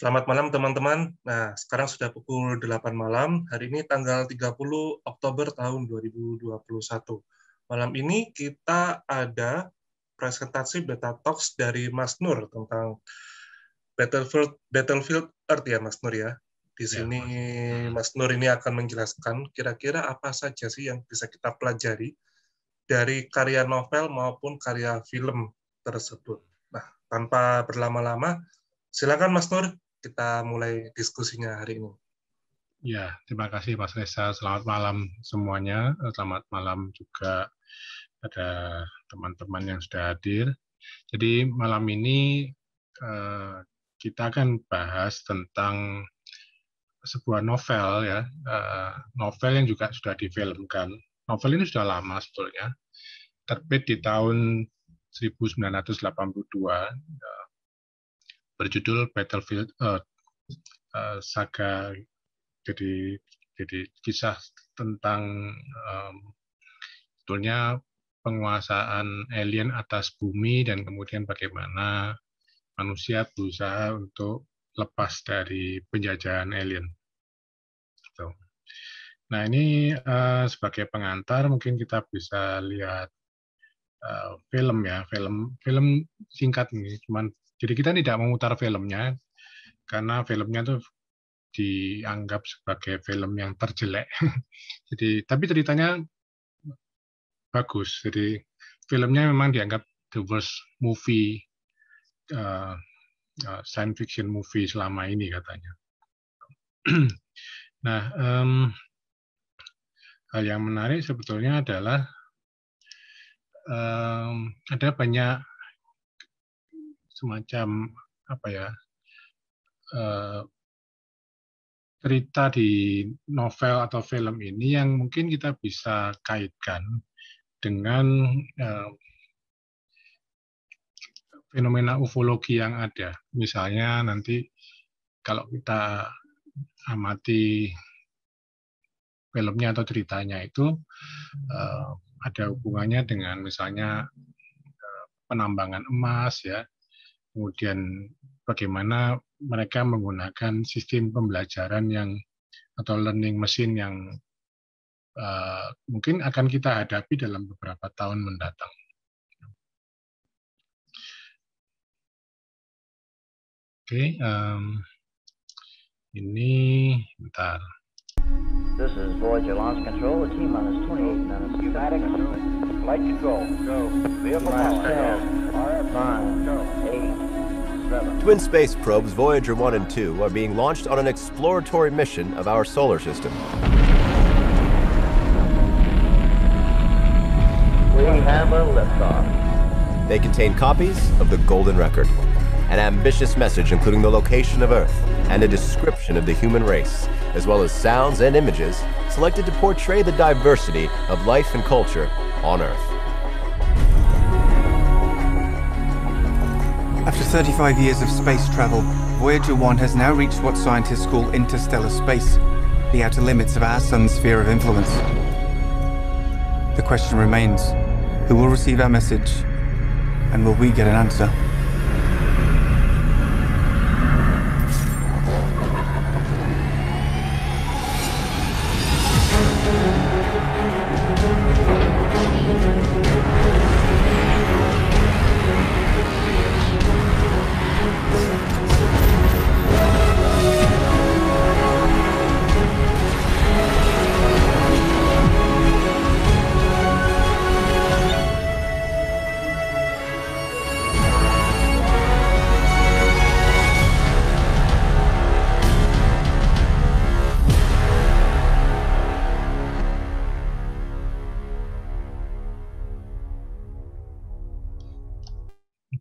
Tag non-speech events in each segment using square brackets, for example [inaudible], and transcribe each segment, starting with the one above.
Selamat malam teman-teman. Nah, sekarang sudah pukul 8 malam. Hari ini tanggal 30 Oktober tahun 2021. Malam ini kita ada presentasi beta talks dari Mas Nur tentang Battlefield Battlefield Earth ya Mas Nur ya. Di ya, sini ya. Mas Nur ini akan menjelaskan kira-kira apa saja sih yang bisa kita pelajari dari karya novel maupun karya film tersebut. Nah, tanpa berlama-lama, silakan Mas Nur kita mulai diskusinya hari ini. Ya, terima kasih Mas Reza. Selamat malam semuanya. Eh, selamat malam juga pada teman-teman yang sudah hadir. Jadi malam ini eh, kita akan bahas tentang sebuah novel ya, eh, novel yang juga sudah difilmkan. Novel ini sudah lama sebetulnya, terbit di tahun 1982 berjudul Battlefield Earth. Uh, eh, saga jadi jadi kisah tentang um, sebetulnya penguasaan alien atas bumi dan kemudian bagaimana manusia berusaha untuk lepas dari penjajahan alien. So. Gitu. Nah ini uh, sebagai pengantar mungkin kita bisa lihat uh, film ya film film singkat nih cuman jadi kita tidak memutar filmnya karena filmnya itu dianggap sebagai film yang terjelek. [laughs] Jadi tapi ceritanya bagus. Jadi filmnya memang dianggap the worst movie uh, uh, science fiction movie selama ini katanya. [clears throat] nah, um, hal yang menarik sebetulnya adalah um, ada banyak semacam apa ya eh, cerita di novel atau film ini yang mungkin kita bisa kaitkan dengan eh, fenomena ufologi yang ada. Misalnya nanti kalau kita amati filmnya atau ceritanya itu uh, ada hubungannya dengan misalnya eh, penambangan emas ya kemudian bagaimana mereka menggunakan sistem pembelajaran yang atau learning machine yang uh, mungkin akan kita hadapi dalam beberapa tahun mendatang. Oke, okay, um, ini bentar. This is Voyager Launch Control. The team on is 28 minutes. Pneumatic, light control, go. Vehicle power, RF, go. Twin space probes Voyager 1 and 2 are being launched on an exploratory mission of our solar system. We have a liftoff. They contain copies of the Golden Record, an ambitious message including the location of Earth and a description of the human race, as well as sounds and images selected to portray the diversity of life and culture on Earth. After 35 years of space travel, Voyager 1 has now reached what scientists call interstellar space, the outer limits of our sun's sphere of influence. The question remains, who will receive our message, and will we get an answer?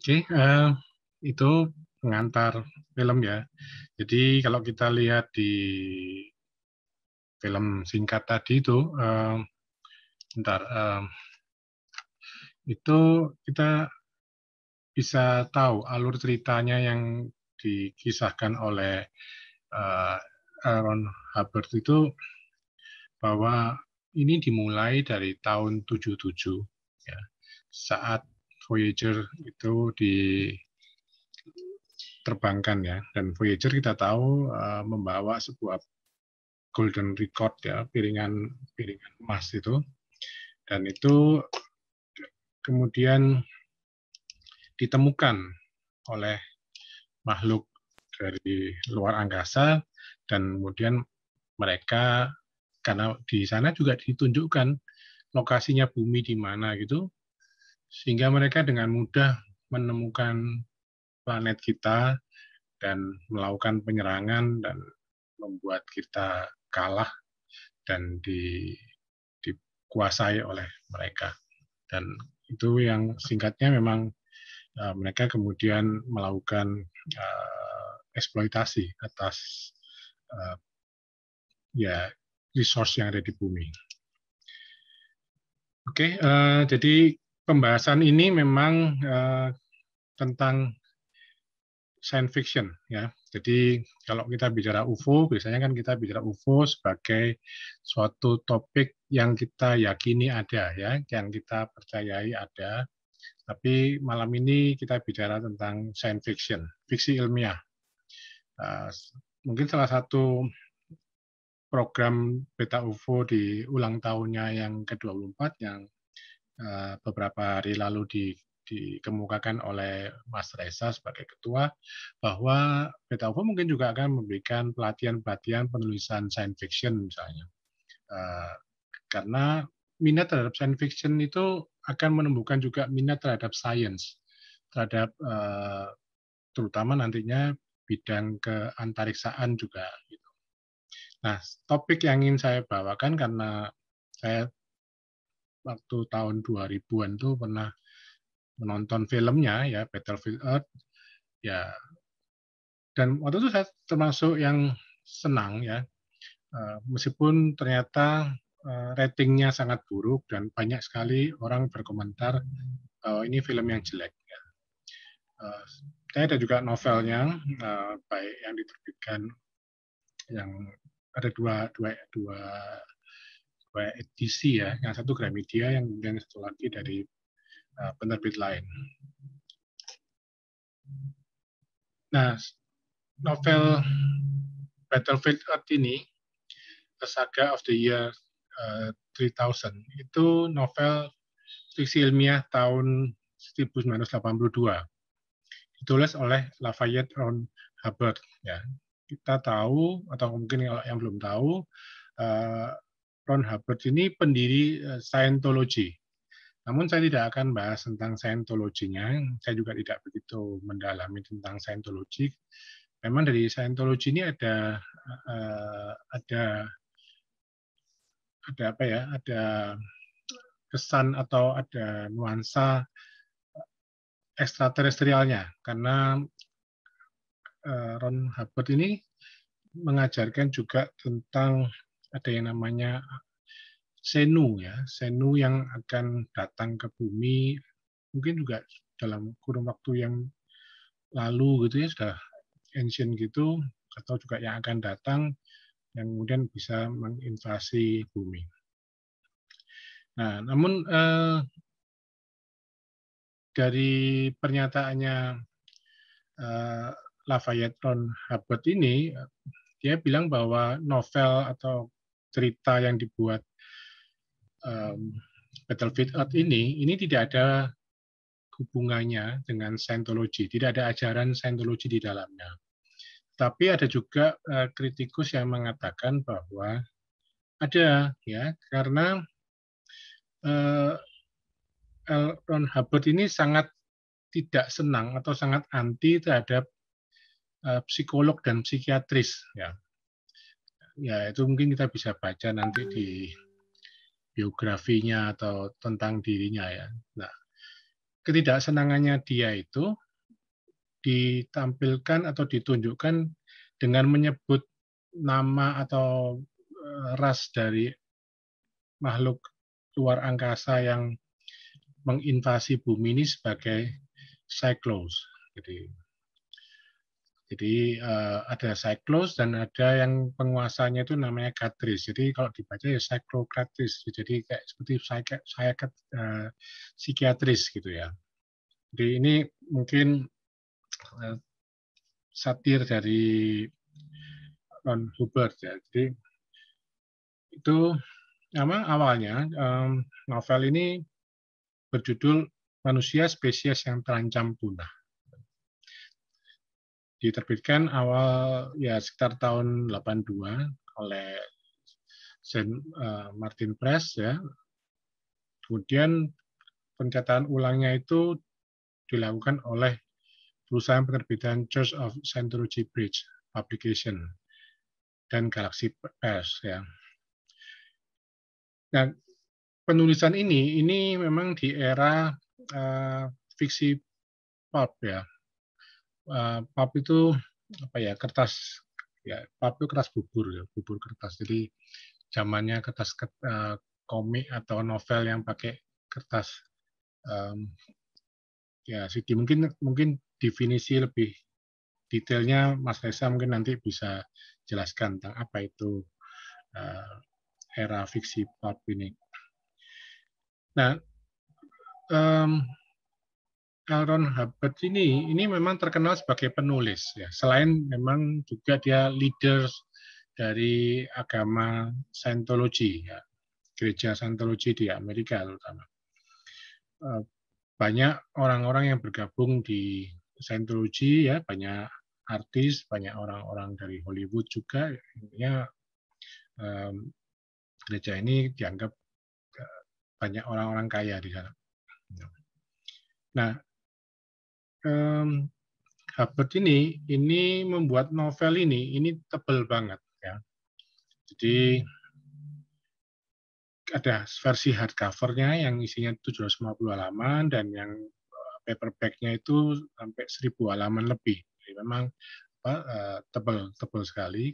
Oke, okay, uh, eh, itu pengantar film ya. Jadi kalau kita lihat di film singkat tadi itu, uh, eh, ntar uh, eh, itu kita bisa tahu alur ceritanya yang dikisahkan oleh uh, Aaron Hubbard itu bahwa ini dimulai dari tahun 77 ya, saat Voyager itu diterbangkan ya dan Voyager kita tahu eh, membawa sebuah golden record ya piringan piringan emas itu dan itu kemudian ditemukan oleh makhluk dari luar angkasa dan kemudian mereka karena di sana juga ditunjukkan lokasinya bumi di mana gitu sehingga mereka dengan mudah menemukan planet kita dan melakukan penyerangan dan membuat kita kalah dan di, dikuasai oleh mereka. Dan itu yang singkatnya memang uh, mereka kemudian melakukan uh, eksploitasi atas uh, ya resource yang ada di bumi. Oke, okay, uh, jadi pembahasan ini memang eh, tentang science fiction ya. Jadi kalau kita bicara UFO, biasanya kan kita bicara UFO sebagai suatu topik yang kita yakini ada ya, yang kita percayai ada. Tapi malam ini kita bicara tentang science fiction, fiksi ilmiah. Eh, mungkin salah satu program Beta UFO di ulang tahunnya yang ke-24 yang Eh, beberapa hari lalu di, dikemukakan oleh Mas Reza sebagai ketua bahwa Beta UFO mungkin juga akan memberikan pelatihan-pelatihan penulisan science fiction misalnya. Eh, karena minat terhadap science fiction itu akan menumbuhkan juga minat terhadap science, terhadap eh, terutama nantinya bidang keantariksaan juga. Gitu. Nah, topik yang ingin saya bawakan karena saya waktu tahun 2000-an tuh pernah menonton filmnya ya Battlefield Earth ya dan waktu itu saya termasuk yang senang ya eh, meskipun ternyata eh, ratingnya sangat buruk dan banyak sekali orang berkomentar bahwa ini film yang jelek ya. Eh, saya ada juga novelnya baik yang diterbitkan yang ada dua dua dua dua edisi ya, yang satu Gramedia, yang kemudian satu lagi dari eh, penerbit lain. Nah, novel Battlefield Earth ini, The Saga of the Year 3000, eh, itu novel fiksi ilmiah tahun 1982 ditulis oleh Lafayette Ron Hubbard ya kita tahu atau mungkin kalau yang belum tahu eh, Ron Hubbard ini pendiri eh, Scientology. Namun saya tidak akan bahas tentang Scientology-nya. Saya juga tidak begitu mendalami tentang Scientology. Memang dari Scientology ini ada eh, ada ada apa ya? Ada kesan atau ada nuansa eh, ekstraterestrialnya karena Ron Hubbard ini mengajarkan juga tentang ada yang namanya Senu ya, Senu yang akan datang ke bumi mungkin juga dalam kurun waktu yang lalu gitu ya sudah ancient gitu atau juga yang akan datang yang kemudian bisa menginvasi bumi. Nah, namun eh, dari pernyataannya eh, Lafayette Ron Hubbard ini, dia bilang bahwa novel atau cerita yang dibuat um, Battlefield Earth ini, ini tidak ada hubungannya dengan Scientology, tidak ada ajaran Scientology di dalamnya. Tapi ada juga uh, kritikus yang mengatakan bahwa ada ya karena uh, eh, L. Ron Hubbard ini sangat tidak senang atau sangat anti terhadap uh, psikolog dan psikiatris ya ya itu mungkin kita bisa baca nanti di biografinya atau tentang dirinya ya. Nah, ketidaksenangannya dia itu ditampilkan atau ditunjukkan dengan menyebut nama atau eh, ras dari makhluk luar angkasa yang menginvasi bumi ini sebagai cyclos. Jadi gitu. Jadi uh, ada cyclos dan ada yang penguasanya itu namanya katris. Jadi kalau dibaca ya cyclocratris. Jadi kayak seperti saya saya uh, psikiatris gitu ya. Jadi ini mungkin uh, satir dari Ron Hubert. ya. Jadi itu nama awalnya um, novel ini berjudul Manusia Spesies yang Terancam Punah diterbitkan awal ya sekitar tahun 82 oleh Saint eh, Martin Press ya. Kemudian pencatatan ulangnya itu dilakukan oleh perusahaan penerbitan Church of Scientology Bridge Publication dan Galaxy Press ya. Nah, penulisan ini ini memang di era uh, fiksi pop, ya Eh, pap itu apa ya kertas ya pap itu kertas bubur ya bubur kertas jadi zamannya kertas uh, komik atau novel yang pakai kertas um, ya Siti mungkin mungkin definisi lebih detailnya Mas Reza mungkin nanti bisa jelaskan tentang apa itu uh, era fiksi pap ini. Nah, um, Aaron Hubbard ini ini memang terkenal sebagai penulis ya. Selain memang juga dia leader dari agama Scientology ya. Gereja Scientology di Amerika terutama. Eh, banyak orang-orang yang bergabung di Scientology ya, banyak artis, banyak orang-orang dari Hollywood juga ya gereja ini dianggap eh, banyak orang-orang kaya di sana. Nah, um, Hubbard ini ini membuat novel ini ini tebel banget ya. Jadi ada versi hardcovernya yang isinya 750 halaman dan yang eh, paperbacknya itu sampai 1000 halaman lebih. Jadi memang eh, tebal tebal sekali.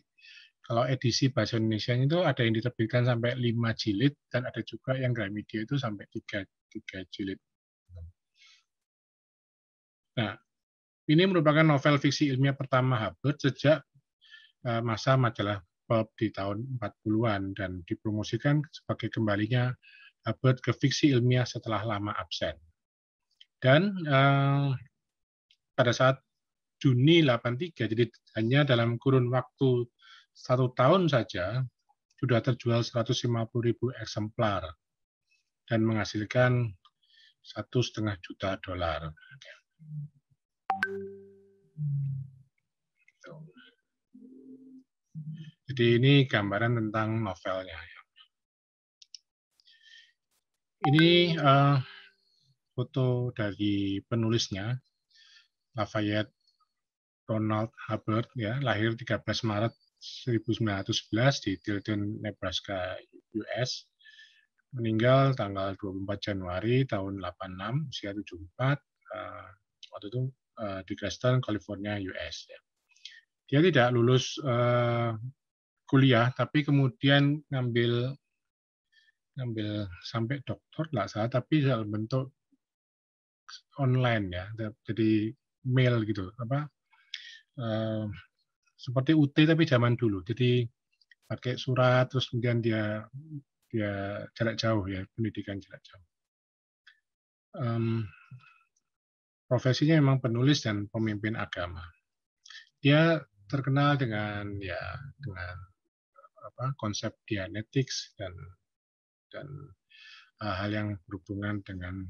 Kalau edisi bahasa Indonesia itu ada yang diterbitkan sampai 5 jilid dan ada juga yang Gramedia itu sampai 3, 3 jilid. Nah, ini merupakan novel fiksi ilmiah pertama Hubbard sejak eh, masa majalah pulp di tahun 40-an dan dipromosikan sebagai kembalinya Hubbard ke fiksi ilmiah setelah lama absen. Dan eh, pada saat Juni 83, jadi hanya dalam kurun waktu satu tahun saja, sudah terjual 150 ribu eksemplar dan menghasilkan satu setengah juta dolar. Jadi ini gambaran tentang novelnya. Ya. Ini uh, foto dari penulisnya, Lafayette Ronald Hubbard, ya, lahir 13 Maret 1911 di Tilton, Nebraska, US. Meninggal tanggal 24 Januari tahun 86, usia 74, uh, waktu itu eh, di Western California, US. Ya. Dia tidak lulus eh, kuliah, tapi kemudian ngambil ngambil sampai doktor lah salah, tapi dalam bentuk online ya, jadi mail gitu apa eh, seperti UT tapi zaman dulu, jadi pakai surat terus kemudian dia dia jarak jauh ya pendidikan jarak jauh profesinya memang penulis dan pemimpin agama. Dia terkenal dengan ya dengan apa konsep dianetics dan dan uh, hal yang berhubungan dengan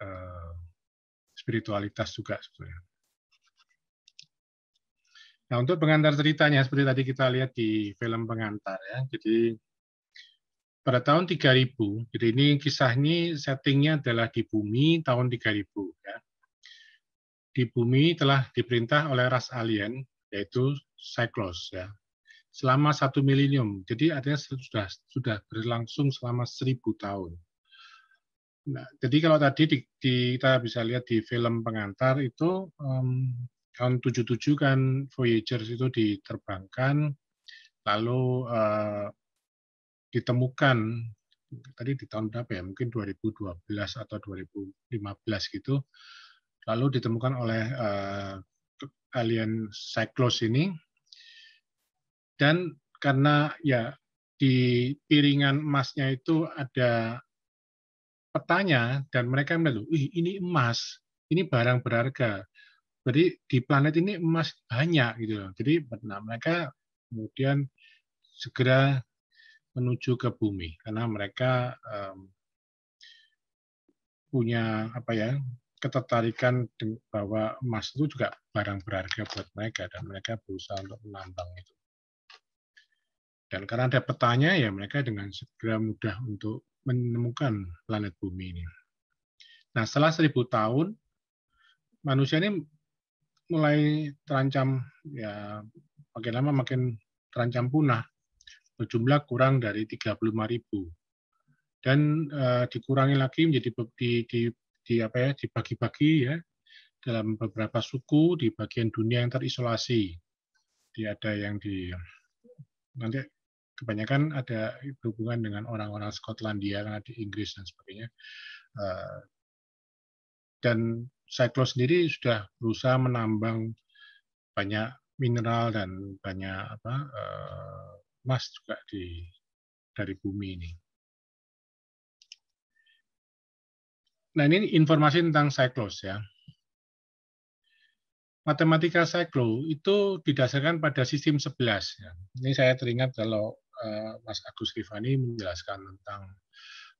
uh, spiritualitas juga sebetulnya. Nah, untuk pengantar ceritanya seperti tadi kita lihat di film pengantar ya. Jadi pada tahun 3000, jadi ini kisah ini settingnya adalah di bumi tahun 3000. Ya. Di bumi telah diperintah oleh ras alien, yaitu Cyclos, ya, selama satu milenium. Jadi artinya sudah sudah berlangsung selama seribu tahun. Nah, jadi kalau tadi di, di, kita bisa lihat di film pengantar itu um, tahun 77 kan Voyager itu diterbangkan, lalu uh, ditemukan tadi di tahun berapa ya mungkin 2012 atau 2015 gitu lalu ditemukan oleh uh, alien cyclos ini dan karena ya di piringan emasnya itu ada petanya dan mereka melihat Wih, ini emas ini barang berharga jadi di planet ini emas banyak gitu loh jadi benar mereka kemudian segera menuju ke bumi karena mereka um, punya apa ya ketertarikan bahwa emas itu juga barang berharga buat mereka dan mereka berusaha untuk menambang itu. Dan karena ada petanya ya mereka dengan segera mudah untuk menemukan planet bumi ini. Nah setelah seribu tahun manusia ini mulai terancam ya makin lama makin terancam punah berjumlah kurang dari 35.000 dan uh, dikurangi lagi menjadi di, di, di apa ya dibagi-bagi ya dalam beberapa suku di bagian dunia yang terisolasi. Di ada yang di nanti kebanyakan ada hubungan dengan orang-orang Skotlandia, di Inggris dan sebagainya. Eh, dan Cyclo sendiri sudah berusaha menambang banyak mineral dan banyak apa eh, emas juga di dari bumi ini. Nah, ini informasi tentang siklus ya. Matematika siklus itu didasarkan pada sistem 11 ya. Ini saya teringat kalau eh, Mas Agus Rifani menjelaskan tentang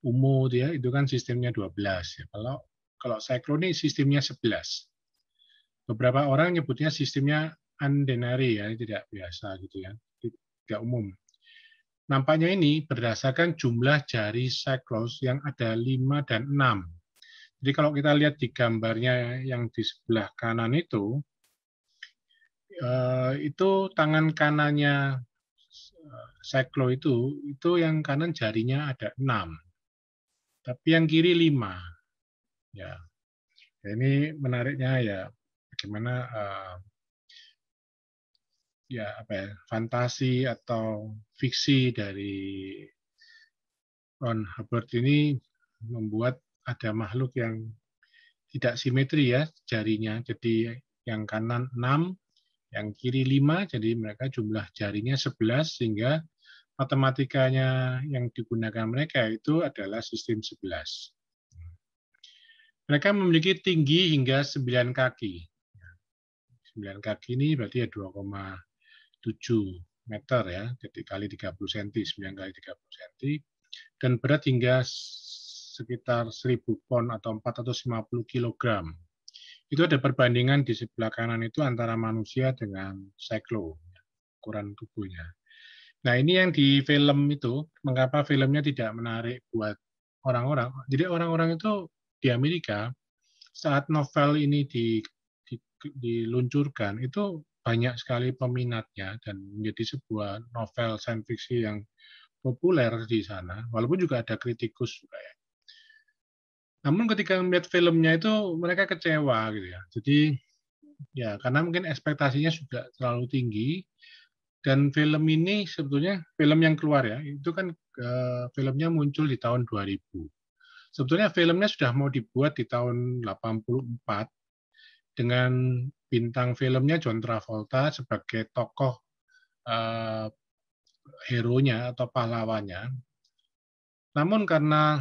umur ya, itu kan sistemnya 12 ya. Kalau kalau siklus ini sistemnya 11 beberapa orang nyebutnya sistemnya andenari ya tidak biasa gitu ya tidak umum. Nampaknya ini berdasarkan jumlah jari cyclos yang ada 5 dan 6. Jadi kalau kita lihat di gambarnya yang di sebelah kanan itu, eh, itu tangan kanannya eh, cyclo itu, itu yang kanan jarinya ada 6. Tapi yang kiri 5. Ya. Ini menariknya ya bagaimana eh, ya apa ya, fantasi atau fiksi dari Ron Hubbard ini membuat ada makhluk yang tidak simetri ya jarinya. Jadi yang kanan 6, yang kiri 5, jadi mereka jumlah jarinya 11 sehingga matematikanya yang digunakan mereka itu adalah sistem 11. Mereka memiliki tinggi hingga 9 kaki. 9 kaki ini berarti ya koma 7 meter ya, jadi kali 30 cm, 9 kali 30 cm, dan berat hingga sekitar 1000 pon atau 450 kg. Itu ada perbandingan di sebelah kanan itu antara manusia dengan cyclo, ukuran tubuhnya. Nah ini yang di film itu, mengapa filmnya tidak menarik buat orang-orang. Jadi orang-orang itu di Amerika saat novel ini di, di, diluncurkan itu banyak sekali peminatnya dan menjadi sebuah novel science fiksi yang populer di sana, walaupun juga ada kritikus juga ya. Namun ketika melihat filmnya itu mereka kecewa gitu ya. Jadi ya karena mungkin ekspektasinya juga terlalu tinggi dan film ini sebetulnya film yang keluar ya itu kan eh, filmnya muncul di tahun 2000. Sebetulnya filmnya sudah mau dibuat di tahun 84 dengan bintang filmnya John Travolta sebagai tokoh uh, hero-nya atau pahlawannya. Namun karena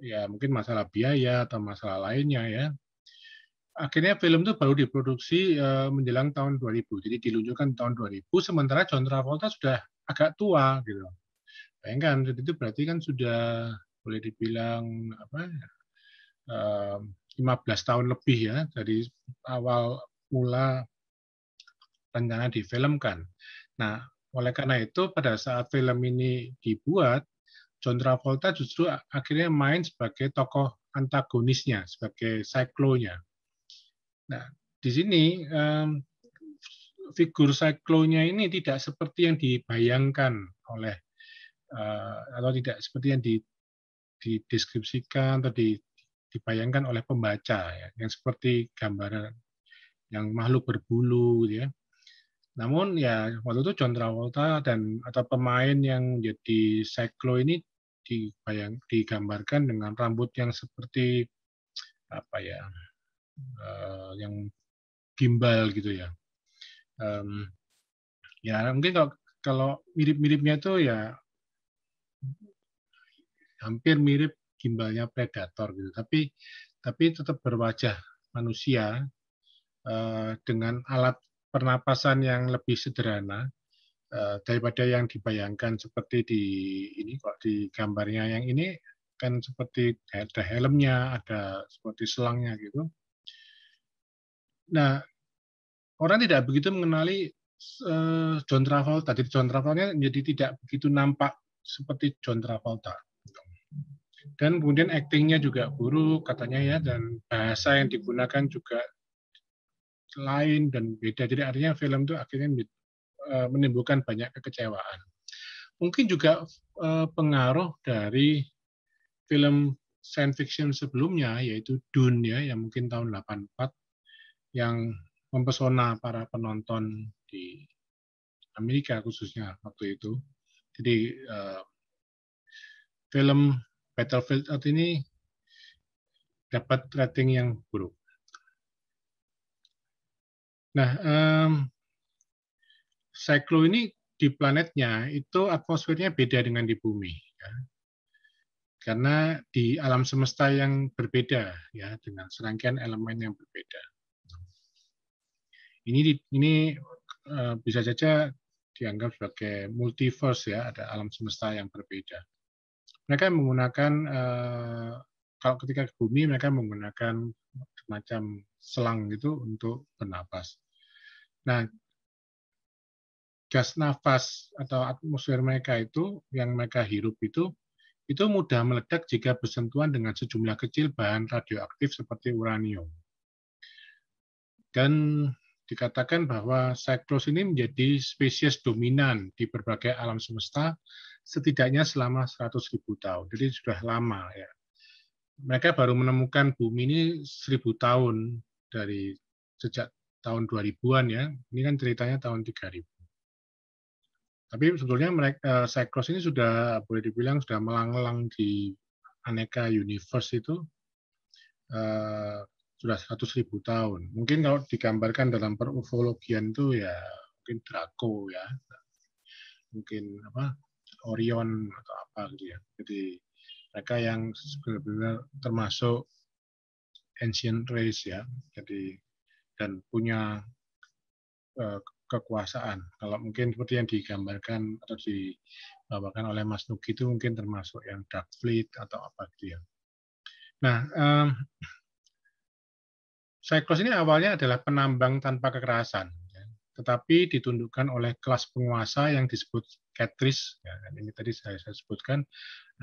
ya mungkin masalah biaya atau masalah lainnya ya, akhirnya film itu baru diproduksi uh, menjelang tahun 2000. Jadi diluncurkan tahun 2000, sementara John Travolta sudah agak tua gitu. Bayangkan itu berarti kan sudah boleh dibilang apa? Uh, 15 tahun lebih ya dari awal mula rencana difilmkan. Nah, oleh karena itu pada saat film ini dibuat, John Travolta justru akhirnya main sebagai tokoh antagonisnya, sebagai cyclonya. Nah, di sini um, figur cyclonya ini tidak seperti yang dibayangkan oleh uh, atau tidak seperti yang di, dideskripsikan atau di, dibayangkan oleh pembaca ya, yang seperti gambaran yang makhluk berbulu gitu ya. Namun ya waktu itu John Travolta dan atau pemain yang jadi Cyclo ini dibayang digambarkan dengan rambut yang seperti apa ya uh, yang gimbal gitu ya. Um, ya mungkin kalau kalau mirip-miripnya itu ya hampir mirip gimbalnya predator gitu. Tapi tapi tetap berwajah manusia uh, dengan alat pernapasan yang lebih sederhana uh, daripada yang dibayangkan seperti di ini kok di gambarnya yang ini kan seperti ada helmnya, ada seperti selangnya gitu. Nah, orang tidak begitu mengenali eh, John Travolta. Jadi John Travolta jadi tidak begitu nampak seperti John Travolta dan kemudian aktingnya juga buruk katanya ya dan bahasa yang digunakan juga lain dan beda jadi artinya film itu akhirnya e, menimbulkan banyak kekecewaan mungkin juga e, pengaruh dari film science fiction sebelumnya yaitu Dune ya yang mungkin tahun 84 yang mempesona para penonton di Amerika khususnya waktu itu. Jadi e, film Battlefield Out ini dapat rating yang buruk. Nah, um, Cyclo ini di planetnya itu atmosfernya beda dengan di bumi, ya. karena di alam semesta yang berbeda, ya, dengan serangkaian elemen yang berbeda. Ini ini eh, bisa saja dianggap sebagai multiverse ya, ada alam semesta yang berbeda mereka menggunakan eh, kalau ketika ke bumi mereka menggunakan macam selang gitu untuk bernapas. Nah, gas nafas atau atmosfer mereka itu yang mereka hirup itu itu mudah meledak jika bersentuhan dengan sejumlah kecil bahan radioaktif seperti uranium. Dan dikatakan bahwa cyclos ini menjadi spesies dominan di berbagai alam semesta setidaknya selama 100.000 tahun. Jadi sudah lama ya. Mereka baru menemukan bumi ini 1.000 tahun dari sejak tahun 2000-an ya. Ini kan ceritanya tahun 3000. Tapi sebetulnya mereka eh, cyclos ini sudah boleh dibilang sudah melanglang di aneka universe itu eh, sudah 100 ribu tahun. Mungkin kalau digambarkan dalam perufologian itu ya mungkin Draco ya, mungkin apa Orion atau apa gitu ya. Jadi mereka yang benar-benar termasuk ancient race ya, jadi dan punya eh, kekuasaan. Kalau mungkin seperti yang digambarkan atau dibawakan oleh Mas Nugi itu mungkin termasuk yang dark fleet atau apa gitu ya. Nah, Cyclos ini awalnya adalah penambang tanpa kekerasan, ya. tetapi ditundukkan oleh kelas penguasa yang disebut Catrice. Ya. ini tadi saya, saya sebutkan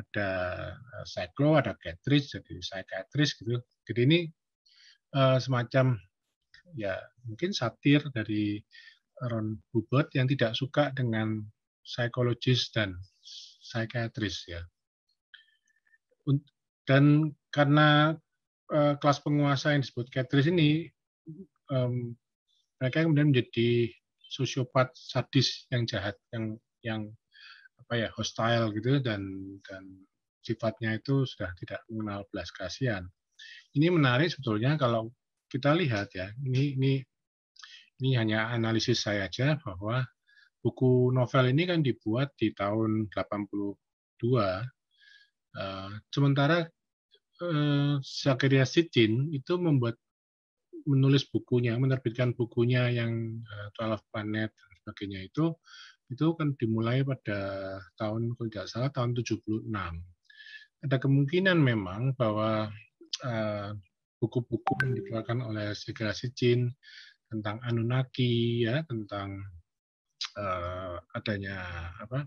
ada eh, Cyclo, ada Catrice, jadi Catrice gitu. Jadi ini uh, semacam ya mungkin satir dari Ron Hubbard yang tidak suka dengan psikologis dan psikiatris ya. Dan karena Eh, kelas penguasa yang disebut Catrice ini um, mereka kemudian menjadi sosiopat sadis yang jahat yang yang apa ya hostile gitu dan dan sifatnya itu sudah tidak mengenal belas kasihan. Ini menarik sebetulnya kalau kita lihat ya ini ini ini hanya analisis saya aja bahwa buku novel ini kan dibuat di tahun 82 Uh, eh, sementara Eh, Zakaria Sitchin itu membuat menulis bukunya, menerbitkan bukunya yang eh, Twelve Planet dan sebagainya itu itu kan dimulai pada tahun kalau tidak salah tahun 76. Ada kemungkinan memang bahwa buku eh, buku-buku yang dikeluarkan oleh Zakaria Sitchin tentang Anunnaki ya, tentang uh, adanya apa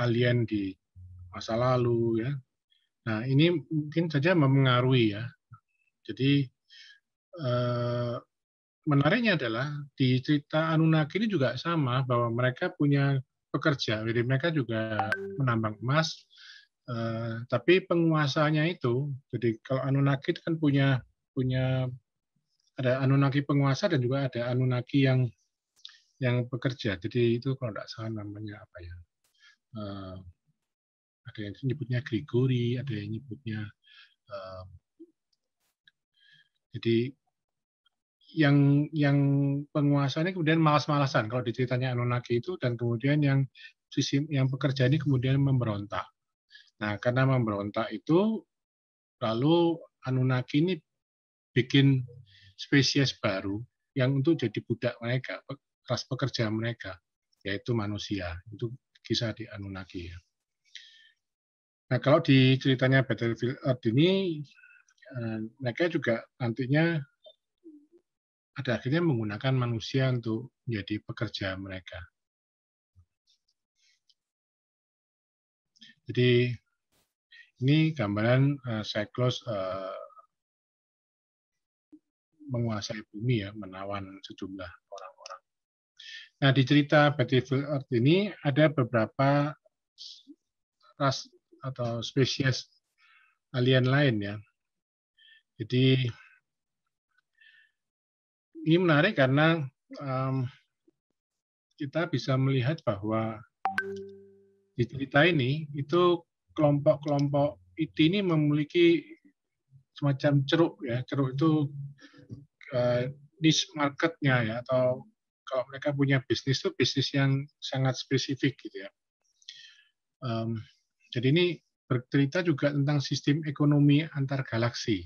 alien di masa lalu ya Nah, ini mungkin saja mempengaruhi ya. Jadi eh, menariknya adalah di cerita Anunnaki ini juga sama bahwa mereka punya pekerja, jadi mereka juga menambang emas. Eh, tapi penguasanya itu, jadi kalau Anunnaki kan punya punya ada Anunnaki penguasa dan juga ada Anunnaki yang yang bekerja. Jadi itu kalau tidak salah namanya apa ya? Eh, ada yang nyebutnya Grigori, ada yang nyebutnya um, jadi yang yang penguasanya kemudian malas-malasan kalau diceritanya Anunnaki itu dan kemudian yang sisi yang pekerja ini kemudian memberontak. Nah, karena memberontak itu lalu Anunnaki ini bikin spesies baru yang untuk jadi budak mereka, kelas pekerja mereka, yaitu manusia. Itu kisah di Anunnaki ya. Nah, kalau di ceritanya Battlefield Earth ini, eh, mereka juga nantinya ada akhirnya menggunakan manusia untuk menjadi pekerja mereka. Jadi ini gambaran eh, Cyclops eh, menguasai bumi ya, menawan sejumlah orang-orang. Nah di cerita Battlefield Earth ini ada beberapa ras atau spesies alien lain ya. Jadi ini menarik karena um, kita bisa melihat bahwa di cerita ini itu kelompok-kelompok IT ini memiliki semacam ceruk ya ceruk itu uh, niche marketnya ya atau kalau mereka punya bisnis itu bisnis yang sangat spesifik gitu ya um, jadi ini bercerita juga tentang sistem ekonomi antar galaksi.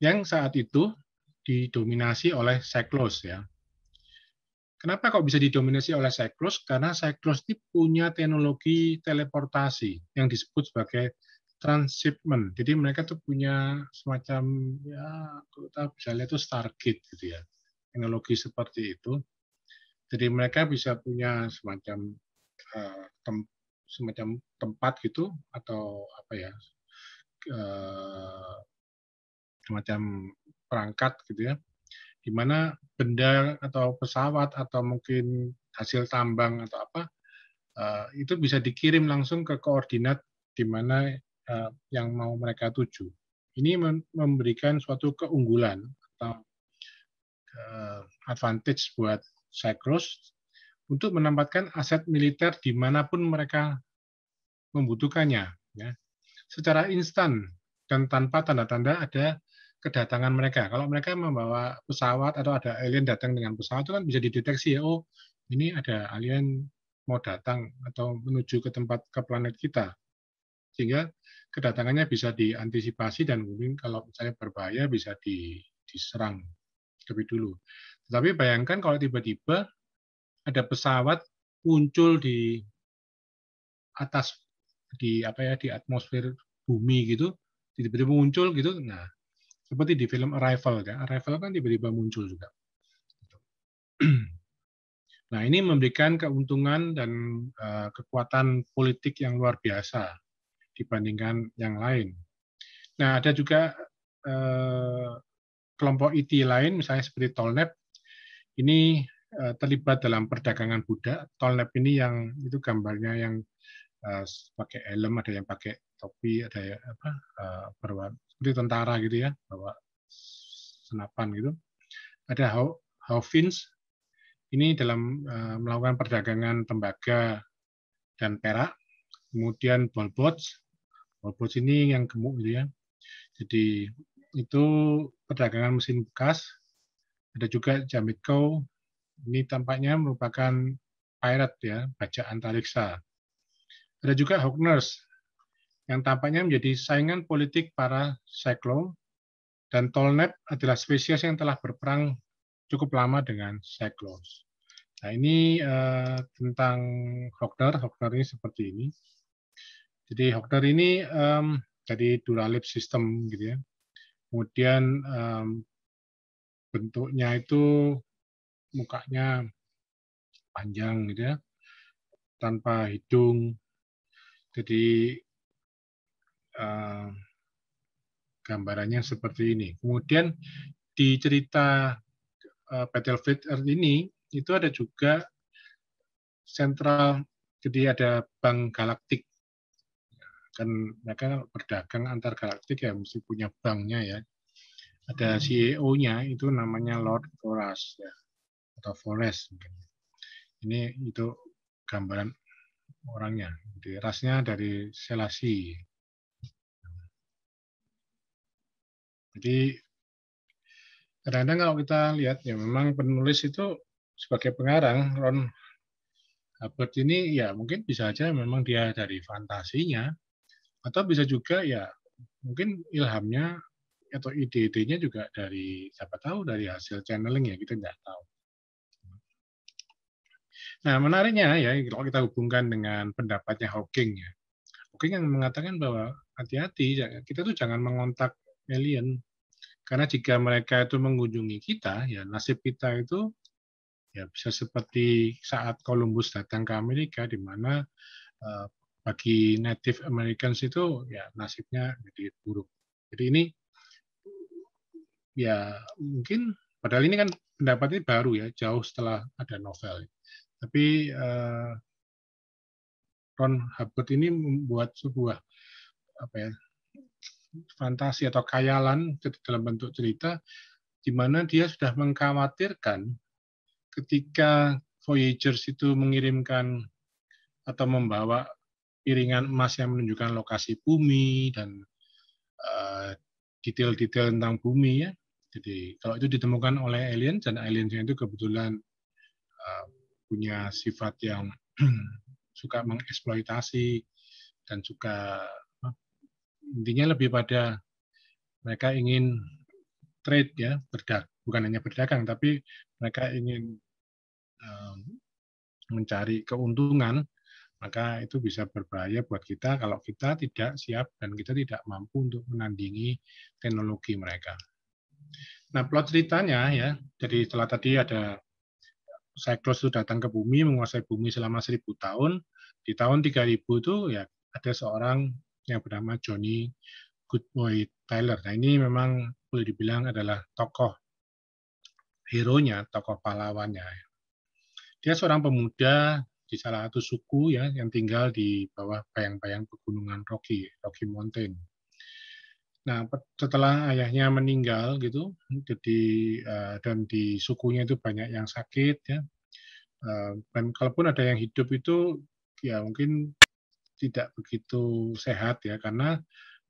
Yang saat itu didominasi oleh Cyclos ya. Kenapa kok bisa didominasi oleh Cyclos? Karena Cyclos itu punya teknologi teleportasi yang disebut sebagai transshipment. Jadi mereka tuh punya semacam ya kita bisa lihat itu Stargate gitu ya. Teknologi seperti itu. Jadi mereka bisa punya semacam Eh, tem semacam tempat gitu atau apa ya eh, semacam perangkat gitu ya di mana benda atau pesawat atau mungkin hasil tambang atau apa eh, itu bisa dikirim langsung ke koordinat di mana yang mau mereka tuju. Ini memberikan suatu keunggulan atau advantage buat Cyclos untuk menempatkan aset militer di dimanapun mereka membutuhkannya. Ya. Secara instan dan tanpa tanda-tanda ada kedatangan mereka. Kalau mereka membawa pesawat atau ada alien datang dengan pesawat itu kan bisa dideteksi ya, oh ini ada alien mau datang atau menuju ke tempat ke planet kita. Sehingga kedatangannya bisa diantisipasi dan mungkin kalau misalnya berbahaya bisa diserang lebih dulu. Tetapi bayangkan kalau tiba-tiba ada pesawat muncul di atas di apa ya di atmosfer bumi gitu tiba-tiba muncul gitu nah seperti di film Arrival ya Arrival kan tiba-tiba muncul juga [clears throat] nah ini memberikan keuntungan dan uh, kekuatan politik yang luar biasa dibandingkan yang lain nah ada juga uh, kelompok IT e lain misalnya seperti Tolnet ini Eh, terlibat dalam perdagangan budak. Tolnep ini yang itu gambarnya yang uh, pakai helm, ada yang pakai topi, ada yang apa uh, eh, berwarna seperti tentara gitu ya, bawa senapan gitu. Ada Haufins, ini dalam uh, melakukan perdagangan tembaga dan perak. Kemudian Bolbots, Bolbots ini yang gemuk gitu ya. Jadi itu perdagangan mesin bekas. Ada juga Jamitko. Ini tampaknya merupakan pirate ya, bacaan antariksa. Ada juga Hawkners yang tampaknya menjadi saingan politik para Cyclone dan Tolnet adalah spesies yang telah berperang cukup lama dengan Cyclones. Nah ini uh, tentang Hawkner. Hawkner ini seperti ini. Jadi Hawkner ini um, jadi Duralib sistem gitu ya. Kemudian um, bentuknya itu mukanya panjang gitu ya, tanpa hidung. Jadi eh, gambarannya seperti ini. Kemudian di cerita eh, Battlefield Earth ini itu ada juga sentral, jadi ada bank galaktik. Kan mereka berdagang antar galaktik ya mesti punya banknya ya. Ada hmm. CEO-nya itu namanya Lord Thoras ya atau Flores. Ini itu gambaran orangnya. Jadi, rasnya dari Selasi. Jadi kadang-kadang kalau kita lihat ya memang penulis itu sebagai pengarang Ron Hubbard ini ya mungkin bisa aja memang dia dari fantasinya atau bisa juga ya mungkin ilhamnya atau ide-idenya juga dari siapa tahu dari hasil channeling ya kita nggak tahu. Nah, menariknya ya kalau kita hubungkan dengan pendapatnya Hawking ya. Hawking yang mengatakan bahwa hati-hati kita tuh jangan mengontak alien karena jika mereka itu mengunjungi kita ya nasib kita itu ya bisa seperti saat Columbus datang ke Amerika di mana eh, bagi Native Americans itu ya nasibnya jadi buruk. Jadi ini ya mungkin padahal ini kan pendapatnya baru ya jauh setelah ada novel. Tapi uh, Ron Hubbard ini membuat sebuah apa ya fantasi atau khayalan dalam bentuk cerita di mana dia sudah mengkhawatirkan ketika Voyagers itu mengirimkan atau membawa piringan emas yang menunjukkan lokasi bumi dan eh, detail-detail uh, tentang bumi ya. Jadi kalau itu ditemukan oleh alien dan alien itu kebetulan uh, punya sifat yang [clears throat] suka mengeksploitasi dan juga intinya lebih pada mereka ingin trade ya berdagang bukan hanya berdagang tapi mereka ingin um, mencari keuntungan maka itu bisa berbahaya buat kita kalau kita tidak siap dan kita tidak mampu untuk menandingi teknologi mereka. Nah plot ceritanya ya jadi setelah tadi ada Cyclops itu datang ke bumi, menguasai bumi selama seribu tahun. Di tahun 3000 itu ya ada seorang yang bernama Johnny Goodboy Tyler. Nah ini memang boleh dibilang adalah tokoh hero-nya, tokoh pahlawannya. Ya. Dia seorang pemuda di salah satu suku ya yang tinggal di bawah bayang-bayang pegunungan Rocky, Rocky Mountain. Nah, setelah ayahnya meninggal gitu, jadi eh, dan di sukunya itu banyak yang sakit ya. Eh, dan kalaupun ada yang hidup itu ya mungkin tidak begitu sehat ya karena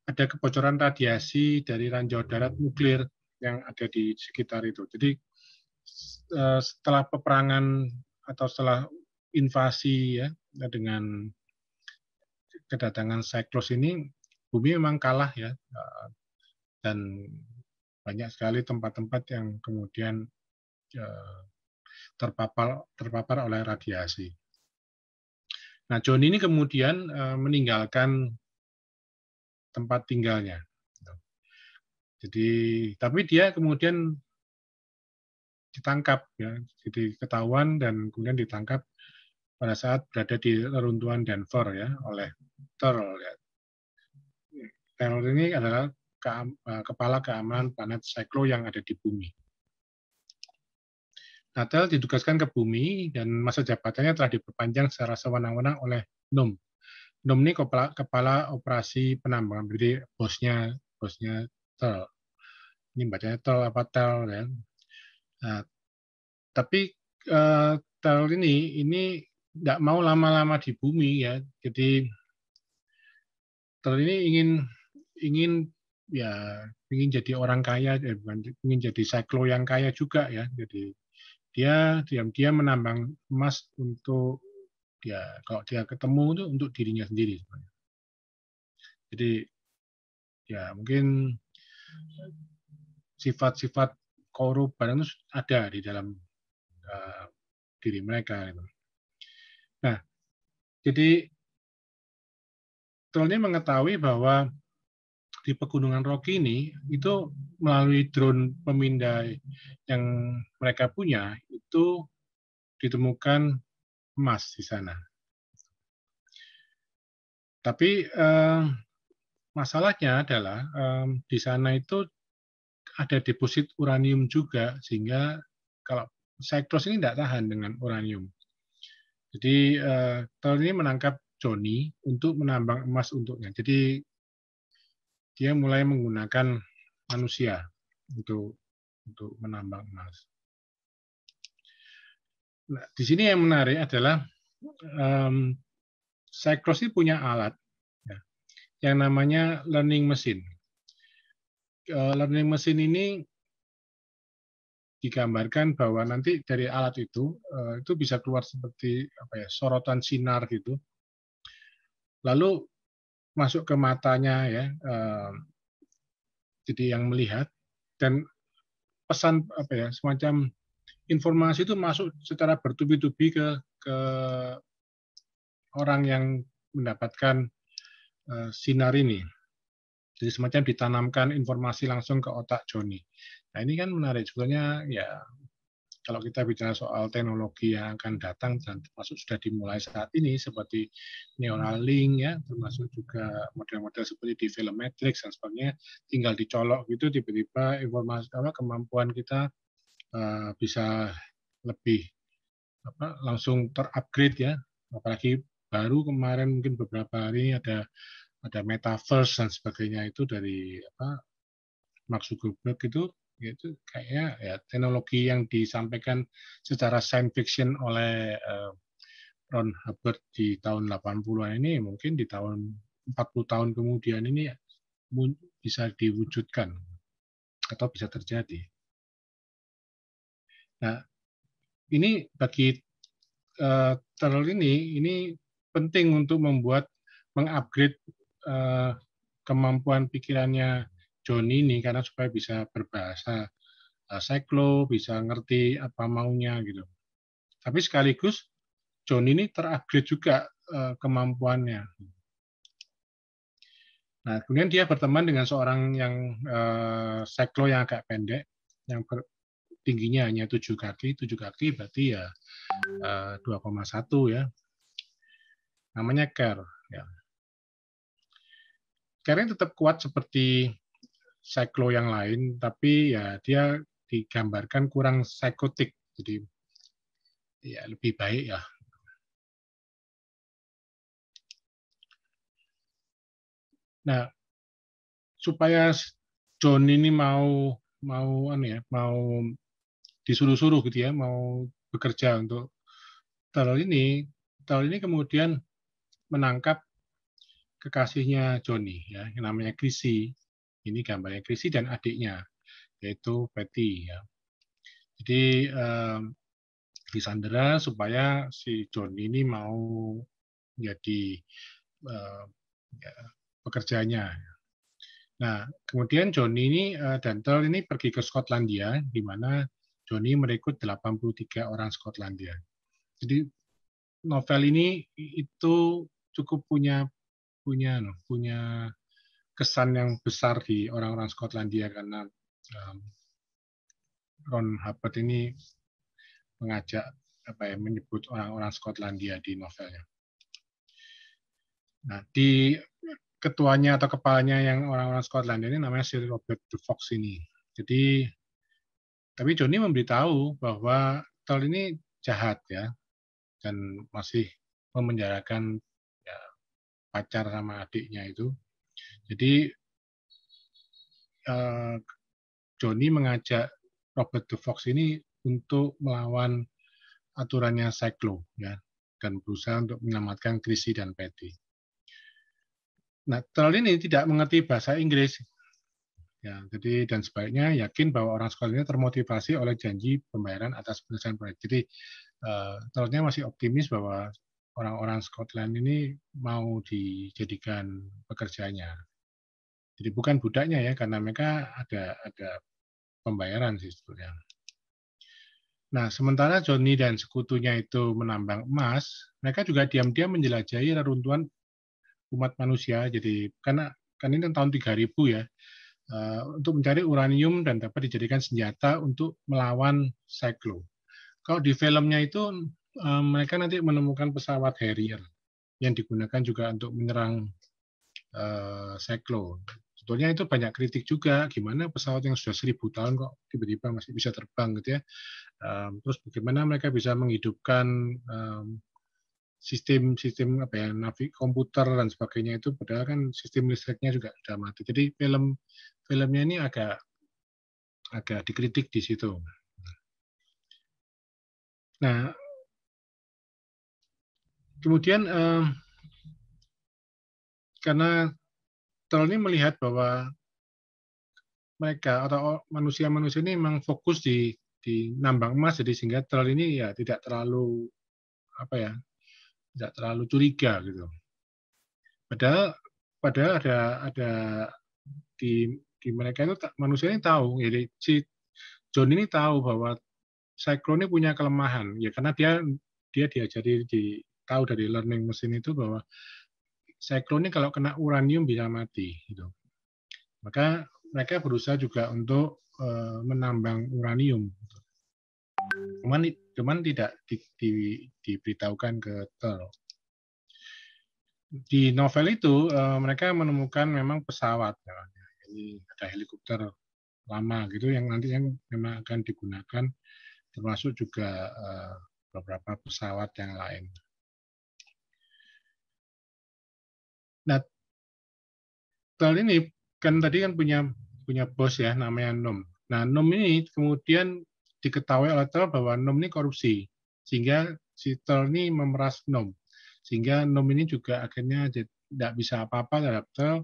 ada kebocoran radiasi dari ranjau darat nuklir yang ada di sekitar itu. Jadi eh, setelah peperangan atau setelah invasi ya dengan kedatangan siklus ini Bumi memang kalah ya, eh, dan banyak sekali tempat-tempat yang kemudian eh, terpapar terpapar oleh radiasi. Nah, John ini kemudian eh, meninggalkan tempat tinggalnya. Jadi, tapi dia kemudian ditangkap, ya, jadi ketahuan dan kemudian ditangkap pada saat berada di reruntuhan Denver ya oleh Terl, ya, teror ini adalah eh, kepala keamanan planet Cyclo yang ada di bumi. Natal ditugaskan ke bumi dan masa jabatannya telah diperpanjang secara sewenang-wenang oleh NOM. NOM ini kepala, kepala operasi penambangan, jadi bosnya bosnya Tel. Ini bacanya Tel apa Tel ya. Nah, tapi uh, eh, Tel ini ini tidak mau lama-lama di bumi ya. Jadi Tel ini ingin ingin ya ingin jadi orang kaya, eh, bukan ingin jadi cyclo yang kaya juga ya. Jadi dia diam-diam menambang emas untuk dia ya, kalau dia ketemu itu untuk dirinya sendiri. Jadi ya mungkin sifat-sifat korup barang itu ada di dalam uh, diri mereka. Gitu. Nah, jadi Tolnya mengetahui bahwa di Pegunungan Rocky ini itu melalui drone pemindai yang mereka punya itu ditemukan emas di sana. Tapi eh, masalahnya adalah eh, di sana itu ada deposit uranium juga sehingga kalau sektor ini tidak tahan dengan uranium. Jadi eh, tahun ini menangkap Joni untuk menambang emas untuknya. Jadi dia mulai menggunakan manusia untuk untuk menambang emas. Nah, di sini yang menarik adalah um, ini punya alat ya, yang namanya learning machine. learning machine ini digambarkan bahwa nanti dari alat itu eh, itu bisa keluar seperti apa ya sorotan sinar gitu. Lalu masuk ke matanya ya ehm, jadi yang melihat dan pesan apa ya semacam informasi itu masuk secara bertubi-tubi ke ke orang yang mendapatkan ehm, sinar ini. Jadi semacam ditanamkan informasi langsung ke otak Joni. Nah ini kan menarik sebetulnya ya kalau kita bicara soal teknologi yang akan datang dan termasuk sudah dimulai saat ini seperti neural link ya termasuk juga model-model seperti di film Matrix dan sebagainya tinggal dicolok gitu tiba-tiba informasi apa kemampuan kita uh, bisa lebih apa langsung terupgrade ya apalagi baru kemarin mungkin beberapa hari ada ada metaverse dan sebagainya itu dari apa Mark Zuckerberg itu gitu kayaknya ya teknologi yang disampaikan secara science fiction oleh uh, Ron Hubbard di tahun 80-an ini mungkin di tahun 40 tahun kemudian ini bisa diwujudkan atau bisa terjadi. Nah, ini bagi uh, eh, Terl ini ini penting untuk membuat mengupgrade uh, kemampuan pikirannya John ini karena supaya bisa berbahasa eh, seklo, bisa ngerti apa maunya gitu. Tapi sekaligus John ini terupgrade juga eh, kemampuannya. Nah, kemudian dia berteman dengan seorang yang eh, seklo yang agak pendek, yang ber, tingginya hanya tujuh kaki, tujuh kaki berarti ya koma 2,1 ya. Namanya Ker. Ya. Ker tetap kuat seperti seklo yang lain, tapi ya dia digambarkan kurang psikotik. Jadi ya lebih baik ya. Nah, supaya John ini mau mau anu ya, mau disuruh-suruh gitu ya, mau bekerja untuk Tel ini, Tel ini kemudian menangkap kekasihnya Joni ya, yang namanya Chrissy. Ini gambarnya Krisi dan adiknya, yaitu Patty. Ya. Jadi eh, disandera supaya si John ini mau jadi eh, ya, pekerjanya. Nah, kemudian Johnny ini uh, ini pergi ke Skotlandia, di mana Johnny merekrut 83 orang Skotlandia. Jadi novel ini itu cukup punya punya punya kesan yang besar di orang-orang Skotlandia karena um, Ron Hubbard ini mengajak apa ya menyebut orang-orang Skotlandia di novelnya. Nah, di ketuanya atau kepalanya yang orang-orang Skotlandia ini namanya Sir Robert the Fox ini. Jadi tapi Johnny memberitahu bahwa Tol ini jahat ya dan masih memenjarakan ya, pacar sama adiknya itu jadi uh, eh, Joni mengajak Robert the Fox ini untuk melawan aturannya Cyclo ya dan berusaha untuk menyelamatkan Chrissy dan Patty. Nah, Troll ini tidak mengerti bahasa Inggris. Ya, jadi dan sebaiknya yakin bahwa orang sekolah ini termotivasi oleh janji pembayaran atas penyelesaian proyek. Jadi uh, eh, Trollnya masih optimis bahwa orang-orang Scotland ini mau dijadikan pekerjanya. Jadi bukan budaknya ya, karena mereka ada ada pembayaran sih sebetulnya. Nah, sementara Johnny dan sekutunya itu menambang emas, mereka juga diam-diam menjelajahi reruntuhan umat manusia. Jadi karena kan ini tahun 3000 ya, eh, untuk mencari uranium dan dapat dijadikan senjata untuk melawan Cyclo. Kalau di filmnya itu Eh, mereka nanti menemukan pesawat Harrier yang digunakan juga untuk menyerang uh, Cyclone. Sebetulnya itu banyak kritik juga, gimana pesawat yang sudah seribu tahun kok tiba-tiba masih bisa terbang gitu ya. Um, terus bagaimana mereka bisa menghidupkan sistem-sistem apa ya, navi komputer dan sebagainya itu, padahal kan sistem listriknya juga sudah mati. Jadi film filmnya ini agak agak dikritik di situ. Nah, Kemudian eh, karena ini melihat bahwa mereka atau manusia-manusia ini memang fokus di di nambang emas jadi sehingga terlalu ini ya tidak terlalu apa ya tidak terlalu curiga gitu. Padahal padahal ada ada di di mereka itu manusia ini tahu jadi si John ini tahu bahwa Cyclone ini punya kelemahan ya karena dia dia diajari di tahu dari learning mesin itu bahwa siklonnya ini kalau kena uranium bisa mati gitu. Maka mereka berusaha juga untuk eh, menambang uranium. Gitu. Cuman, cuman tidak di, di, diberitahukan ke tel. Di novel itu eh, mereka menemukan memang pesawat, ya. ini ada helikopter lama gitu yang nanti yang memang akan digunakan, termasuk juga eh, beberapa pesawat yang lain. Nah, tol ini kan tadi kan punya punya bos ya namanya Nom. Nah, Nom ini kemudian diketahui oleh tel bahwa Nom ini korupsi. Sehingga si tol ini memeras Nom. Sehingga Nom ini juga akhirnya tidak bisa apa-apa terhadap tel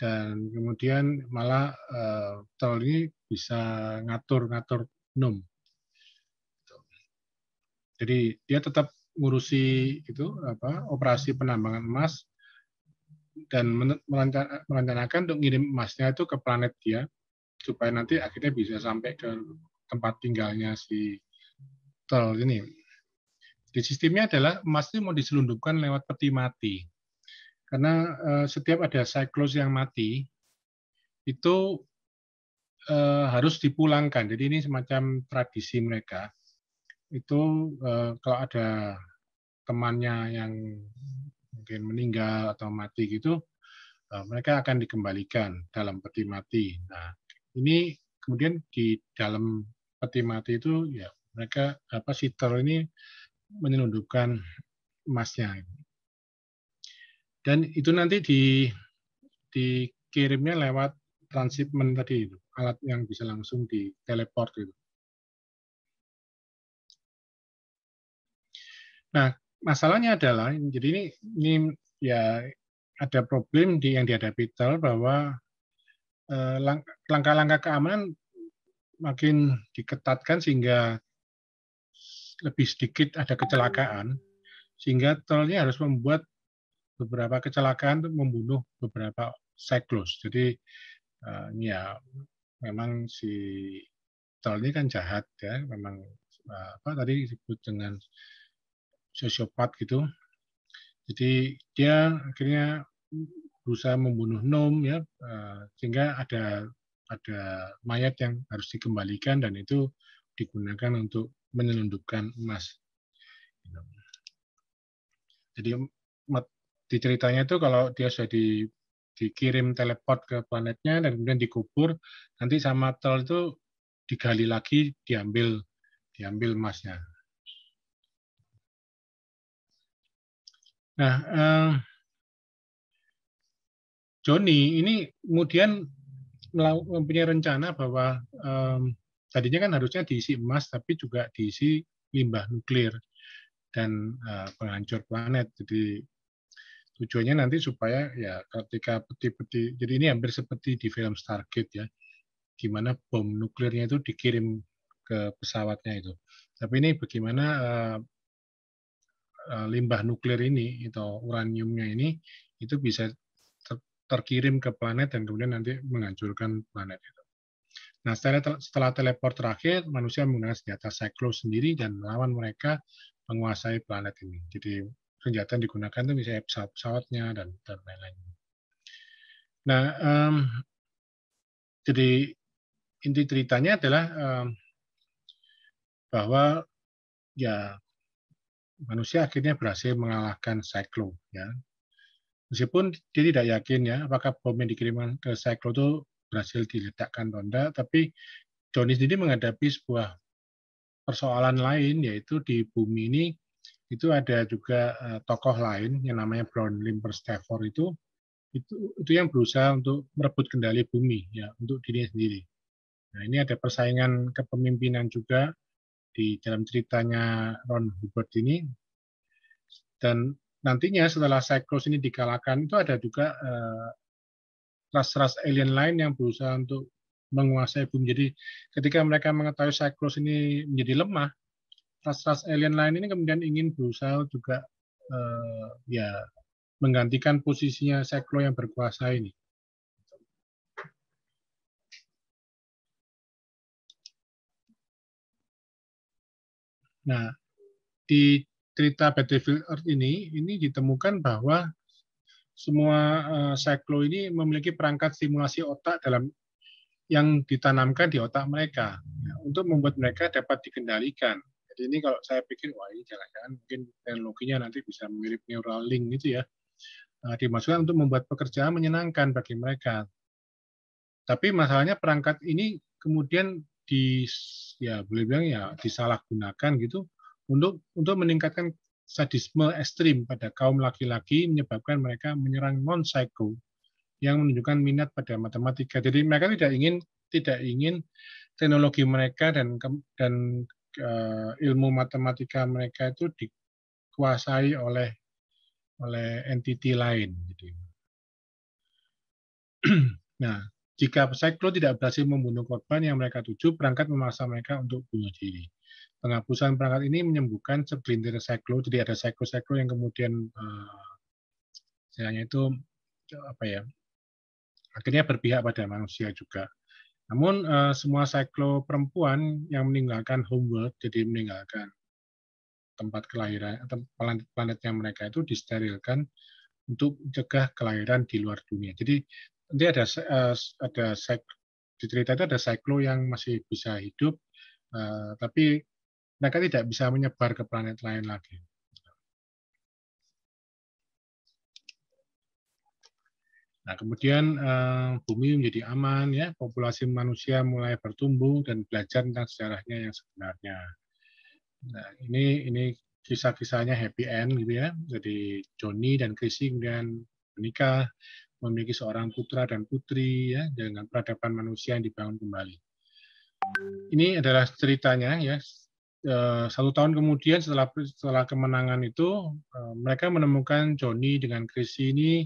dan kemudian malah uh, ini bisa ngatur-ngatur Nom. Jadi dia tetap ngurusi itu apa operasi penambangan emas dan merencanakan untuk ngirim emasnya itu ke planet dia supaya nanti akhirnya bisa sampai ke tempat tinggalnya si tol ini. Di sistemnya adalah emas itu mau diselundupkan lewat peti mati. Karena eh, setiap ada siklus yang mati itu eh, harus dipulangkan. Jadi ini semacam tradisi mereka. Itu eh, kalau ada temannya yang mungkin meninggal atau mati gitu, eh, mereka akan dikembalikan dalam peti mati. Nah, ini kemudian di dalam peti mati itu ya mereka apa si ini menyelundupkan emasnya. Dan itu nanti di dikirimnya lewat transshipment tadi itu, alat yang bisa langsung di teleport itu. Nah, masalahnya adalah jadi ini ini ya ada problem di yang dihadapi Tel bahwa eh, langkah-langkah keamanan makin diketatkan sehingga lebih sedikit ada kecelakaan sehingga tolnya harus membuat beberapa kecelakaan untuk membunuh beberapa siklus. Jadi eh, ya memang si tol ini kan jahat ya, memang eh, apa tadi disebut dengan sosiopat gitu. Jadi dia akhirnya berusaha membunuh Nom ya eh, sehingga ada ada mayat yang harus dikembalikan dan itu digunakan untuk menyelundupkan emas. Jadi di ceritanya itu kalau dia sudah di, dikirim teleport ke planetnya dan kemudian dikubur, nanti sama troll itu digali lagi, diambil diambil emasnya. Nah, eh, Joni ini kemudian mempunyai rencana bahwa eh, tadinya kan harusnya diisi emas, tapi juga diisi limbah nuklir dan eh, penghancur planet. Jadi tujuannya nanti supaya ya ketika peti-peti, jadi ini hampir seperti di film Stargate ya, di mana bom nuklirnya itu dikirim ke pesawatnya itu. Tapi ini bagaimana eh, Eh, limbah nuklir ini atau uraniumnya ini itu bisa terkirim ke planet dan kemudian nanti menghancurkan planet itu. Nah, setelah, setelah teleport terakhir, manusia menggunakan senjata Cyclo sendiri dan melawan mereka menguasai planet ini. Jadi senjata yang digunakan itu misalnya pesawat-pesawatnya dan, dan lain-lain. Nah, um, jadi inti ceritanya adalah um, bahwa ya manusia akhirnya berhasil mengalahkan Cyclo. Ya. Meskipun dia tidak yakin ya apakah bom yang dikirimkan ke Cyclo itu berhasil diletakkan atau tapi Johnny sendiri menghadapi sebuah persoalan lain yaitu di bumi ini itu ada juga eh, tokoh lain yang namanya Brown Limper Stafford itu itu itu yang berusaha untuk merebut kendali bumi ya untuk dirinya sendiri. Nah ini ada persaingan kepemimpinan juga di dalam ceritanya Ron Hubbard ini. Dan nantinya setelah Cyclops ini dikalahkan itu ada juga ras eh, ras-ras alien lain yang berusaha untuk menguasai bumi. Jadi ketika mereka mengetahui Cyclops ini menjadi lemah, ras-ras alien lain ini kemudian ingin berusaha juga uh, ya menggantikan posisinya Cyclops yang berkuasa ini. Nah, di cerita Battlefield Earth ini, ini ditemukan bahwa semua uh, cyclo ini memiliki perangkat simulasi otak dalam yang ditanamkan di otak mereka ya, untuk membuat mereka dapat dikendalikan. Jadi ini kalau saya pikir wah ini jangan-jangan mungkin teknologinya nanti bisa mirip Neuralink gitu ya. Nah, eh, dimaksudkan untuk membuat pekerjaan menyenangkan bagi mereka. Tapi masalahnya perangkat ini kemudian di ya boleh bilang ya disalahgunakan gitu untuk untuk meningkatkan sadisme ekstrim pada kaum laki-laki menyebabkan mereka menyerang non psycho yang menunjukkan minat pada matematika. Jadi mereka tidak ingin tidak ingin teknologi mereka dan dan uh, ilmu matematika mereka itu dikuasai oleh oleh entiti lain. Gitu. [clears throat] nah, jika psycho tidak berhasil membunuh korban yang mereka tuju, perangkat memaksa mereka untuk bunuh diri. Penghapusan perangkat ini menyembuhkan segelintir psycho, jadi ada psycho-psycho yang kemudian eh, istilahnya itu apa ya akhirnya berpihak pada manusia juga. Namun uh, semua psycho perempuan yang meninggalkan homeworld, jadi meninggalkan tempat kelahiran atau planet planetnya mereka itu disterilkan untuk mencegah kelahiran di luar dunia. Jadi nanti ada eh, ada di cerita itu ada siklo yang masih bisa hidup, eh, tapi mereka tidak bisa menyebar ke planet lain lagi. Nah, kemudian eh, bumi menjadi aman, ya, populasi manusia mulai bertumbuh dan belajar tentang sejarahnya yang sebenarnya. Nah, ini ini kisah-kisahnya happy end gitu ya. Jadi Joni dan Chrissy kemudian menikah, memiliki seorang putra dan putri ya dengan peradaban manusia yang dibangun kembali. Ini adalah ceritanya ya. Eh, satu tahun kemudian setelah setelah kemenangan itu eh, mereka menemukan Joni dengan Chris ini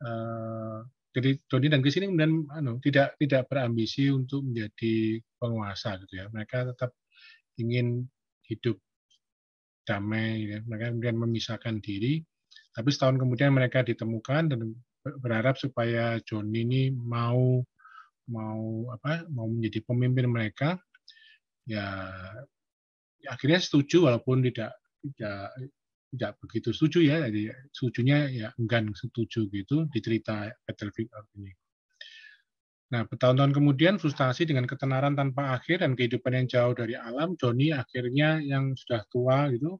eh, jadi Joni dan Chris ini kemudian anu, tidak tidak berambisi untuk menjadi penguasa gitu ya. Mereka tetap ingin hidup damai. Ya. Mereka kemudian memisahkan diri. Tapi setahun kemudian mereka ditemukan dan berharap supaya Joni ini mau mau apa mau menjadi pemimpin mereka ya, ya akhirnya setuju walaupun tidak tidak tidak begitu setuju ya jadi setujunya ya enggan setuju gitu di cerita Battlefield ini. Nah, bertahun-tahun kemudian frustasi dengan ketenaran tanpa akhir dan kehidupan yang jauh dari alam, Joni akhirnya yang sudah tua gitu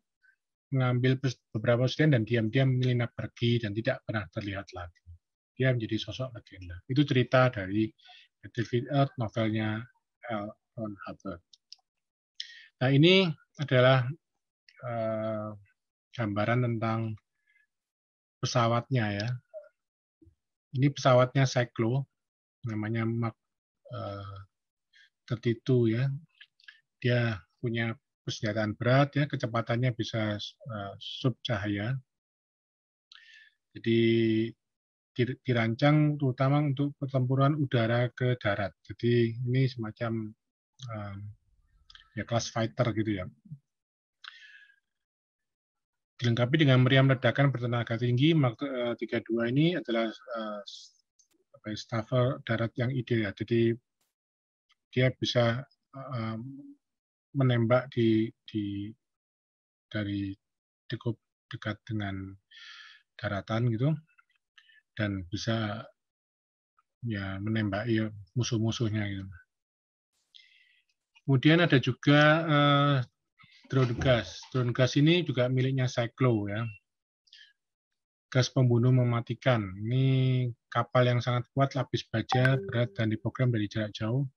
mengambil beberapa stand dan diam-diam Milina pergi dan tidak pernah terlihat lagi dia menjadi sosok legenda. Itu cerita dari David Earth, novelnya L. Ron Hubbard. Nah ini adalah eh, gambaran tentang pesawatnya ya. Ini pesawatnya Cyclo, namanya Mark eh, tertitu ya. Dia punya persenjataan berat ya, kecepatannya bisa eh, sub cahaya. Jadi dirancang terutama untuk pertempuran udara ke darat. Jadi ini semacam ya kelas fighter gitu ya. Dilengkapi dengan meriam ledakan bertenaga tinggi, Mark 32 ini adalah ya, staffer darat yang ideal. Ya. Jadi dia bisa menembak di, di dari cukup dekat dengan daratan gitu dan bisa ya menembaki musuh-musuhnya gitu. Kemudian ada juga eh, drone gas. Drone gas ini juga miliknya Cyclo ya. Gas pembunuh mematikan. Ini kapal yang sangat kuat, lapis baja, berat, dan diprogram dari jarak jauh.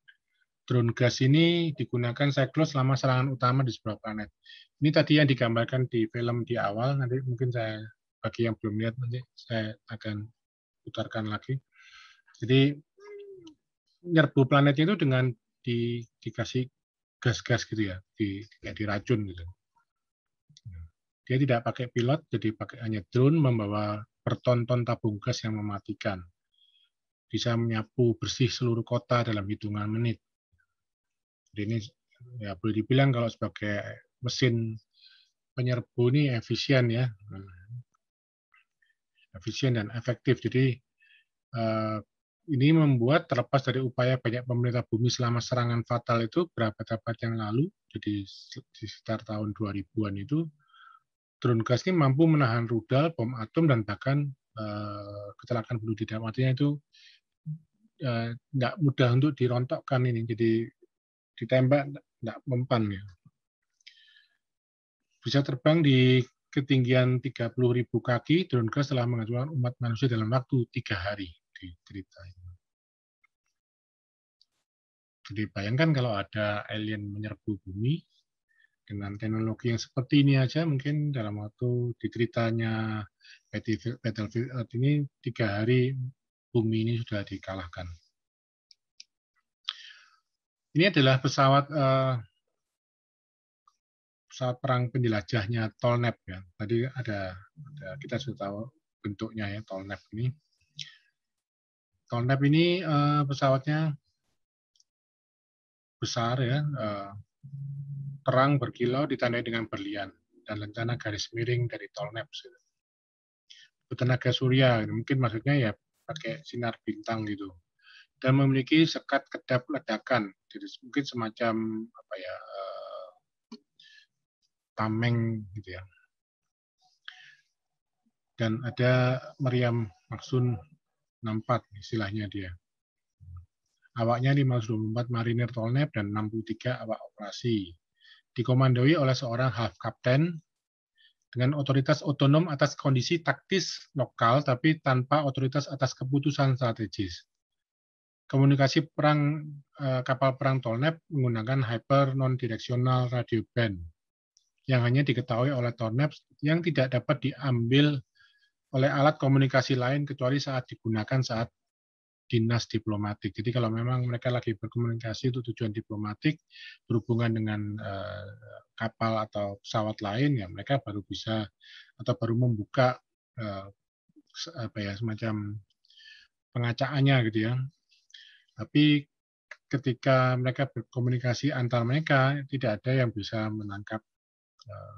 Drone gas ini digunakan Cyclo selama serangan utama di sebuah planet. Ini tadi yang digambarkan di film di awal, nanti mungkin saya bagi yang belum lihat nanti saya akan putarkan lagi. Jadi nyerbu planet itu dengan di, dikasih gas-gas gitu ya, di, kayak diracun gitu. Dia tidak pakai pilot, jadi pakai hanya drone membawa pertonton tabung gas yang mematikan. Bisa menyapu bersih seluruh kota dalam hitungan menit. Jadi ini ya boleh dibilang kalau sebagai mesin penyerbu ini efisien ya efisien dan efektif. Jadi eh, ini membuat terlepas dari upaya banyak pemerintah bumi selama serangan fatal itu berapa tepat yang lalu, jadi di sekitar tahun 2000-an itu, drone gas ini mampu menahan rudal, bom atom, dan bahkan eh, kecelakaan bunuh diri. Artinya itu tidak eh, mudah untuk dirontokkan ini, jadi ditembak tidak mempan. Ya. Bisa terbang di ketinggian 30.000 kaki drone ke telah menghancurkan umat manusia dalam waktu tiga hari di cerita ini. Jadi bayangkan kalau ada alien menyerbu bumi dengan teknologi yang seperti ini aja mungkin dalam waktu di ceritanya Battlefield ini tiga hari bumi ini sudah dikalahkan. Ini adalah pesawat uh, saat perang penjelajahnya Tolnep ya. Tadi ada, ada kita sudah tahu bentuknya ya Tolnep ini. Tolnep ini uh, pesawatnya besar ya, uh, terang berkilau ditandai dengan berlian dan lencana garis miring dari Tolnep. Bertenaga surya, mungkin maksudnya ya pakai sinar bintang gitu dan memiliki sekat kedap ledakan, jadi mungkin semacam apa ya Tameng gitu ya. Dan ada Meriam Maksun 64 istilahnya dia. Awaknya 524 marinir tolnep dan 63 awak operasi. Dikomandoi oleh seorang half captain dengan otoritas otonom atas kondisi taktis lokal tapi tanpa otoritas atas keputusan strategis komunikasi perang eh, kapal perang Tolnep menggunakan hyper non directional radio band yang hanya diketahui oleh Torneps yang tidak dapat diambil oleh alat komunikasi lain kecuali saat digunakan saat dinas diplomatik. Jadi kalau memang mereka lagi berkomunikasi itu tujuan diplomatik berhubungan dengan eh, kapal atau pesawat lain ya mereka baru bisa atau baru membuka eh, apa ya semacam pengacaannya gitu ya. Tapi ketika mereka berkomunikasi antar mereka tidak ada yang bisa menangkap Eh,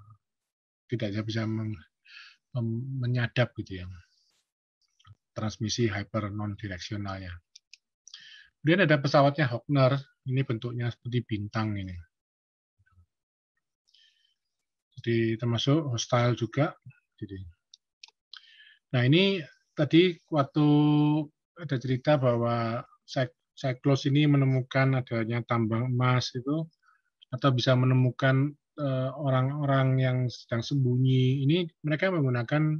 tidak bisa menyadap gitu ya transmisi hyper non direksionalnya. Kemudian ada pesawatnya Hockner, ini bentuknya seperti bintang ini. Jadi termasuk hostile juga. Jadi, nah ini tadi waktu ada cerita bahwa cyclos ini menemukan adanya tambang emas itu atau bisa menemukan Eh, orang-orang yang sedang sembunyi ini mereka menggunakan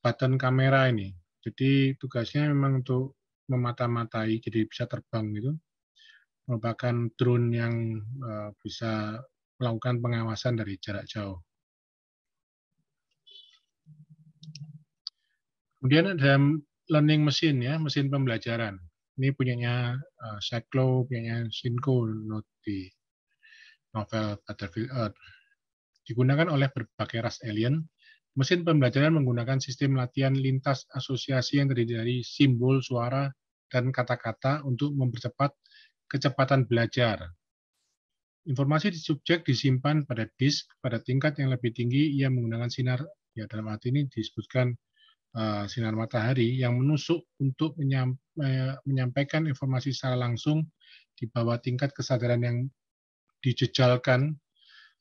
button kamera ini. Jadi tugasnya memang untuk memata-matai, jadi bisa terbang gitu. Merupakan drone yang uh, bisa melakukan pengawasan dari jarak jauh. Kemudian ada learning mesin ya, mesin pembelajaran. Ini punyanya uh, Cyclo, punyanya Synco Note novel Battlefield Earth. Digunakan oleh berbagai ras alien, mesin pembelajaran menggunakan sistem latihan lintas asosiasi yang terdiri dari simbol, suara, dan kata-kata untuk mempercepat kecepatan belajar. Informasi di subjek disimpan pada disk pada tingkat yang lebih tinggi ia menggunakan sinar ya dalam arti ini disebutkan uh, sinar matahari yang menusuk untuk menyampa, eh, menyampaikan informasi secara langsung di bawah tingkat kesadaran yang dijejalkan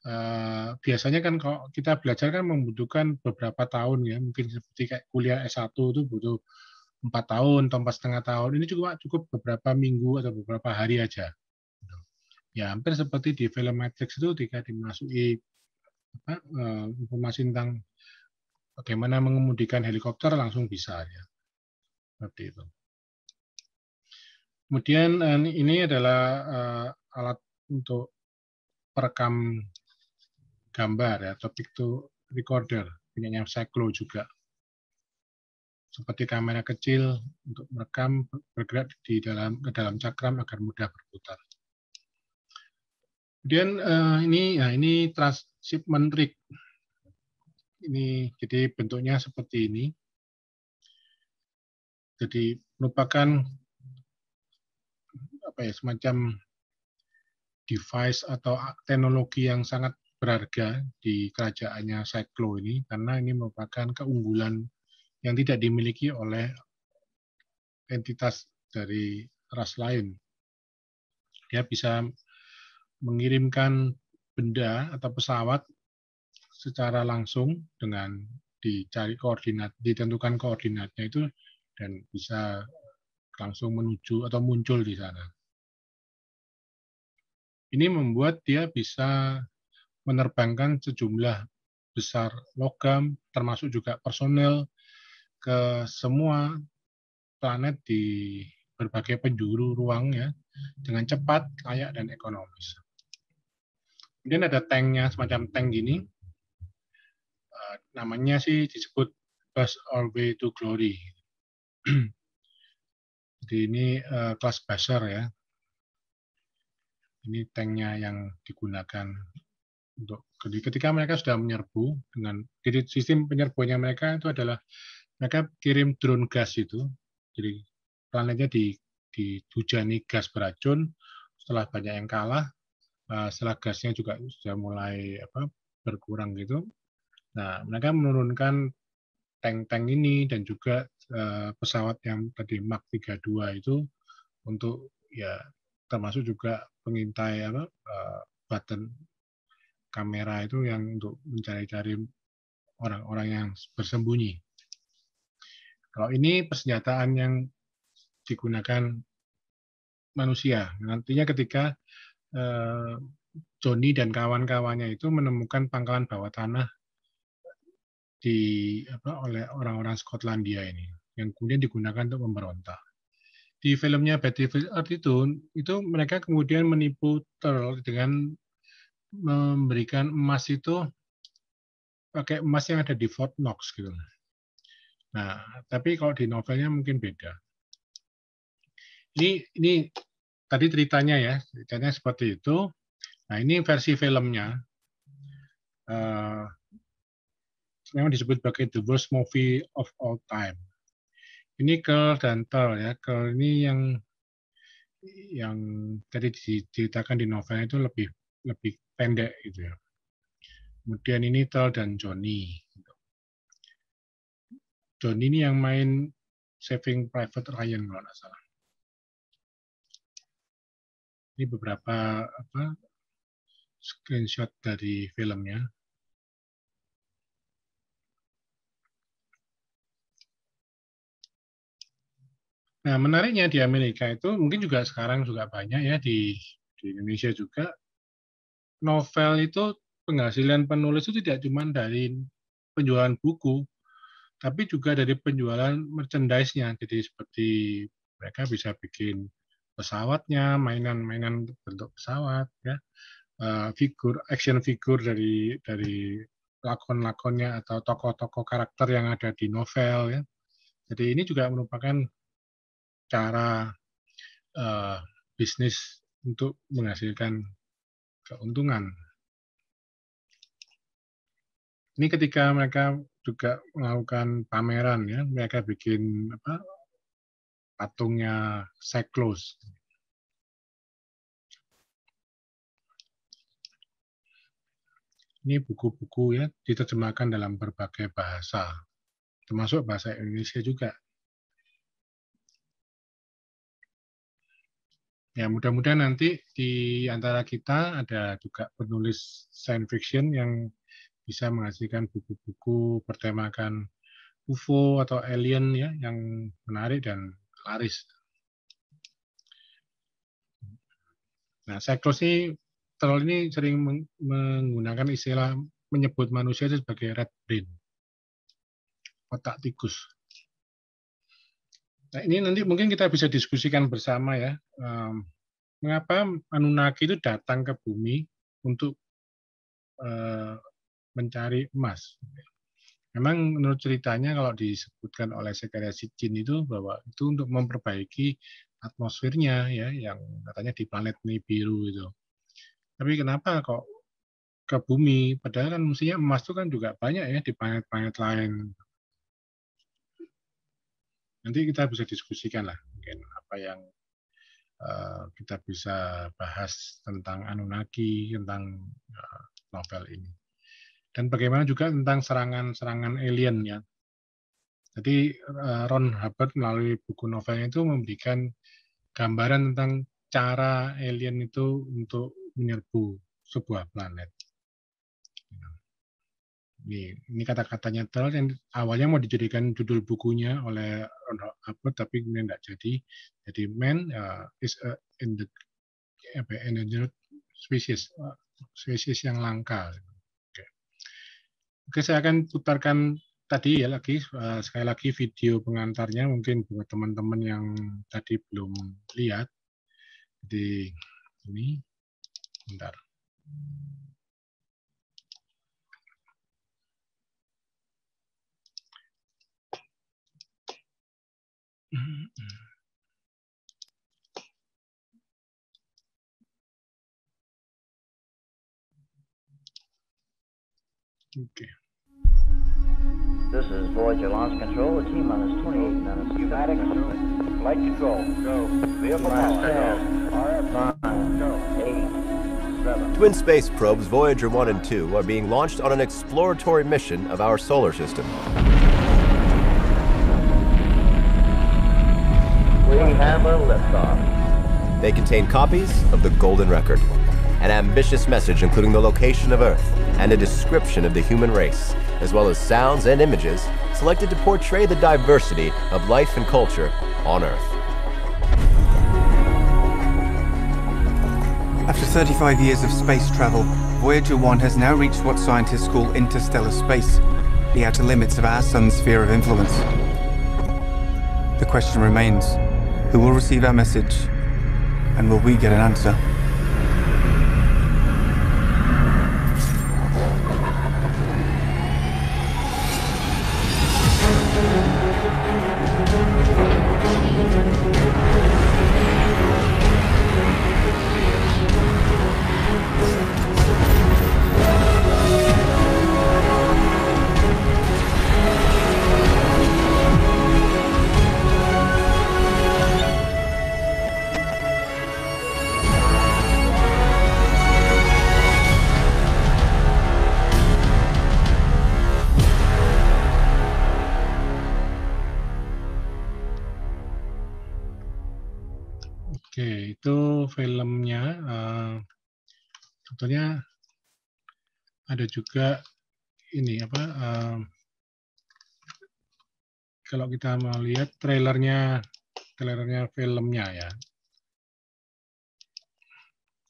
Uh, biasanya kan kalau kita belajar kan membutuhkan beberapa tahun ya, mungkin seperti kayak kuliah S1 itu butuh empat tahun atau empat setengah tahun. Ini cukup cukup beberapa minggu atau beberapa hari aja. Ya hampir seperti di film Matrix itu ketika dimasuki apa, uh, informasi tentang bagaimana mengemudikan helikopter langsung bisa ya. Seperti itu. Kemudian eh, ini adalah alat untuk perekam gambar ya, topik picto recorder, punya yang Cyclo juga. Seperti kamera kecil untuk merekam bergerak di dalam ke dalam cakram agar mudah berputar. Kemudian uh, ini ya ini transshipment rig. Ini jadi bentuknya seperti ini. Jadi merupakan apa ya semacam device atau teknologi yang sangat berharga di kerajaannya Cyclo ini karena ini merupakan keunggulan yang tidak dimiliki oleh entitas dari ras lain. Dia bisa mengirimkan benda atau pesawat secara langsung dengan dicari koordinat, ditentukan koordinatnya itu dan bisa langsung menuju atau muncul di sana. Ini membuat dia bisa menerbangkan sejumlah besar logam, termasuk juga personel, ke semua planet di berbagai penjuru ruang ya, dengan cepat, layak, dan ekonomis. Kemudian ada tanknya, semacam tank gini. Eh, namanya sih disebut Bus or Way to Glory. [clears throat] Jadi ini uh, kelas basar ya, ini tanknya yang digunakan untuk ketika mereka sudah menyerbu dengan jadi sistem penyerbuannya mereka itu adalah mereka kirim drone gas itu jadi planetnya di dihujani gas beracun setelah banyak yang kalah eh, setelah gasnya juga sudah mulai apa berkurang gitu nah mereka menurunkan tank-tank ini dan juga eh, pesawat yang tadi Mark 32 itu untuk ya termasuk juga pengintai apa eh, button kamera itu yang untuk mencari-cari orang-orang yang bersembunyi. Kalau ini persenjataan yang digunakan manusia. Nantinya ketika eh, Joni dan kawan-kawannya itu menemukan pangkalan bawah tanah di apa oleh orang-orang Skotlandia ini yang kemudian digunakan untuk memberontak di filmnya Battlefield Earth itu, itu mereka kemudian menipu Turl dengan memberikan emas itu pakai emas yang ada di Fort Knox gitu. Nah, tapi kalau di novelnya mungkin beda. Ini ini tadi ceritanya ya, ceritanya seperti itu. Nah, ini versi filmnya. Uh, eh, memang disebut sebagai the worst movie of all time ini curl dan Tel ya. Curl ini yang yang tadi diceritakan di novel itu lebih lebih pendek gitu ya. Kemudian ini Tel dan Johnny. Gitu. Johnny ini yang main Saving Private Ryan kalau nggak salah. Ini beberapa apa screenshot dari filmnya. Nah, menariknya di Amerika itu mungkin juga sekarang juga banyak ya di di Indonesia juga novel itu penghasilan penulis itu tidak cuma dari penjualan buku, tapi juga dari penjualan merchandise-nya. Jadi seperti mereka bisa bikin pesawatnya, mainan-mainan bentuk pesawat, ya, uh, figur, action figure dari dari lakon-lakonnya atau tokoh-tokoh karakter yang ada di novel, ya. Jadi ini juga merupakan cara uh, bisnis untuk menghasilkan keuntungan. Ini ketika mereka juga melakukan pameran ya, mereka bikin apa patungnya Cyclos. Ini buku-buku ya diterjemahkan dalam berbagai bahasa, termasuk bahasa Indonesia juga Ya, mudah-mudahan nanti di antara kita ada juga penulis science fiction yang bisa menghasilkan buku-buku bertemakan UFO atau alien ya yang menarik dan laris. Nah, Psychology terlalu ini sering menggunakan istilah menyebut manusia itu sebagai red brain, otak tikus. Nah, ini nanti mungkin kita bisa diskusikan bersama ya. Um, mengapa Anunnaki itu datang ke bumi untuk uh, mencari emas? Memang menurut ceritanya kalau disebutkan oleh sekretaris Jin itu bahwa itu untuk memperbaiki atmosfernya ya yang katanya di planet ini biru itu. Tapi kenapa kok ke bumi? Padahal kan mestinya emas itu kan juga banyak ya di planet-planet lain nanti kita bisa diskusikan lah mungkin apa yang uh, kita bisa bahas tentang Anunnaki, tentang uh, novel ini. Dan bagaimana juga tentang serangan-serangan alien ya. Jadi uh, Ron Hubbard melalui buku novelnya itu memberikan gambaran tentang cara alien itu untuk menyerbu sebuah planet ini kata-katanya Terrell yang awalnya mau dijadikan judul bukunya oleh Ronald tapi kemudian tidak jadi. Jadi man uh, is a, in the apa, ya, endangered species, uh, species yang langka. Oke. Okay. okay, saya akan putarkan tadi ya lagi uh, sekali lagi video pengantarnya mungkin buat teman-teman yang tadi belum lihat. di ini, bentar. Okay. This is Voyager Launch Control. The team on is 28 minutes. Pneumatic. Light go. Go. Vehicle power. Go. Twin space probes Voyager 1 and 2 are being launched on an exploratory mission of our solar system. We have a liftoff. They contain copies of the Golden Record, an ambitious message including the location of Earth, and a description of the human race, as well as sounds and images selected to portray the diversity of life and culture on Earth. After 35 years of space travel, Voyager 1 has now reached what scientists call interstellar space, the outer limits of our sun's sphere of influence. The question remains, who will receive our message, and will we get an answer? juga ini apa um, kalau kita mau lihat trailernya trailernya filmnya ya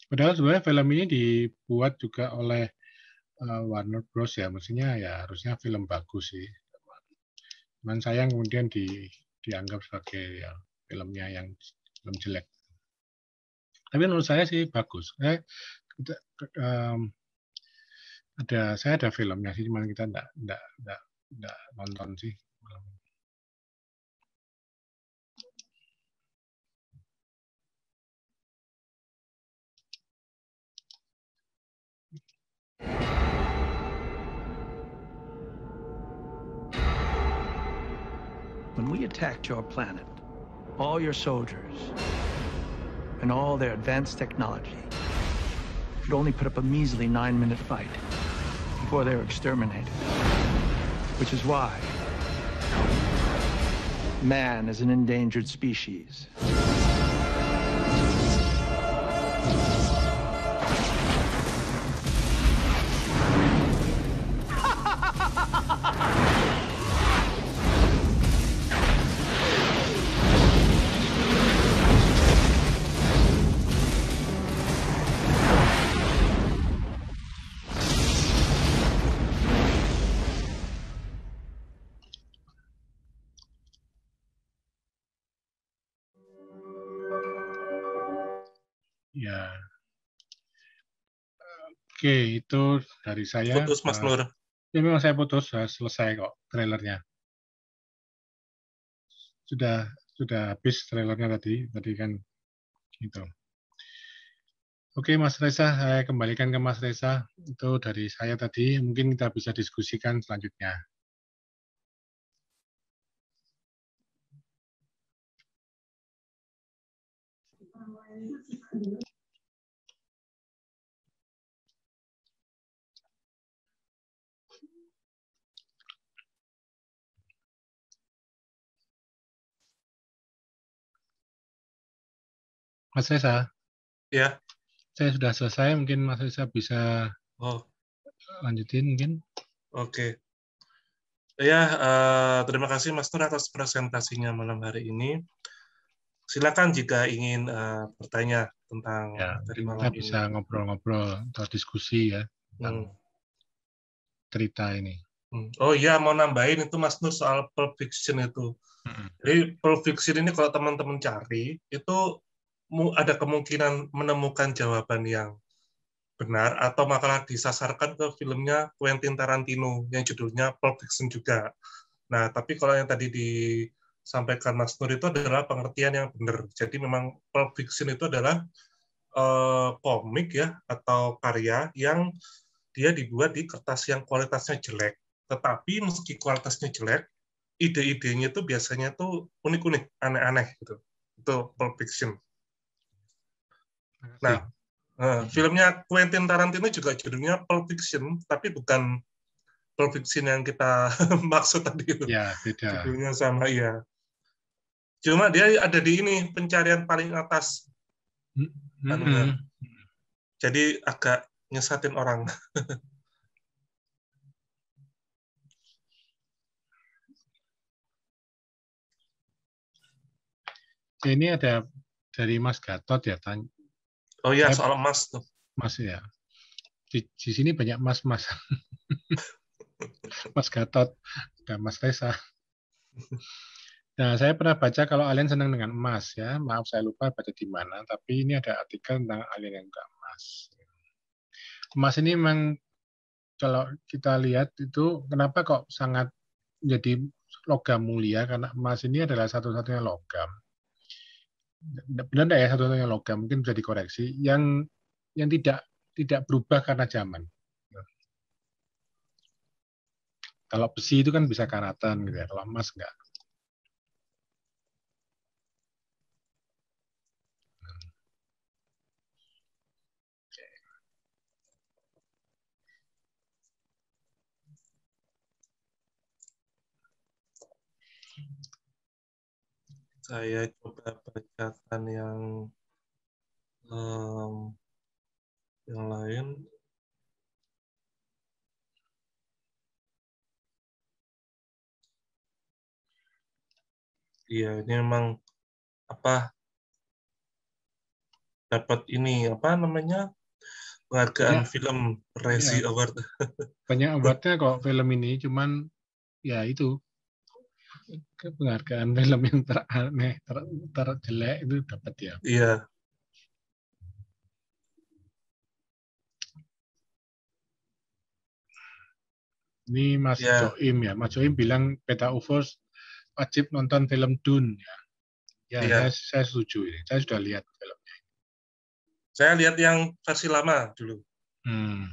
padahal sebenarnya film ini dibuat juga oleh uh, Warner Bros ya maksudnya ya harusnya film bagus sih cuman sayang kemudian di, dianggap sebagai ya, filmnya yang film jelek tapi menurut saya sih bagus eh, kita, um, ada saya ada filmnya sih cuman kita enggak enggak enggak, enggak nonton sih When we attacked your planet, all your soldiers and all their advanced technology could only put up a measly nine-minute fight before they were exterminated. Which is why man is an endangered species. Oke, itu dari saya. Putus Mas eh, Nur. Ya memang saya putus, sudah selesai kok trailernya. Sudah sudah habis trailernya tadi, tadi kan gitu. Oke Mas Reza, saya kembalikan ke Mas Reza. Itu dari saya tadi, mungkin kita bisa diskusikan selanjutnya. Mas Reza. Ya. Saya sudah selesai, mungkin Mas Reza bisa oh. lanjutin mungkin. Oke. Okay. Ya, uh, terima kasih Mas Nur atas presentasinya malam hari ini. Silakan jika ingin uh, bertanya tentang ya, dari malam kita ini. bisa ngobrol-ngobrol atau diskusi ya tentang hmm. cerita ini. Hmm. Oh iya, mau nambahin itu Mas Nur soal Pulp Fiction itu. Hmm. Jadi Pulp Fiction ini kalau teman-teman cari, itu ada kemungkinan menemukan jawaban yang benar atau makalah disasarkan ke filmnya Quentin Tarantino yang judulnya Pulp Fiction juga. Nah, tapi kalau yang tadi disampaikan Mas Nur itu adalah pengertian yang benar. Jadi memang Pulp Fiction itu adalah uh, komik ya atau karya yang dia dibuat di kertas yang kualitasnya jelek. Tetapi meski kualitasnya jelek, ide-idenya itu biasanya tuh unik-unik, aneh-aneh gitu. Itu Pulp Fiction. Nah, uh, filmnya Quentin Tarantino juga judulnya Pulp Fiction, tapi bukan Pulp Fiction yang kita [laughs] maksud tadi itu. Ya, tidak. Judulnya sama, iya. Cuma dia ada di ini, pencarian paling atas. Mm -hmm. Jadi agak nyesatin orang. [laughs] ini ada dari Mas Gatot ya tanya, Oh iya, soal emas tuh. Mas ya. Di, di sini banyak emas emas. [laughs] mas Gatot, dan Mas Tesa. Nah, saya pernah baca kalau alien senang dengan emas ya. Maaf saya lupa baca di mana, tapi ini ada artikel tentang alien yang enggak emas. Emas ini memang kalau kita lihat itu kenapa kok sangat jadi logam mulia karena emas ini adalah satu-satunya logam benar nggak ya satu-satunya logam mungkin bisa dikoreksi yang yang tidak tidak berubah karena zaman. Kalau besi itu kan bisa karatan gitu ya, kalau emas enggak. saya coba bacakan yang um, yang lain. Iya, ini memang apa dapat ini apa namanya penghargaan ya. film Resi ya. Award. [laughs] Banyak awardnya kok film ini, cuman ya itu penghargaan film yang teraneh ter, terjelek itu dapat ya iya ini Mas yeah. Joim ya Mas Joim bilang peta ufos wajib nonton film Dune ya ya yeah. saya, saya setuju ini saya sudah lihat filmnya saya lihat yang versi lama dulu hmm.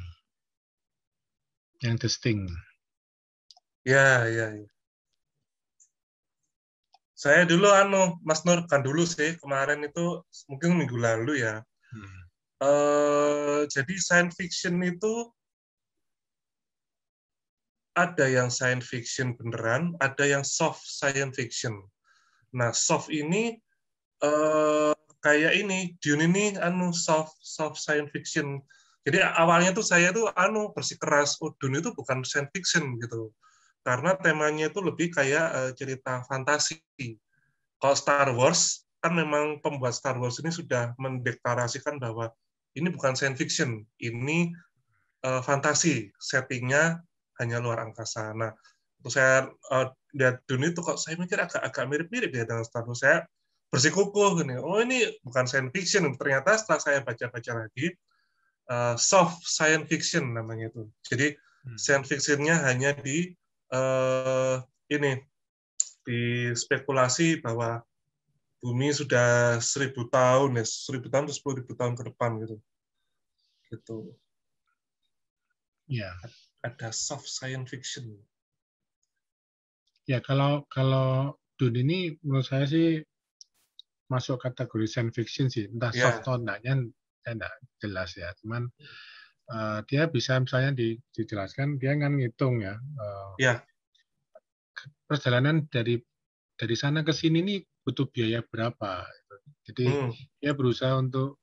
yang testing ya yeah, ya yeah, yeah. Saya dulu anu Mas Nur kan dulu sih kemarin itu mungkin minggu lalu ya. Hmm. Uh, jadi science fiction itu ada yang science fiction beneran, ada yang soft science fiction. Nah, soft ini uh, kayak ini, Dune ini anu soft soft science fiction. Jadi awalnya tuh saya tuh anu bersikeras, oh Dune itu bukan science fiction gitu karena temanya itu lebih kayak uh, cerita fantasi. Kalau Star Wars kan memang pembuat Star Wars ini sudah mendeklarasikan bahwa ini bukan science fiction, ini uh, fantasi, settingnya hanya luar angkasa. Nah, untuk saya uh, dunia itu kok saya mikir agak-agak mirip-mirip ya dengan Star Wars. Saya bersikukuh ini, oh ini bukan science fiction. Ternyata setelah saya baca-baca lagi, uh, soft science fiction namanya itu. Jadi hmm. science fictionnya hanya di eh, ini spekulasi bahwa bumi sudah seribu tahun ya seribu tahun atau sepuluh ribu tahun ke depan gitu gitu ya ada soft science fiction ya kalau kalau dun ini menurut saya sih masuk kategori science fiction sih entah ya. soft atau enggaknya enggak jelas ya cuman ya. Eh, dia bisa misalnya dijelaskan dia kan ngitung ya. Eh, iya. Perjalanan dari dari sana ke sini ini butuh biaya berapa. Gitu. Jadi hmm. dia berusaha untuk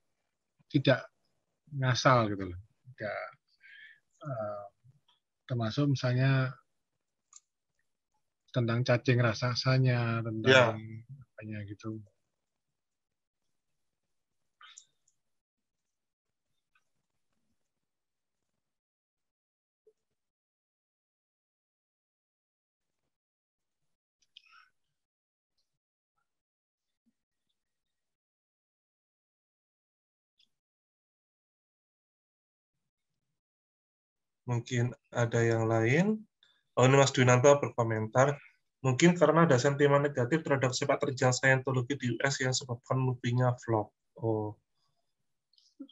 tidak ngasal gitu loh. Tidak, eh, termasuk misalnya tentang cacing rasanya, tentang ya. apa gitu. Mungkin ada yang lain. Oh, ini Mas Dwinanto berkomentar, mungkin karena ada sentimen negatif terhadap sepak terjang Scientology di US yang sebabkan movie-nya flop. Oh.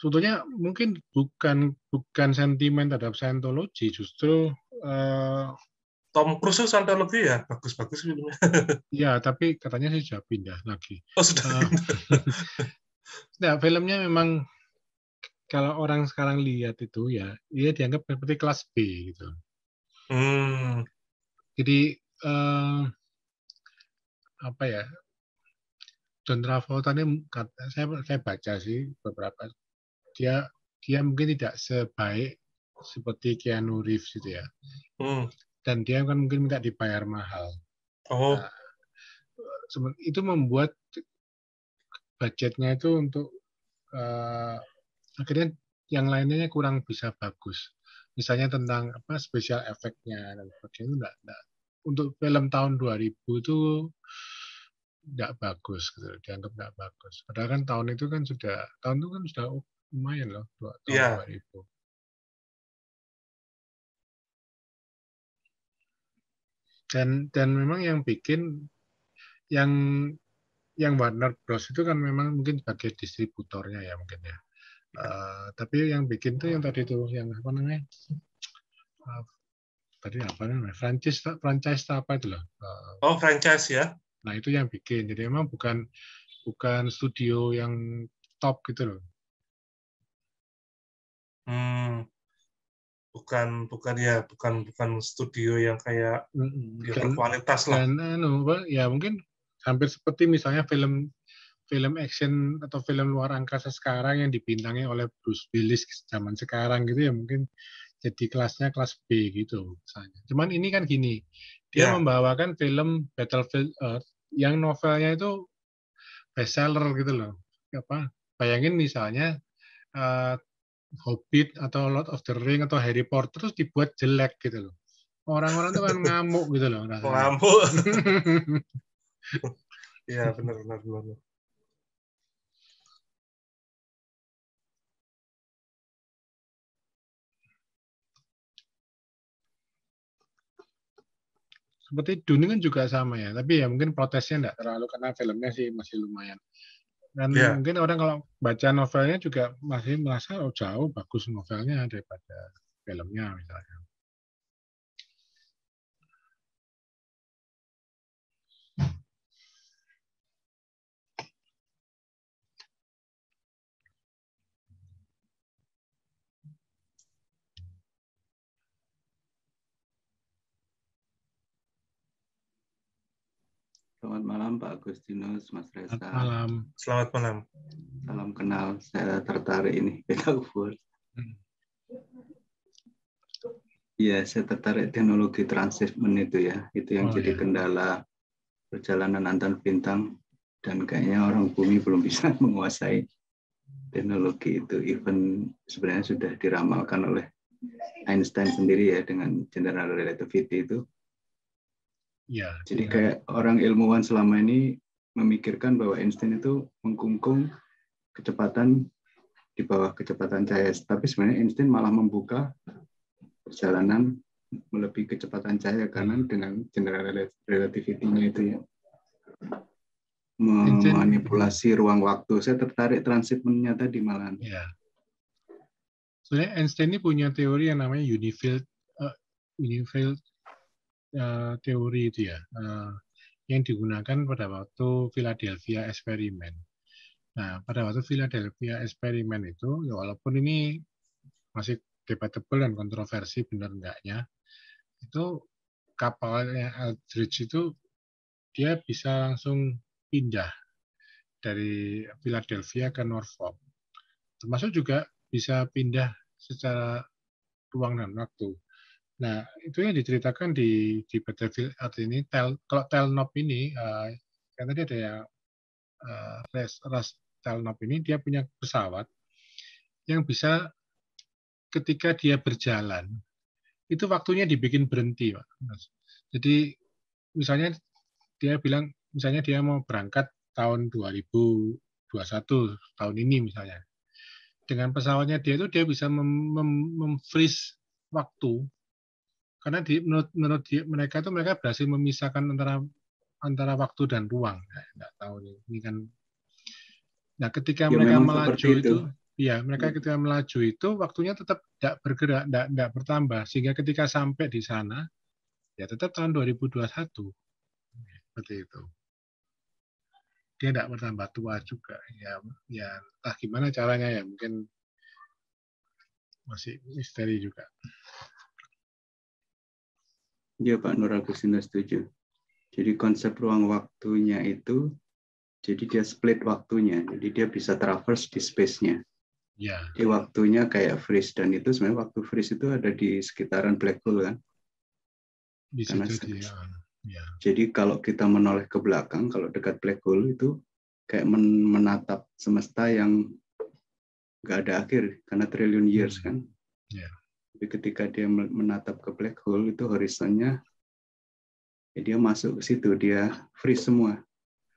Sebetulnya mungkin bukan bukan sentimen terhadap Scientology, justru uh, Tom Cruise Scientology ya, bagus-bagus filmnya. [laughs] ya, tapi katanya sih sudah pindah lagi. Oh, sudah. Uh, [laughs] nah, filmnya memang kalau orang sekarang lihat itu ya dia dianggap seperti kelas B gitu. Hmm. Jadi eh, apa ya? John Travolta ini saya saya baca sih beberapa dia dia mungkin tidak sebaik seperti Keanu Reeves gitu ya. Hmm. Dan dia kan mungkin tidak dibayar mahal. Oh. Nah, itu membuat budgetnya itu untuk uh, akhirnya yang lainnya kurang bisa bagus. Misalnya tentang apa spesial efeknya dan sebagainya itu enggak, enggak. untuk film tahun 2000 itu tidak bagus gitu, dianggap tidak bagus. Padahal kan tahun itu kan sudah tahun itu kan sudah lumayan loh, dua, tahun yeah. 2000. Dan dan memang yang bikin yang yang Warner Bros itu kan memang mungkin sebagai distributornya ya mungkin ya Uh, tapi yang bikin tuh yang tadi tuh yang apa namanya uh, tadi apa namanya franchise franchise apa itu loh uh, oh franchise ya nah itu yang bikin jadi emang bukan bukan studio yang top gitu loh hmm, bukan bukan ya bukan bukan studio yang kayak mm -hmm. berkualitas lah dan anu, ya mungkin hampir seperti misalnya film film action atau film luar angkasa sekarang yang dibintangi oleh Bruce Willis zaman sekarang gitu ya mungkin jadi kelasnya kelas B gitu misalnya. Cuman ini kan gini, dia yeah. membawakan film Battlefield Earth yang novelnya itu bestseller gitu loh. Apa? Bayangin misalnya uh, Hobbit atau Lord of the Ring atau Harry Potter terus dibuat jelek gitu loh. Orang-orang tuh kan [laughs] ngamuk gitu loh. Ngamuk. [laughs] Iya benar benar. seperti Dune kan juga sama ya tapi ya mungkin protesnya nggak terlalu karena filmnya sih masih lumayan dan yeah. mungkin orang kalau baca novelnya juga masih merasa oh jauh bagus novelnya daripada filmnya misalnya Selamat malam Pak Agustinus, Mas Reza. Selamat malam. Selamat malam. Salam kenal. Saya tertarik ini beta [laughs] World. Hmm. Iya, saya tertarik teknologi transshipment itu ya. Itu yang oh, jadi ya. kendala perjalanan antar bintang dan kayaknya orang bumi belum [laughs] bisa menguasai teknologi itu. Even sebenarnya sudah diramalkan oleh Einstein sendiri ya dengan general relativity itu Ya, Jadi ya. kayak orang ilmuwan selama ini memikirkan bahwa Einstein itu mengkungkung kecepatan di bawah kecepatan cahaya, tapi sebenarnya Einstein malah membuka perjalanan melebihi kecepatan cahaya karena hmm. dengan general relativity-nya itu ya memanipulasi ruang waktu. Saya tertarik transitmennya tadi malahan. Ya. Sebenarnya Einstein ini punya teori yang namanya unifield uh, unifield Eh, teori itu ya eh, yang digunakan pada waktu Philadelphia eksperimen. Nah, pada waktu Philadelphia eksperimen itu, ya walaupun ini masih debatable dan kontroversi benar enggaknya, itu kapalnya Aldrich itu dia bisa langsung pindah dari Philadelphia ke Norfolk. Termasuk juga bisa pindah secara ruang dan waktu. Nah, itu yang diceritakan di di Battlefield Earth ini, tel, kalau Telnop ini, uh, kan tadi ada yang uh, eh, res, ras Telnop ini, dia punya pesawat yang bisa ketika dia berjalan, itu waktunya dibikin berhenti. Pak. Jadi, misalnya dia bilang, misalnya dia mau berangkat tahun 2021, tahun ini misalnya. Dengan pesawatnya dia itu, dia bisa mem, mem, mem waktu karena di, menurut menurut di, mereka itu mereka berhasil memisahkan antara antara waktu dan ruang nah, nggak tahu nih ini kan nah ketika ya, mereka melaju itu, itu ya mereka hmm. ketika melaju itu waktunya tetap tidak bergerak tidak tidak bertambah sehingga ketika sampai di sana ya tetap tahun 2021 seperti itu dia tidak bertambah tua juga ya ya entah gimana caranya ya mungkin masih misteri juga. Iya Pak Nur Agustina setuju. Jadi konsep ruang waktunya itu, jadi dia split waktunya, jadi dia bisa traverse di space-nya. Ya. Di waktunya kayak freeze dan itu sebenarnya waktu freeze itu ada di sekitaran black hole kan? Di Karena situ dia. Ah, ya. Jadi kalau kita menoleh ke belakang, kalau dekat black hole itu kayak menatap semesta yang nggak ada akhir karena triliun years hmm. kan? Yeah. Tapi ketika dia menatap ke black hole itu horizonnya ya dia masuk ke situ, dia free semua.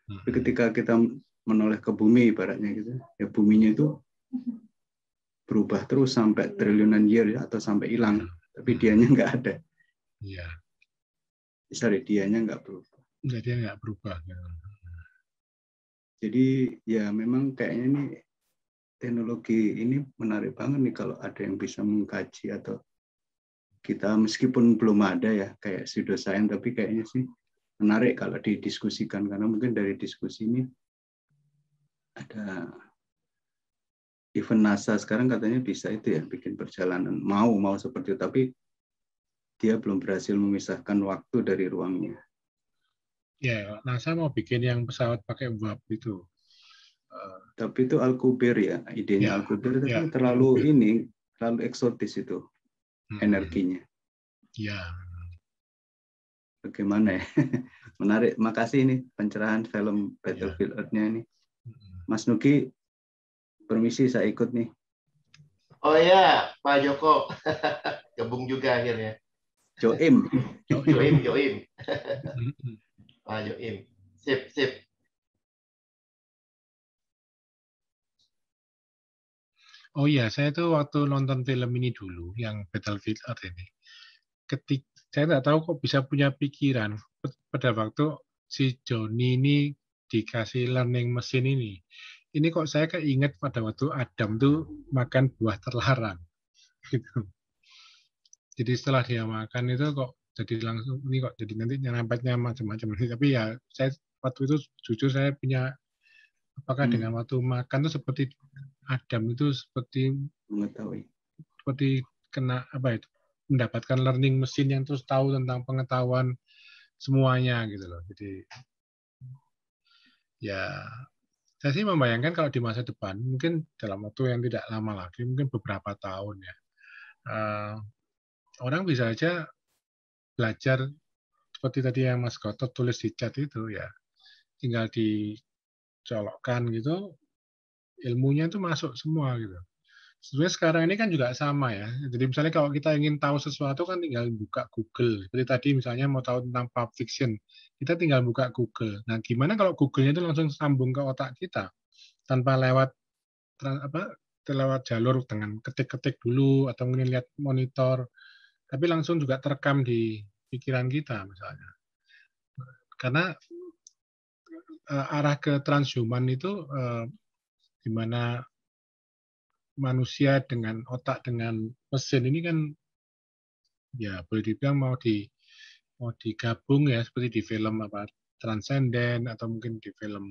Tapi hmm. ketika kita menoleh ke bumi ibaratnya gitu, ya buminya itu berubah terus sampai triliunan year atau sampai hilang, hmm. tapi dianya nggak ada. Iya. Sorry, dianya nggak berubah. Jadi nggak berubah. Ya. Jadi ya memang kayaknya ini teknologi ini menarik banget nih kalau ada yang bisa mengkaji atau kita meskipun belum ada ya kayak sudah pseudoscience tapi kayaknya sih menarik kalau didiskusikan karena mungkin dari diskusi ini ada event NASA sekarang katanya bisa itu ya bikin perjalanan mau mau seperti itu tapi dia belum berhasil memisahkan waktu dari ruangnya. Ya, NASA mau bikin yang pesawat pakai uap itu. Eh, tapi itu Alkuber ya idenya ya, Alkuber tapi ya, terlalu Al ini terlalu eksotis itu hmm. energinya ya bagaimana ya [laughs] menarik makasih ini pencerahan film Battlefield ya. Earth-nya ini hmm. Mas Nuki permisi saya ikut nih oh ya Pak Joko [laughs] gabung juga akhirnya Joim Joim Joim hmm. Pak Joim sip sip Oh iya, saya itu waktu nonton film ini dulu, yang Battlefield Earth ini. Ketik, saya nggak tahu kok bisa punya pikiran pada waktu si Joni ini dikasih learning mesin ini. Ini kok saya keinget pada waktu Adam tuh makan buah terlarang. [laughs] Gitu. Jadi setelah dia makan itu kok jadi langsung ini kok jadi nanti nyerempetnya macam-macam. Tapi ya saya waktu itu jujur saya punya apakah hmm. dengan waktu makan tuh seperti Adam itu seperti mengetahui seperti kena apa itu mendapatkan learning mesin yang terus tahu tentang pengetahuan semuanya gitu loh. Jadi ya saya sih membayangkan kalau di masa depan mungkin dalam waktu yang tidak lama lagi mungkin beberapa tahun ya uh, orang bisa aja belajar seperti tadi yang Mas Gotot tulis di chat itu ya tinggal dicolokkan gitu ilmunya itu masuk semua gitu. Sebenarnya sekarang ini kan juga sama ya. Jadi misalnya kalau kita ingin tahu sesuatu kan tinggal buka Google. Jadi tadi misalnya mau tahu tentang pop fiction, kita tinggal buka Google. Nah, gimana kalau Google-nya itu langsung sambung ke otak kita tanpa lewat apa lewat jalur dengan ketik-ketik dulu atau mungkin lihat monitor, tapi langsung juga terekam di pikiran kita misalnya. Karena eh, arah ke transhuman itu eh, di mana manusia dengan otak dengan mesin ini kan ya boleh dibilang mau di mau digabung ya seperti di film apa Transcendent atau mungkin di film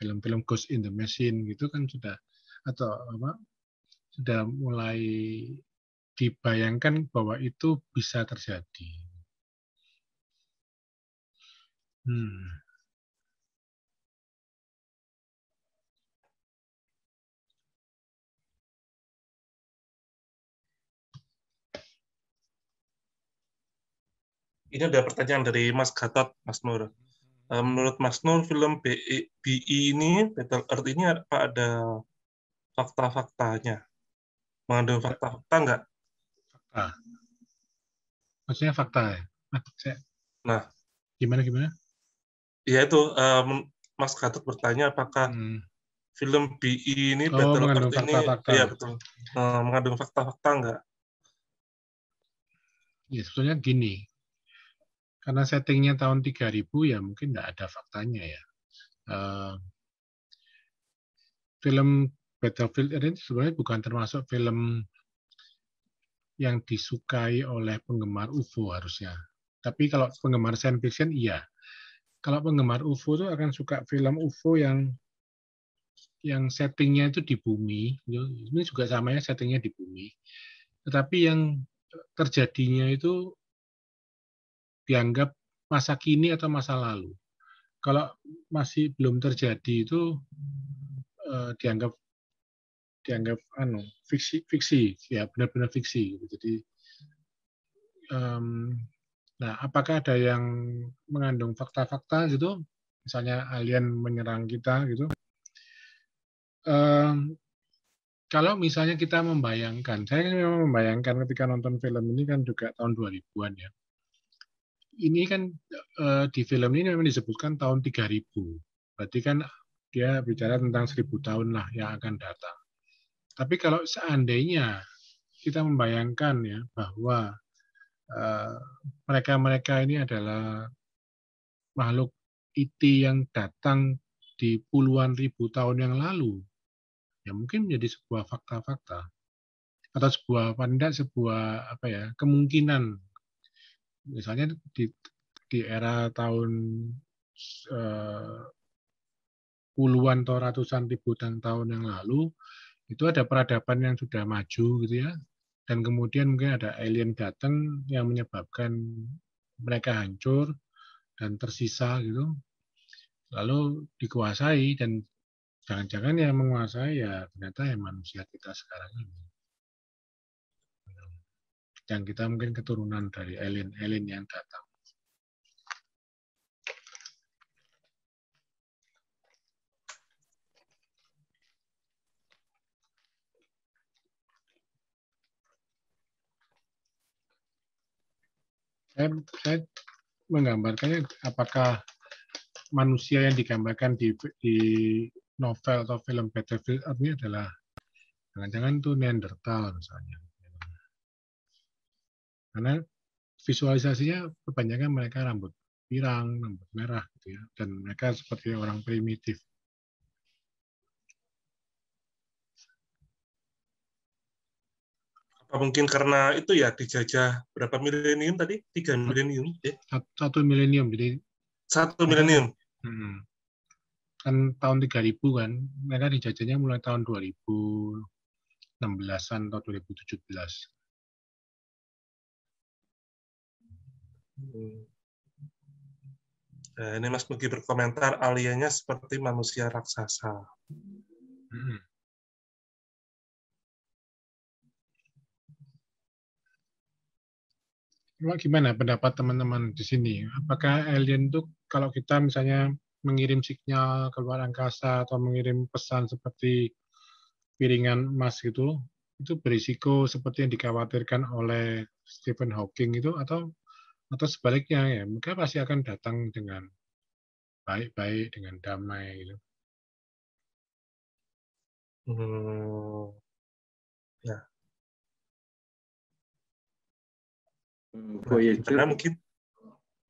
film-film Ghost in the Machine gitu kan sudah atau apa sudah mulai dibayangkan bahwa itu bisa terjadi. Hmm. Ini ada pertanyaan dari Mas Gatot, Mas Nur. Eh, menurut Mas Nur, film BI, e ini, Battle Earth ini apa ada fakta-faktanya? Mengandung fakta-fakta enggak? Fakta. Maksudnya fakta ya? Nah. nah. Gimana, gimana? Ya itu, eh, Mas Gatot bertanya apakah hmm. film BI e ini, oh, Battle Earth fakta, ini, ya betul, eh, mengandung fakta-fakta enggak? Ya, sebetulnya gini, karena settingnya tahun 3000 ya mungkin tidak ada faktanya ya. Uh, film Battlefield ini sebenarnya bukan termasuk film yang disukai oleh penggemar UFO harusnya. Tapi kalau penggemar science fiction iya. Kalau penggemar UFO itu akan suka film UFO yang yang settingnya itu di bumi. Ini juga sama ya settingnya di bumi. Tetapi yang terjadinya itu dianggap masa kini atau masa lalu. Kalau masih belum terjadi itu eh, dianggap dianggap anu fiksi fiksi ya benar-benar fiksi. Gitu. Jadi um, nah apakah ada yang mengandung fakta-fakta gitu, misalnya alien menyerang kita gitu? Um, kalau misalnya kita membayangkan, saya kan memang membayangkan ketika nonton film ini kan juga tahun 2000-an ya ini kan uh, di film ini memang disebutkan tahun 3000. Berarti kan dia bicara tentang 1000 tahun lah yang akan datang. Tapi kalau seandainya kita membayangkan ya bahwa eh, mereka-mereka uh, ini adalah makhluk IT e yang datang di puluhan ribu tahun yang lalu, ya mungkin menjadi sebuah fakta-fakta atau sebuah pandang, sebuah apa ya kemungkinan misalnya di di era tahun uh, puluhan atau ratusan ribu tahun yang lalu itu ada peradaban yang sudah maju gitu ya dan kemudian mungkin ada alien datang yang menyebabkan mereka hancur dan tersisa gitu lalu dikuasai dan jangan-jangan yang menguasai ya ternyata ya manusia kita sekarang ini yang kita mungkin keturunan dari alien-alien yang datang. Saya, saya menggambarkannya apakah manusia yang digambarkan di, di novel atau film Battlefield ini adalah jangan-jangan itu Neanderthal misalnya karena visualisasinya kebanyakan mereka rambut pirang, rambut merah gitu ya, dan mereka seperti orang primitif. Apa mungkin karena itu ya dijajah berapa milenium tadi? Tiga milenium? Ya? Satu, milenium, jadi satu milenium. Hmm. Kan tahun 3000 kan, mereka dijajahnya mulai tahun 2016-an atau 2017. Nah, ini Mas Nugi berkomentar aliennya seperti manusia raksasa. Hmm. Gimana pendapat teman-teman di sini? Apakah alien itu kalau kita misalnya mengirim sinyal ke luar angkasa atau mengirim pesan seperti piringan emas gitu, itu berisiko seperti yang dikhawatirkan oleh Stephen Hawking itu atau atau sebaliknya ya mereka pasti akan datang dengan baik-baik dengan damai gitu. Hmm. Ya. Voyager hmm, nah, Karena mungkin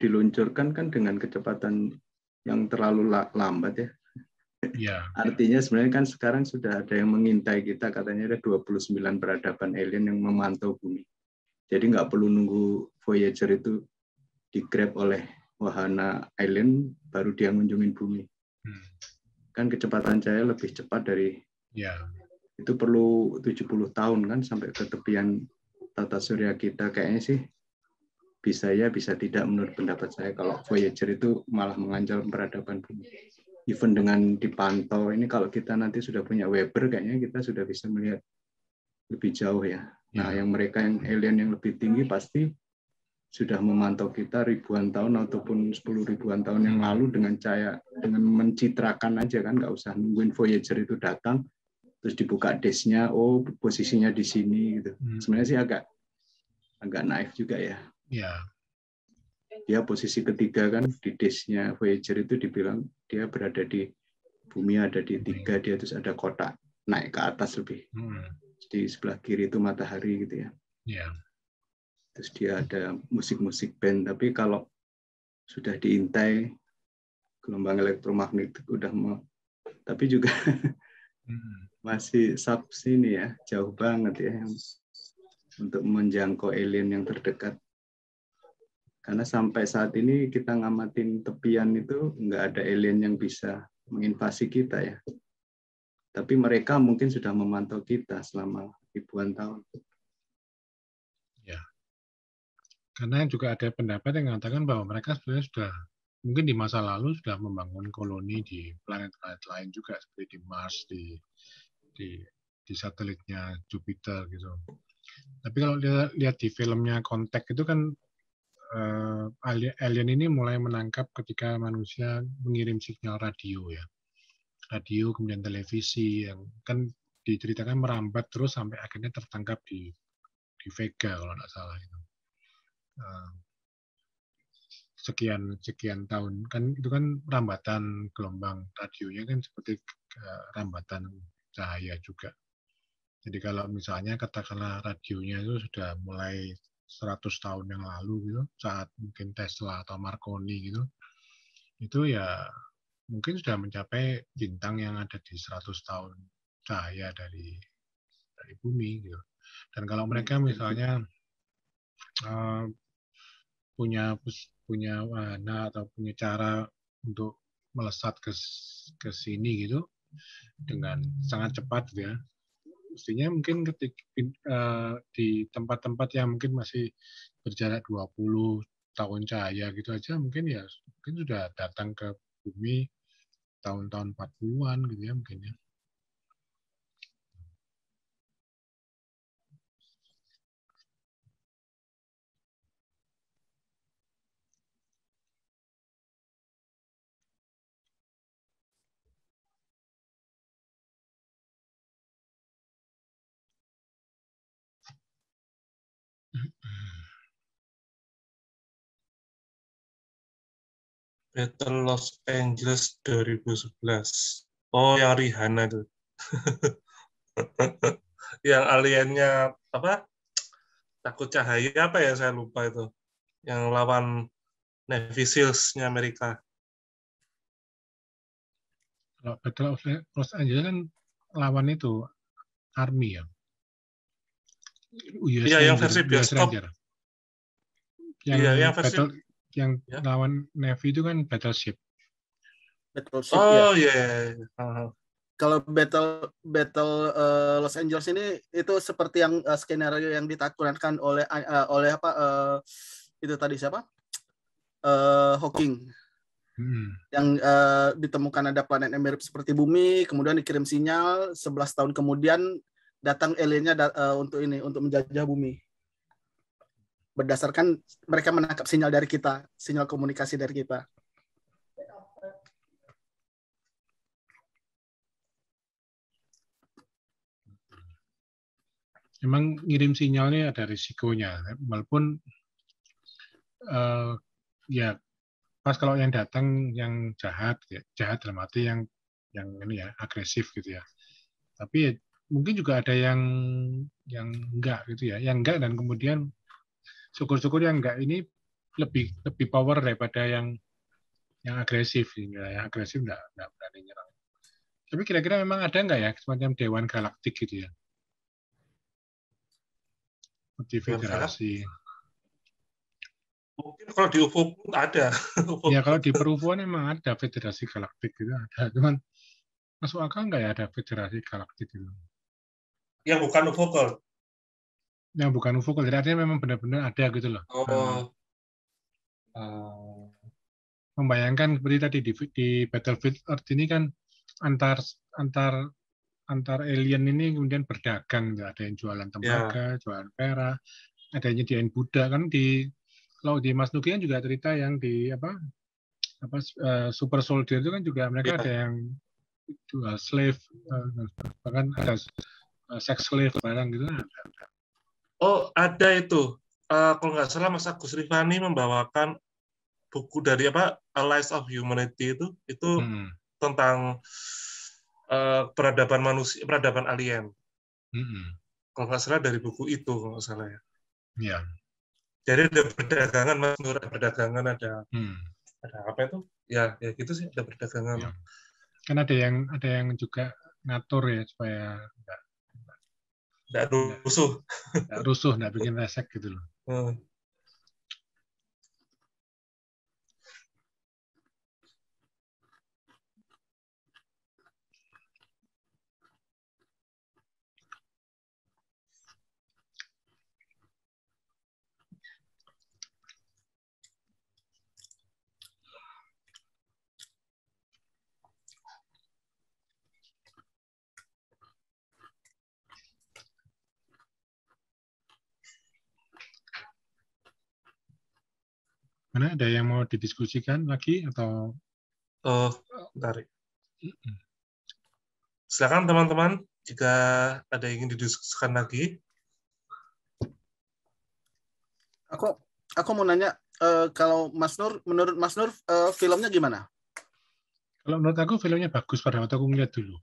diluncurkan kan dengan kecepatan yang terlalu lambat ya. Ya. [laughs] Artinya sebenarnya kan sekarang sudah ada yang mengintai kita katanya ada 29 peradaban alien yang memantau bumi. Jadi nggak perlu nunggu Voyager itu di oleh wahana island baru dia ngunjungin bumi hmm. kan kecepatan cahaya lebih cepat dari yeah. itu perlu 70 tahun kan sampai ke tepian tata surya kita kayaknya sih bisa ya bisa tidak menurut pendapat saya kalau Voyager itu malah mengancam peradaban bumi even dengan dipantau ini kalau kita nanti sudah punya Weber kayaknya kita sudah bisa melihat lebih jauh ya nah ya. yang mereka yang alien yang lebih tinggi pasti sudah memantau kita ribuan tahun ataupun sepuluh ribuan tahun yang lalu dengan cahaya dengan mencitrakan aja kan nggak usah nungguin Voyager itu datang terus dibuka desnya oh posisinya di sini gitu hmm. sebenarnya sih agak agak naif juga ya ya dia posisi ketiga kan di desnya Voyager itu dibilang dia berada di bumi ada di tiga dia terus ada kotak naik ke atas lebih hmm. di sebelah kiri itu matahari gitu ya ya terus dia ada musik-musik band tapi kalau sudah diintai gelombang elektromagnetik udah mau tapi juga hmm. masih sub sini ya jauh banget ya untuk menjangkau alien yang terdekat karena sampai saat ini kita ngamatin tepian itu nggak ada alien yang bisa menginvasi kita ya tapi mereka mungkin sudah memantau kita selama ribuan tahun. Karena juga ada pendapat yang mengatakan bahwa mereka sebenarnya sudah mungkin di masa lalu sudah membangun koloni di planet-planet lain juga seperti di Mars, di di di satelitnya Jupiter gitu. Tapi kalau lihat, di filmnya konteks itu kan eh, alien, ini mulai menangkap ketika manusia mengirim sinyal radio ya. Radio kemudian televisi yang kan diceritakan merambat terus sampai akhirnya tertangkap di di Vega kalau nggak salah itu. Eh, sekian sekian tahun kan itu kan rambatan gelombang radionya kan seperti eh, rambatan cahaya juga. Jadi kalau misalnya katakanlah radionya itu sudah mulai 100 tahun yang lalu gitu, saat mungkin Tesla atau Marconi gitu, itu ya mungkin sudah mencapai bintang yang ada di 100 tahun cahaya dari dari bumi gitu. Dan kalau mereka misalnya eh, punya punya wahana atau punya cara untuk melesat ke ke sini gitu dengan sangat cepat gitu ya mestinya mungkin ketik eh, di tempat-tempat yang mungkin masih berjarak 20 tahun cahaya gitu aja mungkin ya mungkin sudah datang ke bumi tahun-tahun 40-an gitu ya mungkin ya. Battle Los Angeles 2011. Oh, yang Rihanna itu. [laughs] yang aliennya apa? Takut cahaya apa ya saya lupa itu. Yang lawan Navy Seals-nya Amerika. Kalau Battle of Los Angeles kan lawan itu Army ya. Iya, yang versi bioskop. Iya Yang, versi yang yeah. lawan Navy itu kan Battleship. Battleship oh, ya. yeah. Iya, iya. Uh-huh. Kalau Battle Battle uh, Los Angeles ini itu seperti yang uh, skenario yang ditakutkan oleh uh, uh, oleh apa uh, itu tadi siapa? Uh, Hawking. Hmm. Yang uh, ditemukan ada planet yang mirip seperti bumi, kemudian dikirim sinyal 11 tahun kemudian datang aliennya uh, untuk ini untuk menjajah bumi berdasarkan mereka menangkap sinyal dari kita, sinyal komunikasi dari kita. Memang ngirim sinyalnya ada risikonya, walaupun uh, ya pas kalau yang datang yang jahat, ya, jahat dalam arti yang yang ini ya agresif gitu ya. Tapi ya, mungkin juga ada yang yang enggak gitu ya, yang enggak dan kemudian syukur-syukur yang enggak ini lebih lebih power daripada yang yang agresif ya. yang agresif enggak, enggak berani nyerang tapi kira-kira memang ada enggak ya semacam dewan galaktik gitu ya seperti federasi mungkin kalau di UFO pun ada ya kalau di perufuan memang ada federasi galaktik gitu ada cuman masuk akal enggak ya ada federasi galaktik gitu yang bukan UFO yang bukan UFO jadi artinya memang benar-benar ada gitu loh. Oh. Uh, membayangkan seperti tadi di, di Battlefield Earth ini kan antar antar antar alien ini kemudian berdagang, ada yang jualan tembaga, yeah. jualan perak, ada yang jadi Buddha kan di kalau di Mas Nuki kan juga cerita yang di apa apa uh, super soldier itu kan juga mereka yeah. ada yang jual slave uh, bahkan ada uh, sex slave barang gitu ada. Oh, ada itu. Uh, kalau nggak salah Mas Agus Rifani membawakan buku dari apa A Lies of Humanity itu itu hmm. tentang uh, peradaban manusia, peradaban alien. Hmm. Kalau nggak salah dari buku itu kalau nggak salah ya. Iya. Jadi ada perdagangan, Mas Nur, ada perdagangan ada hmm. ada apa itu? Ya, ya gitu sih ada perdagangan. Ya. Kan ada yang ada yang juga ngatur ya supaya nggak nggak rusuh nggak rusuh nggak bikin resek gitu loh hmm. Mana ada yang mau didiskusikan lagi atau? Oh, bentar. Silakan teman-teman jika ada yang ingin didiskusikan lagi. Aku aku mau nanya uh, kalau Mas Nur menurut Mas Nur uh, filmnya gimana? Kalau menurut aku filmnya bagus pada waktu aku ngeliat dulu.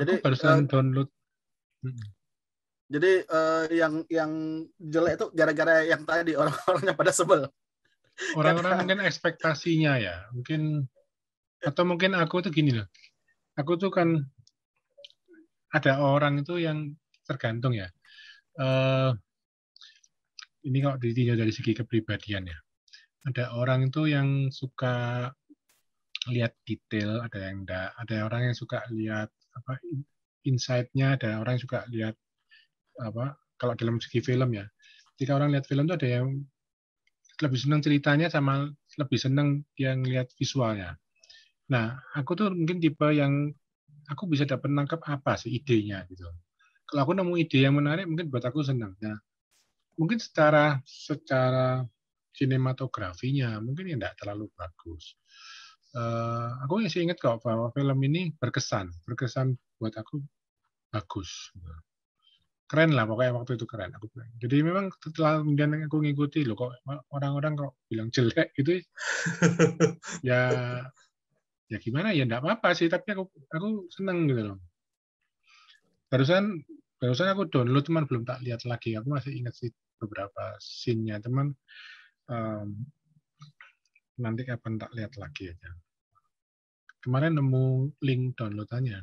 Jadi aku barusan uh, download. Jadi uh, yang yang jelek itu gara-gara yang tadi orang-orangnya pada sebel. Orang-orang kan? mungkin ekspektasinya ya, mungkin atau mungkin aku tuh gini loh. Aku tuh kan ada orang itu yang tergantung ya. Uh, ini kalau ditinjau dari segi kepribadian ya. Ada orang itu yang suka lihat detail, ada yang enggak. Ada orang yang suka lihat apa insight-nya, ada orang yang suka lihat apa kalau dalam segi film ya ketika orang lihat film itu ada yang lebih senang ceritanya sama lebih senang yang lihat visualnya nah aku tuh mungkin tipe yang aku bisa dapat nangkap apa sih idenya gitu kalau aku nemu ide yang menarik mungkin buat aku senang nah mungkin secara secara sinematografinya mungkin ya tidak terlalu bagus uh, aku masih ingat kok bahwa film ini berkesan berkesan buat aku bagus keren lah pokoknya waktu itu keren aku bilang. Jadi memang setelah kemudian aku ngikuti loh kok orang-orang kok bilang jelek gitu [laughs] ya ya gimana ya enggak apa-apa sih tapi aku aku seneng gitu loh. Barusan barusan aku download cuman belum tak lihat lagi. Aku masih ingat sih beberapa scene-nya teman um, nanti kapan tak lihat lagi aja. Kemarin nemu link downloadannya.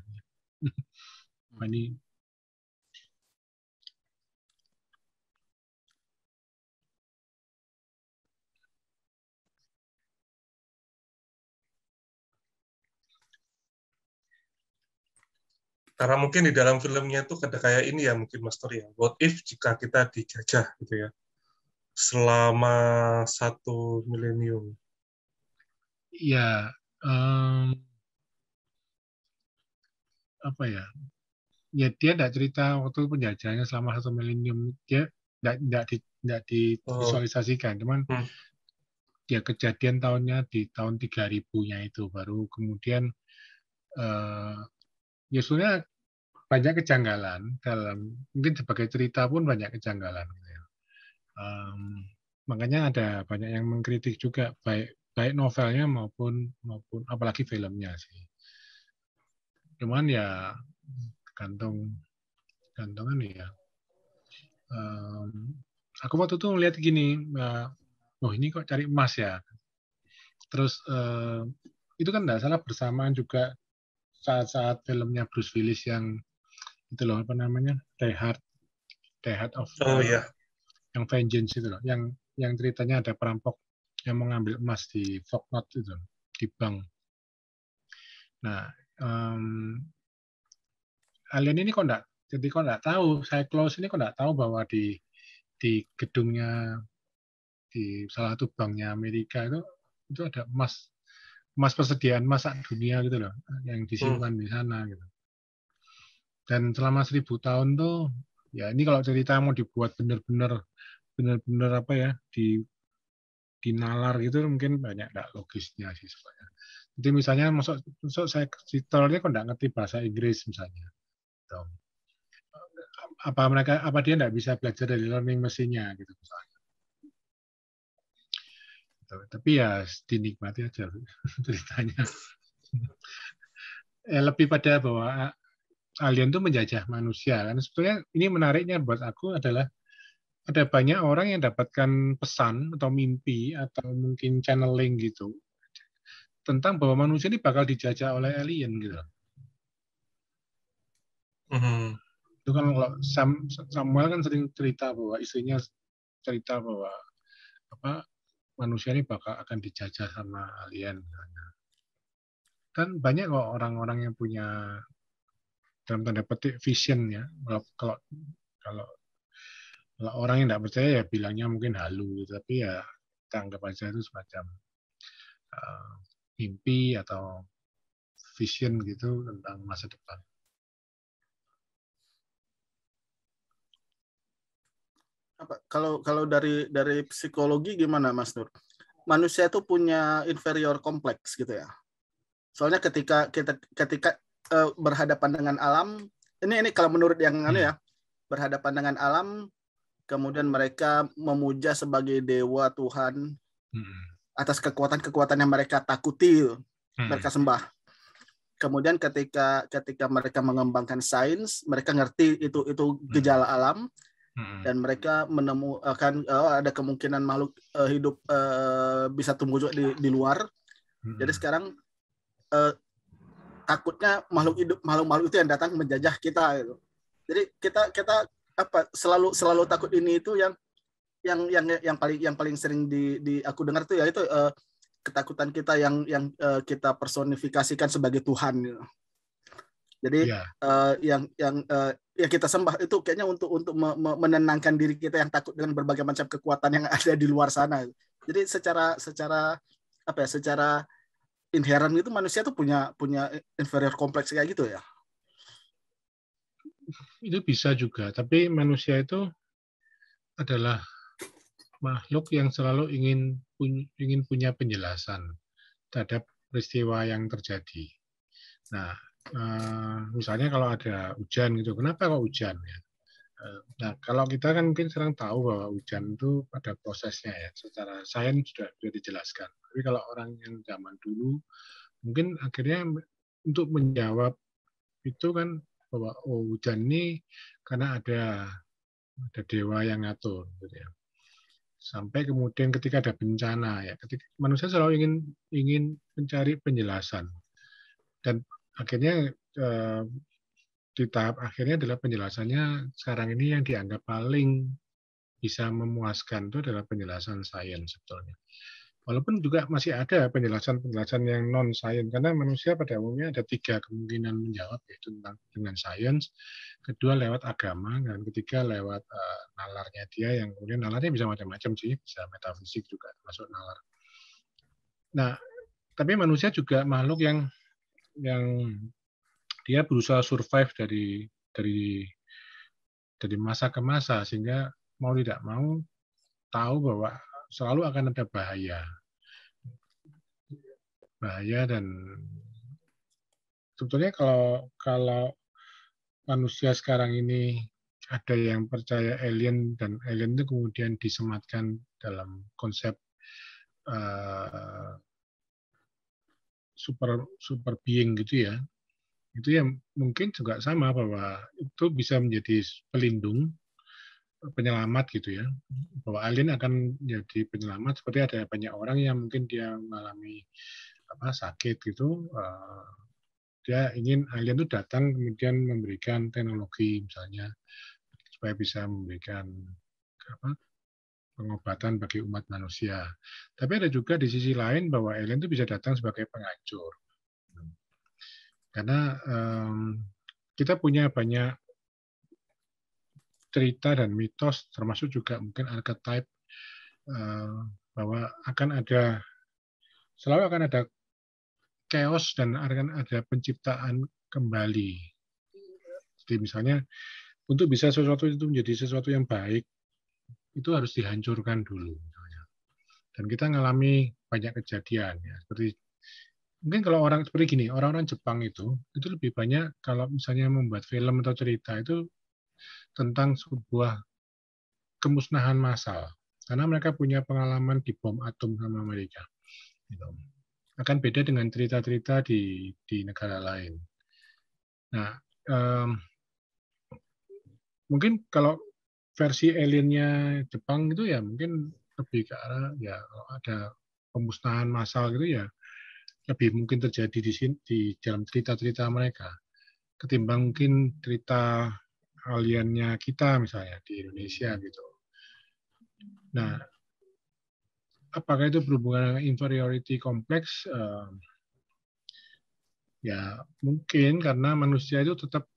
[laughs] ini karena mungkin di dalam filmnya itu ada kayak ini ya mungkin Mas Tori ya. What if jika kita dijajah gitu ya selama satu milenium? Ya, um, apa ya? Ya dia tidak cerita waktu penjajahnya selama satu milenium dia tidak di, tidak divisualisasikan, oh. cuman hmm. dia ya kejadian tahunnya di tahun 3000-nya itu baru kemudian uh, ya sebenarnya banyak kejanggalan dalam mungkin sebagai cerita pun banyak kejanggalan um, makanya ada banyak yang mengkritik juga baik baik novelnya maupun maupun apalagi filmnya sih cuman ya gantung gantungan ya um, aku waktu itu melihat gini uh, oh ini kok cari emas ya terus uh, itu kan tidak salah bersamaan juga saat-saat filmnya Bruce Willis yang itu loh apa namanya The Hard The Hard of Oh iya. Yeah. Yang Vengeance itu loh, yang yang ceritanya ada perampok yang mau ngambil emas di Fortnite itu di bank. Nah, um, alien ini kok enggak jadi kok enggak tahu, saya close ini kok enggak tahu bahwa di di gedungnya di salah satu banknya Amerika itu itu ada emas emas persediaan masa dunia gitu loh yang disimpan hmm. di sana gitu dan selama seribu tahun tuh ya ini kalau cerita mau dibuat bener-bener bener-bener apa ya di dinalar gitu mungkin banyak tidak logisnya sih sebenarnya jadi misalnya masuk masuk saya ceritanya kok tidak ngerti bahasa Inggris misalnya gitu. apa mereka apa dia nggak bisa belajar dari learning mesinnya gitu misalnya tapi ya dinikmati aja [laughs] ceritanya. eh, lebih pada bahwa alien itu menjajah manusia kan. Sebetulnya ini menariknya buat aku adalah ada banyak orang yang dapatkan pesan atau mimpi atau mungkin channeling gitu tentang bahwa manusia ini bakal dijajah oleh alien gitu. Mm-hmm. Itu kan kalau Sam, Samuel kan sering cerita bahwa istrinya cerita bahwa apa manusia ini bakal akan dijajah sama alien. Kan banyak kok orang-orang yang punya dalam tanda petik vision ya. Kalau kalau kalau orang yang tidak percaya ya bilangnya mungkin halu, tapi ya kita anggap aja itu semacam uh, mimpi atau vision gitu tentang masa depan. apa kalau kalau dari dari psikologi gimana Mas Nur? Manusia itu punya inferior kompleks gitu ya. Soalnya ketika kita ketika uh, berhadapan dengan alam, ini ini kalau menurut yang hmm. ya, berhadapan dengan alam kemudian mereka memuja sebagai dewa Tuhan atas kekuatan-kekuatan yang mereka takuti, mereka sembah kemudian ketika ketika mereka mengembangkan sains mereka ngerti itu itu gejala alam dan mereka menemukan uh, eh, ada kemungkinan makhluk uh, hidup uh, bisa tumbuh juga di, di luar. Hmm. Jadi sekarang uh, takutnya makhluk hidup makhluk-makhluk itu yang datang menjajah kita. Gitu. Jadi kita kita apa selalu selalu takut ini itu yang yang yang yang paling yang paling sering di, di aku dengar tuh ya itu uh, ketakutan kita yang yang uh, kita personifikasikan sebagai Tuhan. Gitu. Jadi yeah. Iya. uh, yang yang uh, Ya kita sembah itu kayaknya untuk untuk menenangkan diri kita yang takut dengan berbagai macam kekuatan yang [laughs] ada di luar sana. Jadi secara secara apa ya? Secara inherent itu manusia tuh punya punya inferior kompleks kayak gitu ya. Itu bisa juga, tapi manusia itu adalah makhluk yang selalu ingin ingin punya penjelasan terhadap peristiwa yang terjadi. Nah, Eh, misalnya kalau ada hujan gitu, kenapa kok hujan ya? Eh, nah, kalau kita kan mungkin sekarang tahu bahwa hujan itu ada prosesnya ya, secara sains sudah, sudah dijelaskan. Tapi kalau orang yang zaman dulu, mungkin akhirnya untuk menjawab itu kan bahwa oh hujan ini karena ada ada dewa yang ngatur gitu ya. Sampai kemudian ketika ada bencana ya, ketika manusia selalu ingin ingin mencari penjelasan dan akhirnya eh, di tahap akhirnya adalah penjelasannya sekarang ini yang dianggap paling bisa memuaskan itu adalah penjelasan sains sebetulnya. Walaupun juga masih ada penjelasan-penjelasan yang non sains karena manusia pada umumnya ada tiga kemungkinan menjawab yaitu tentang dengan sains, kedua lewat agama dan ketiga lewat eh, nalarnya dia yang kemudian nalarnya bisa macam-macam sih bisa metafisik juga masuk nalar. Nah tapi manusia juga makhluk yang yang dia berusaha survive dari dari dari masa ke masa sehingga mau tidak mau tahu bahwa selalu akan ada bahaya bahaya dan sebetulnya kalau kalau manusia sekarang ini ada yang percaya alien dan alien itu kemudian disematkan dalam konsep uh, super super being gitu ya itu ya mungkin juga sama bahwa itu bisa menjadi pelindung penyelamat gitu ya bahwa alien akan menjadi penyelamat seperti ada banyak orang yang mungkin dia mengalami apa sakit gitu eh, dia ingin alien itu datang kemudian memberikan teknologi misalnya supaya bisa memberikan apa pengobatan bagi umat manusia. Tapi ada juga di sisi lain bahwa alien itu bisa datang sebagai penghancur. Karena um, kita punya banyak cerita dan mitos, termasuk juga mungkin archetype um, bahwa akan ada selalu akan ada chaos dan akan ada penciptaan kembali. Jadi misalnya untuk bisa sesuatu itu menjadi sesuatu yang baik itu harus dihancurkan dulu. Dan kita mengalami banyak kejadian ya seperti mungkin kalau orang seperti gini orang-orang Jepang itu itu lebih banyak kalau misalnya membuat film atau cerita itu tentang sebuah kemusnahan massal karena mereka punya pengalaman di bom atom sama Amerika. Gitu. Akan beda dengan cerita-cerita di di negara lain. Nah, um, mungkin kalau versi aliennya Jepang itu ya mungkin lebih ke arah ya kalau ada pemusnahan massal gitu ya lebih mungkin terjadi di sini di dalam cerita-cerita mereka ketimbang mungkin cerita aliennya kita misalnya di Indonesia gitu. Nah, apakah itu berhubungan dengan inferiority complex ehm, ya mungkin karena manusia itu tetap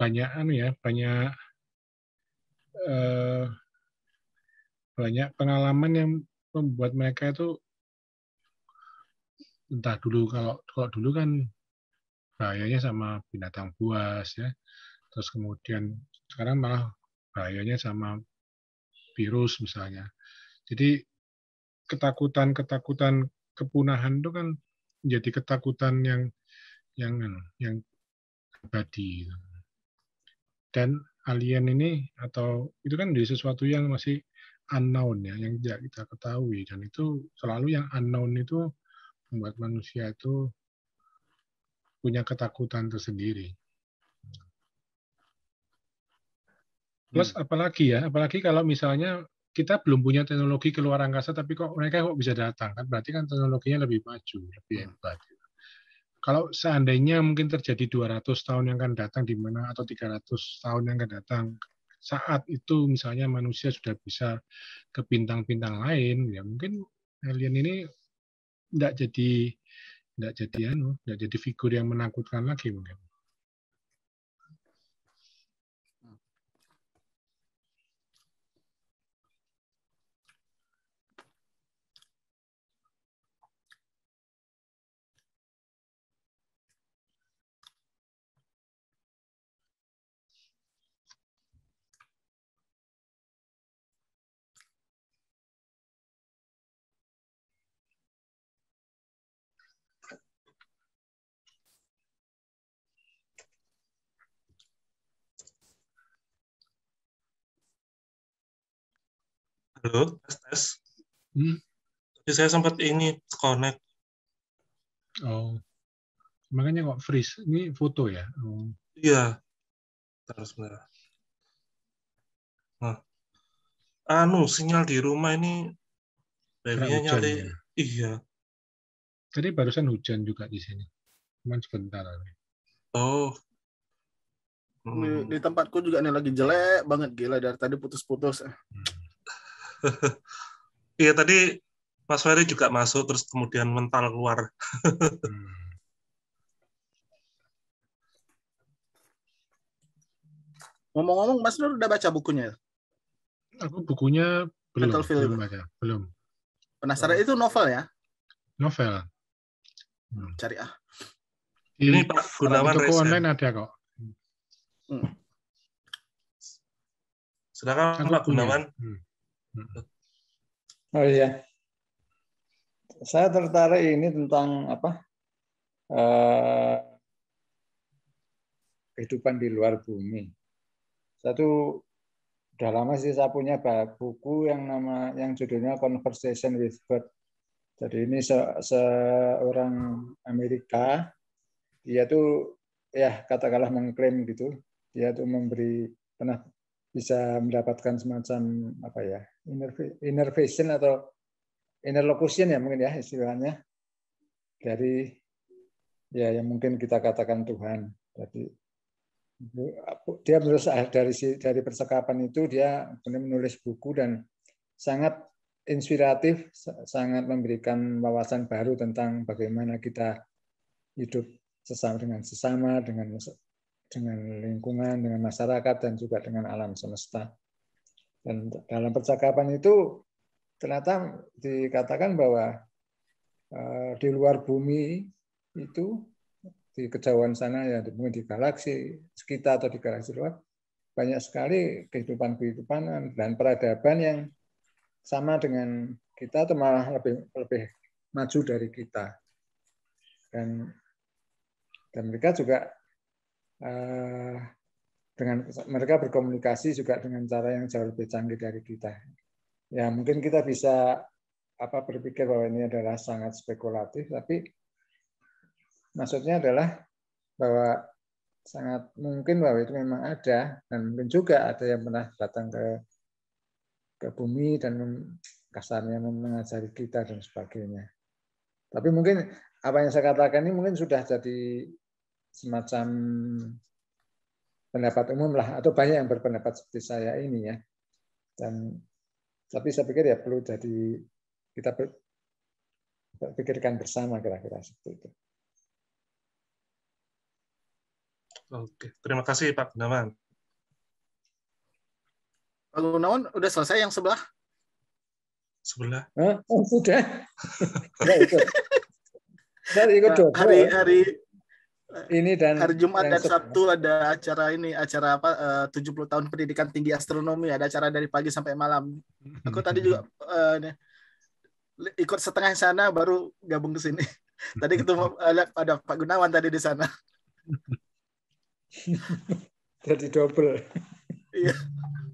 banyak anu ya, banyak Eh, banyak pengalaman yang membuat mereka itu entah dulu kalau kalau dulu kan bahayanya sama binatang buas ya terus kemudian sekarang malah bahayanya sama virus misalnya jadi ketakutan ketakutan kepunahan itu kan menjadi ketakutan yang yang yang abadi dan alien ini atau itu kan jadi sesuatu yang masih unknown ya, yang tidak kita ketahui dan itu selalu yang unknown itu membuat manusia itu punya ketakutan tersendiri. Plus hmm. apalagi ya, apalagi kalau misalnya kita belum punya teknologi keluar angkasa tapi kok mereka kok bisa datang kan berarti kan teknologinya lebih maju, lebih hmm. hebat. Hmm kalau seandainya mungkin terjadi 200 tahun yang akan datang di mana atau 300 tahun yang akan datang saat itu misalnya manusia sudah bisa ke bintang-bintang lain ya mungkin alien ini tidak jadi tidak jadi anu tidak jadi figur yang menakutkan lagi mungkin Halo, tes tes. Hmm? Tapi saya sempat ini connect. Oh, makanya kok freeze. Ini foto ya? Oh. Iya. Terus benar. Nah, anu sinyal di rumah ini babynya nyari. Ya? Iya. Tadi barusan hujan juga di sini. Cuman sebentar. Oh, Hmm. Di, di hmm. tempatku juga nih lagi jelek banget gila dari tadi putus-putus. Hmm. [laughs] Iya tadi Mas Ferry juga masuk terus kemudian mental keluar. Hmm. Ngomong-ngomong, Mas Nur udah baca bukunya? Aku bukunya belum, belum baca, belum. Penasaran itu novel ya? Novel. Hmm. Cari ah. Di, Ini Pak Gunawan toko online ada kok. Hmm. Sedangkan Pak Gunawan. Hmm. Oh iya, saya tertarik ini tentang apa eh, kehidupan di luar bumi. Satu udah lama sih saya punya buku yang nama yang judulnya Conversation with God. Jadi ini se seorang Amerika, dia tuh ya katakanlah mengklaim gitu, dia tuh memberi pernah bisa mendapatkan semacam apa ya inner atau interlocution ya mungkin ya istilahnya dari ya yang mungkin kita katakan Tuhan jadi dia terus dari dari percakapan itu dia benar menulis buku dan sangat inspiratif sangat memberikan wawasan baru tentang bagaimana kita hidup sesama dengan sesama dengan dengan lingkungan, dengan masyarakat, dan juga dengan alam semesta. Dan dalam percakapan itu ternyata dikatakan bahwa eh, di luar bumi itu di kejauhan sana ya di bumi di galaksi sekitar atau di galaksi luar banyak sekali kehidupan-kehidupan dan peradaban yang sama dengan kita atau malah lebih lebih maju dari kita dan dan mereka juga Eh, dengan mereka berkomunikasi juga dengan cara yang jauh lebih canggih dari kita. Ya mungkin kita bisa apa berpikir bahwa ini adalah sangat spekulatif, tapi maksudnya adalah bahwa sangat mungkin bahwa itu memang ada dan mungkin juga ada yang pernah datang ke ke bumi dan kasarnya mengajari kita dan sebagainya. Tapi mungkin apa yang saya katakan ini mungkin sudah jadi semacam pendapat umum lah atau banyak yang berpendapat seperti saya ini ya dan tapi saya pikir ya perlu jadi kita pikirkan bersama kira-kira seperti itu. Oke, terima kasih Pak Gunawan. Pak Gunawan udah selesai yang sebelah? Sebelah? Hah? Oh, sudah. [laughs] Ya, ikut Hari hari ini dan hari Jumat dan, dan Sabtu ada acara ini acara apa eh, tujuh puluh tahun pendidikan tinggi astronomi ada acara dari pagi sampai malam. Aku tadi juga uh, ikut setengah sana baru gabung ke sini. [laughs] Tadi ketemu eh, ada, ada Pak Gunawan tadi di sana. [laughs] Jadi double. Iya. [laughs]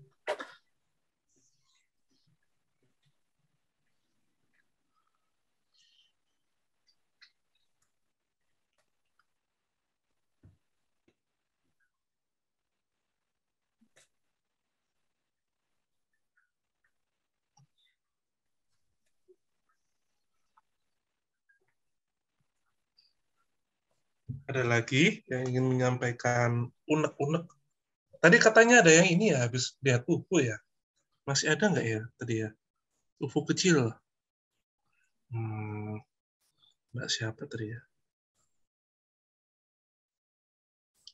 Ada lagi yang ingin menyampaikan unek-unek. Tadi katanya ada yang ini ya, habis lihat UFO ya. Masih ada nggak ya tadi ya? UFO kecil. Hmm, mbak siapa tadi ya?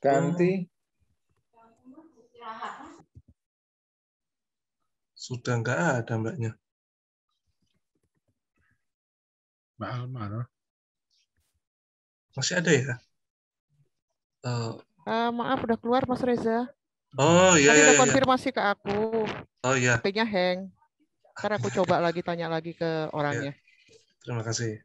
Ganti. Sudah nggak ada mbaknya. Mbak Alma. Masih ada ya? Uh, uh, maaf udah keluar Mas Reza. Oh iya Tadi iya, Udah iya. konfirmasi iya. ke aku. Oh iya. HP-nya hang. Karena aku coba lagi tanya lagi ke orangnya. Iya. Terima kasih.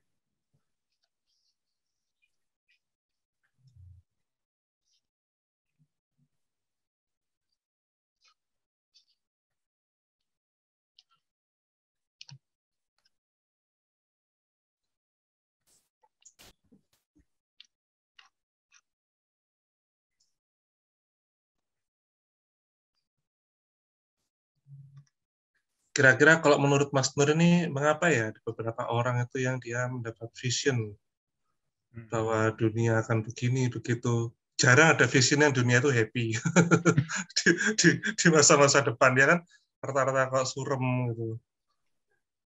Kira-kira kalau menurut Mas Nur ini mengapa ya beberapa orang itu yang dia mendapat vision hmm. bahwa dunia akan begini begitu jarang ada vision yang dunia itu happy [laughs] di, masa-masa depan ya kan rata-rata kok surem gitu.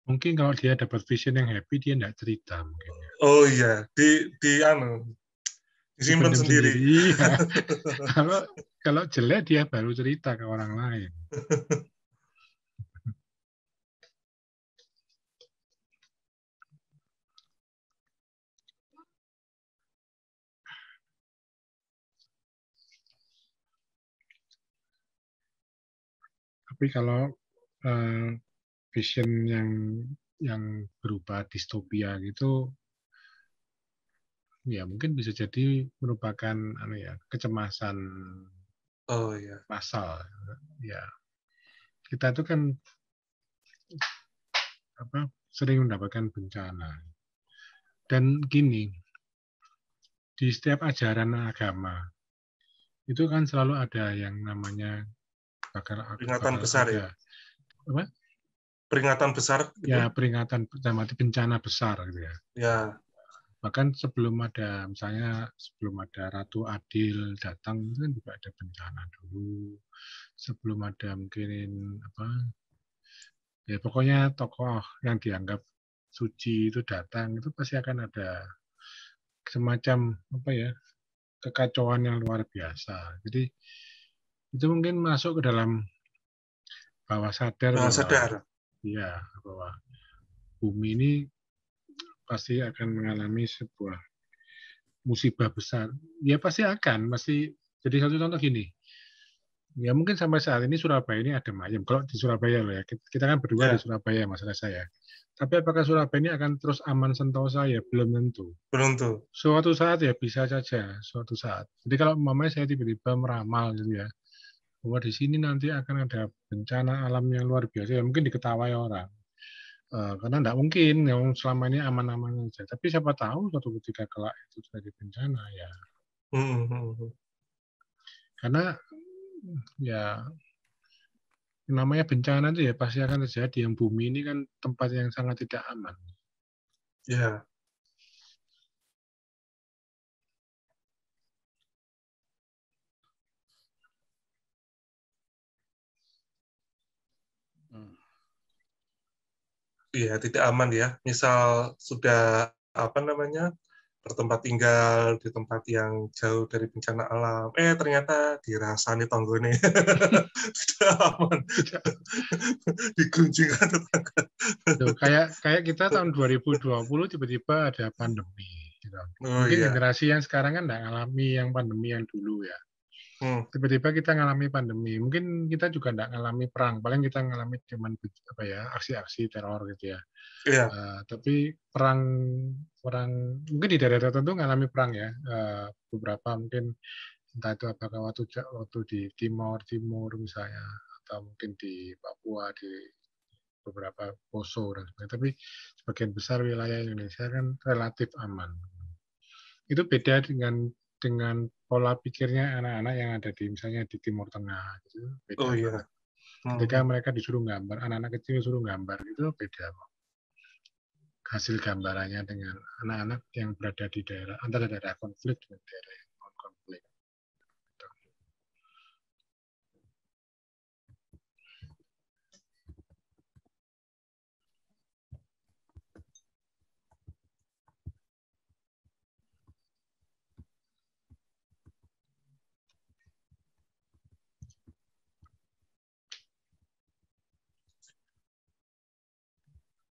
Mungkin kalau dia dapat vision yang happy dia tidak cerita mungkin. Ya. Oh iya di di anu disimpan sendiri. sendiri. Iya. [laughs] kalau kalau jelek dia baru cerita ke orang lain. [laughs] tapi kalau uh, vision yang yang berupa distopia gitu ya mungkin bisa jadi merupakan anu ya kecemasan oh ya masal ya kita itu kan apa sering mendapatkan bencana dan gini di setiap ajaran agama itu kan selalu ada yang namanya peringatan besar ya apa? peringatan besar gitu. ya, ya? peringatan pertama bencana besar gitu ya ya bahkan sebelum ada misalnya sebelum ada Ratu Adil datang itu kan juga ada bencana dulu sebelum ada mungkin apa ya pokoknya tokoh yang dianggap suci itu datang itu pasti akan ada semacam apa ya kekacauan yang luar biasa jadi itu mungkin masuk ke dalam bawah sadar. Bawah sadar. Iya, bahwa bumi ini pasti akan mengalami sebuah musibah besar. Ya pasti akan, pasti. Jadi satu contoh gini, ya mungkin sampai saat ini Surabaya ini ada mayem. Kalau di Surabaya loh ya, kita kan berdua ya. di Surabaya masalah saya. Tapi apakah Surabaya ini akan terus aman sentosa ya? Belum tentu. Belum tentu. Suatu saat ya bisa saja, suatu saat. Jadi kalau mamanya saya tiba-tiba meramal gitu ya, bahwa di sini nanti akan ada bencana alam yang luar biasa yang mungkin diketawai orang eh, karena tidak mungkin yang selama ini aman-aman saja tapi siapa tahu suatu ketika kelak itu terjadi bencana ya hmm, hmm, hmm. karena ya namanya bencana itu ya pasti akan terjadi yang bumi ini kan tempat yang sangat tidak aman ya ya tidak aman ya. Misal sudah apa namanya bertempat tinggal di tempat yang jauh dari bencana alam, eh ternyata dirasani tonggone tidak [laughs] aman, [laughs] Dikunjungi tetangga. Tuh, kayak kayak kita tahun 2020 tiba-tiba ada pandemi. Gitu. Oh, Mungkin iya. generasi yang sekarang kan nggak alami yang pandemi yang dulu ya. Hmm. tiba-tiba kita ngalami pandemi. Mungkin kita juga tidak ngalami perang, paling kita ngalami cuman apa ya aksi-aksi teror gitu ya. yeah. Iya. Uh, tapi perang perang mungkin di daerah tertentu ngalami perang ya. Uh, beberapa mungkin entah itu apakah waktu waktu di timur Timur misalnya atau mungkin di Papua di beberapa poso dan sebagainya. Tapi sebagian besar wilayah Indonesia kan relatif aman. Itu beda dengan dengan pola pikirnya anak-anak yang ada di misalnya di Timur Tengah gitu. Beda. Oh iya. Ketika hmm. mereka disuruh gambar, anak-anak kecil disuruh gambar itu beda hasil gambarannya dengan anak-anak yang berada di daerah antara daerah konflik dengan daerah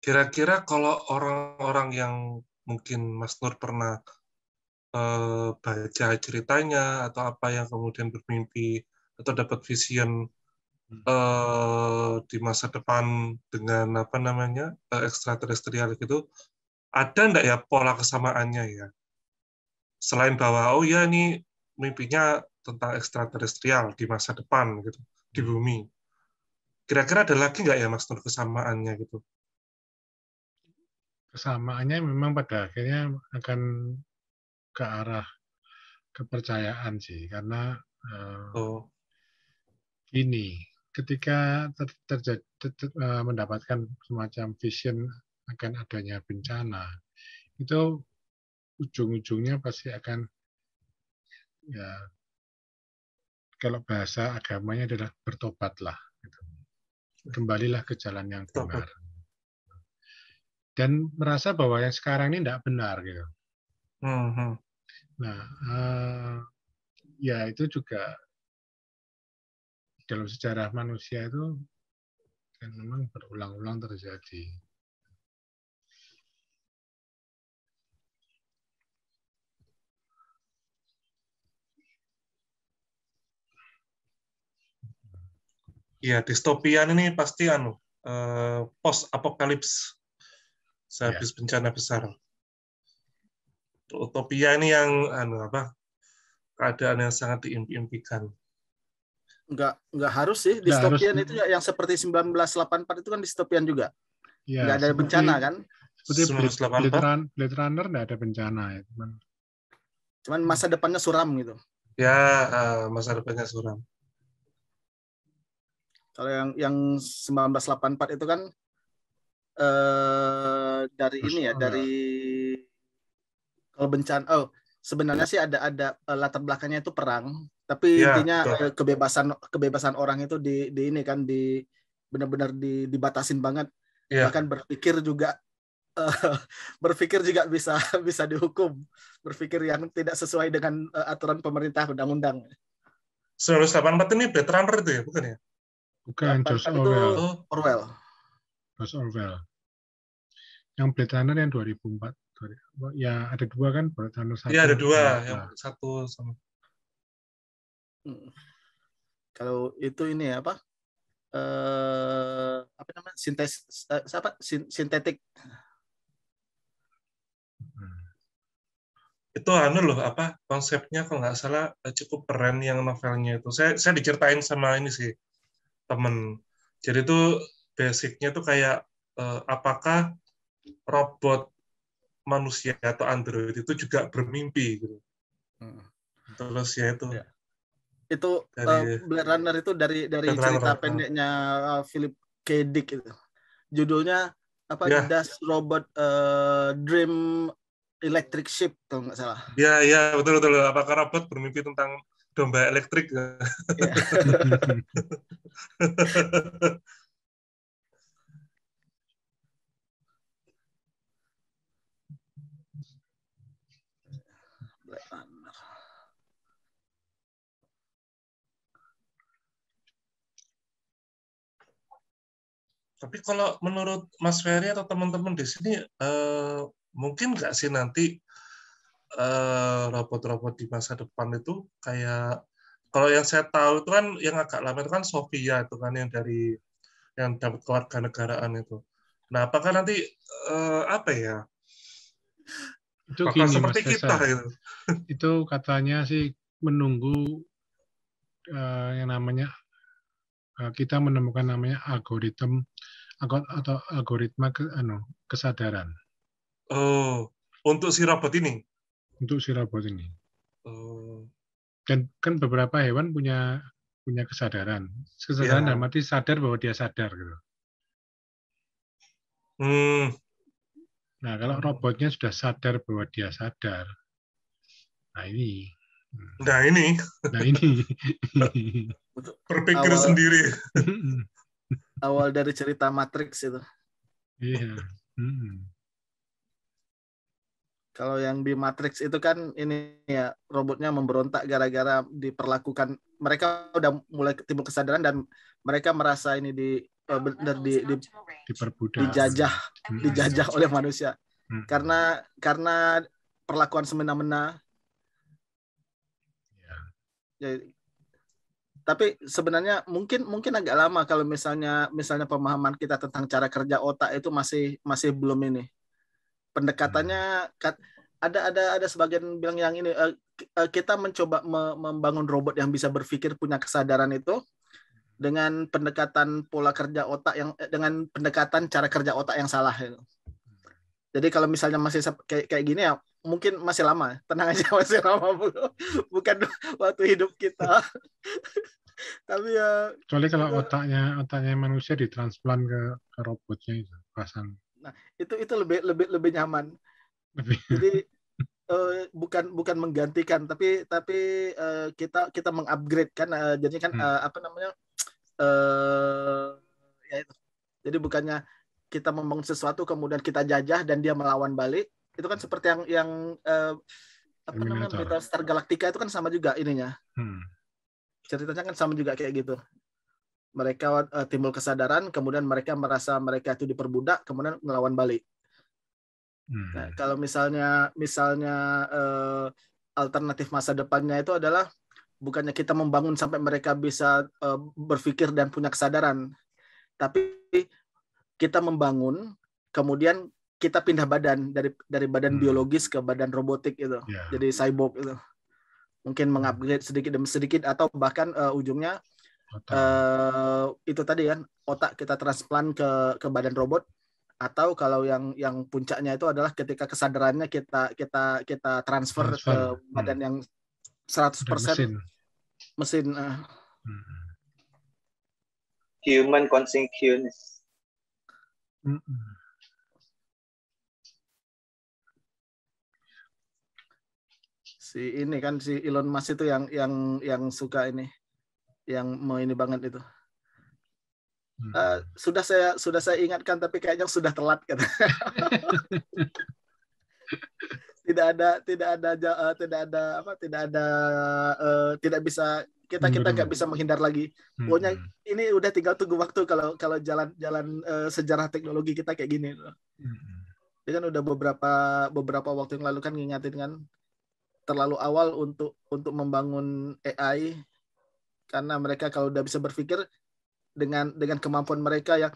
Kira-kira kalau orang-orang yang mungkin Mas Nur pernah eh, baca ceritanya atau apa yang kemudian bermimpi atau dapat vision hmm. eh, di masa depan dengan apa namanya eh, ekstraterestrial gitu, ada ndak ya pola kesamaannya ya? Selain bahwa oh ya ini mimpinya tentang ekstraterestrial di masa depan gitu di hmm. bumi. Kira-kira ada lagi nggak ya Mas Nur kesamaannya gitu kesamaannya memang pada akhirnya akan ke arah kepercayaan sih karena eh, oh. ini ketika ter, terjadi ter, ter, eh, mendapatkan semacam vision akan adanya bencana itu ujung-ujungnya pasti akan ya kalau bahasa agamanya adalah bertobatlah gitu. kembalilah ke jalan yang benar dan merasa bahwa yang sekarang ini tidak benar gitu. Uh-huh. Nah, uh, ya itu juga dalam sejarah manusia itu kan memang berulang-ulang terjadi. Ya, distopian ini pasti anu uh, eh, post apokalips sehabis ya. bencana besar. Utopia ini yang anu apa? keadaan yang sangat diimpikan. Enggak enggak harus sih distopian harus. itu ya, yang seperti 1984 itu kan distopian juga. Ya, enggak ada bencana kan? Seperti Blade, Blade Runner enggak ada bencana ya, cuman Cuman masa depannya suram gitu. Ya, uh, masa depannya suram. Kalau yang yang 1984 itu kan Eh, dari ini ya dari kalau bencana oh sebenarnya sih ada ada eh, latar belakangnya itu perang tapi ya, intinya eh, kebebasan kebebasan orang itu di di ini kan di benar-benar di dibatasin banget ya. bahkan berpikir juga [laughs] berpikir juga bisa [laughs] bisa dihukum berpikir yang tidak sesuai dengan aturan pemerintah undang-undang 1984 ini Blade Runner itu ya bukan ya bukan George Orwell Orwell George Orwell. Yang Blade Runner yang 2004. Ya ada dua kan Blade Runner satu. Iya ada dua, yang satu sama. Hmm. Kalau itu ini apa? Eh, apa namanya? Sintes apa? sintetik. Hmm. Itu anu loh apa konsepnya kalau nggak salah eh, cukup keren yang novelnya itu. Saya saya diceritain sama ini sih temen. Jadi itu basicnya tuh kayak eh, apakah robot manusia atau android itu juga bermimpi gitu. Hmm. Terus ya itu. Ya. Itu eh, dari, uh, Blade Runner itu dari dari Blade cerita Runner. pendeknya uh, Philip K Dick itu. Judulnya apa ya. Das Robot uh, Dream Electric Ship kalau nggak salah. Iya iya betul betul. Apakah robot bermimpi tentang domba elektrik? Ya. [laughs] [laughs] Tapi kalau menurut Mas Ferry atau teman-teman di sini, eh, mungkin nggak sih nanti robot eh, robot-robot di masa depan itu kayak kalau yang saya tahu itu kan yang agak lama itu kan Sofia itu kan yang dari yang dapat keluarga negaraan itu. Nah, apakah nanti eh, apa ya? Itu Bakal gini, seperti Mas kita gitu. [laughs] Itu katanya sih menunggu eh, yang namanya eh, kita menemukan namanya algoritma atau algoritma ke, ano kesadaran. Oh, untuk si robot ini? Untuk si robot ini. Oh. Dan kan beberapa hewan punya punya kesadaran. Kesadaran ya. dalam sadar bahwa dia sadar gitu. Hmm. Nah, kalau hmm. robotnya sudah sadar bahwa dia sadar. Nah, ini. Nah, ini. Nah, ini. [laughs] Berpikir sendiri. [laughs] awal dari cerita Matrix itu. Iya. Yeah. Hmm. Kalau yang di Matrix itu kan ini ya robotnya memberontak gara-gara diperlakukan mereka udah mulai timbul kesadaran dan mereka merasa ini di eh, uh, benar di, di diperbudak dijajah hmm. dijajah oleh manusia hmm. karena karena perlakuan semena-mena. Yeah. Ya, tapi sebenarnya mungkin mungkin agak lama kalau misalnya misalnya pemahaman kita tentang cara kerja otak itu masih masih belum ini pendekatannya hmm. ada ada ada sebagian bilang yang ini eh, eh, kita mencoba membangun robot yang bisa berpikir punya kesadaran itu dengan pendekatan pola kerja otak yang eh, dengan pendekatan cara kerja otak yang salah Jadi kalau misalnya masih kayak kayak gini ya mungkin masih lama. Tenang aja [laughs] masih lama Bukan waktu hidup kita. [laughs] tapi ya kecuali kalau otaknya otaknya manusia ditransplant ke, ke robotnya itu pasang, nah itu itu lebih lebih lebih nyaman lebih. jadi uh, [laughs] bukan bukan menggantikan tapi tapi uh, kita kita mengupgrade kan uh, eh, jadi kan hmm. uh, apa namanya uh, ya itu jadi bukannya kita membangun sesuatu kemudian kita jajah dan dia melawan balik itu kan seperti yang yang uh, apa namanya Battlestar Galactica itu kan sama juga ininya hmm ceritanya kan sama juga kayak gitu mereka uh, timbul kesadaran kemudian mereka merasa mereka itu diperbudak kemudian melawan balik hmm. nah, kalau misalnya misalnya uh, alternatif masa depannya itu adalah bukannya kita membangun sampai mereka bisa uh, berpikir dan punya kesadaran tapi kita membangun kemudian kita pindah badan dari dari badan hmm. biologis ke badan robotik itu yeah. jadi cyborg itu mungkin mengupgrade sedikit demi sedikit atau bahkan uh, ujungnya uh, itu tadi kan otak kita transplant ke ke badan robot atau kalau yang yang puncaknya itu adalah ketika kesadarannya kita kita kita transfer, transfer. ke hmm. badan hmm. yang 100% mesin, mesin uh. hmm. human consciousness hmm. si ini kan si Elon Musk itu yang yang yang suka ini yang mau ini banget itu hmm. uh, sudah saya sudah saya ingatkan tapi kayaknya sudah telat kan. [laughs] tidak ada tidak ada uh, tidak ada apa tidak ada uh, tidak bisa kita kita nggak bisa menghindar lagi pokoknya hmm. ini udah tinggal tunggu waktu kalau kalau jalan jalan uh, sejarah teknologi kita kayak gini hmm. Dia kan udah beberapa beberapa waktu yang lalu kan ngingatin kan terlalu awal untuk untuk membangun AI karena mereka kalau udah bisa berpikir dengan dengan kemampuan mereka ya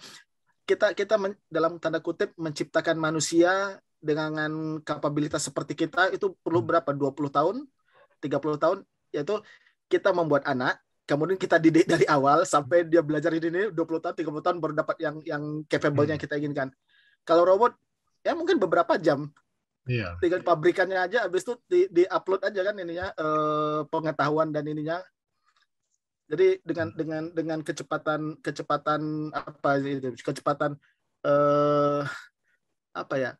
kita kita men, dalam tanda kutip menciptakan manusia dengan kapabilitas seperti kita itu perlu hmm. berapa 20 tahun 30 tahun yaitu kita membuat anak kemudian kita didik dari awal sampai dia belajar ini 20 tahun 30 tahun baru dapat yang yang capable-nya hmm. kita inginkan kalau robot ya mungkin beberapa jam Iya. Tinggal pabrikannya aja habis itu di, di upload aja kan ininya eh, pengetahuan dan ininya. Jadi dengan hmm. dengan dengan kecepatan kecepatan apa itu kecepatan eh, apa ya?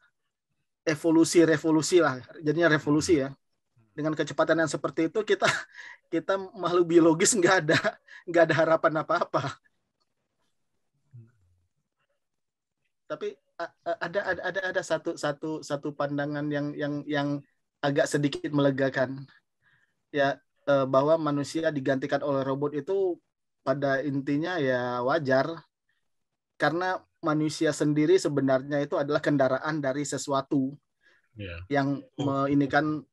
evolusi revolusi lah. Jadinya revolusi ya. Hmm. Dengan kecepatan yang seperti itu kita kita makhluk biologis nggak ada nggak ada harapan apa-apa. Hmm. Tapi ada ada ada ada satu satu satu pandangan yang yang yang agak sedikit melegakan ya e, bahwa manusia digantikan oleh robot itu pada intinya ya wajar karena manusia sendiri sebenarnya itu adalah kendaraan dari sesuatu yeah. yang kan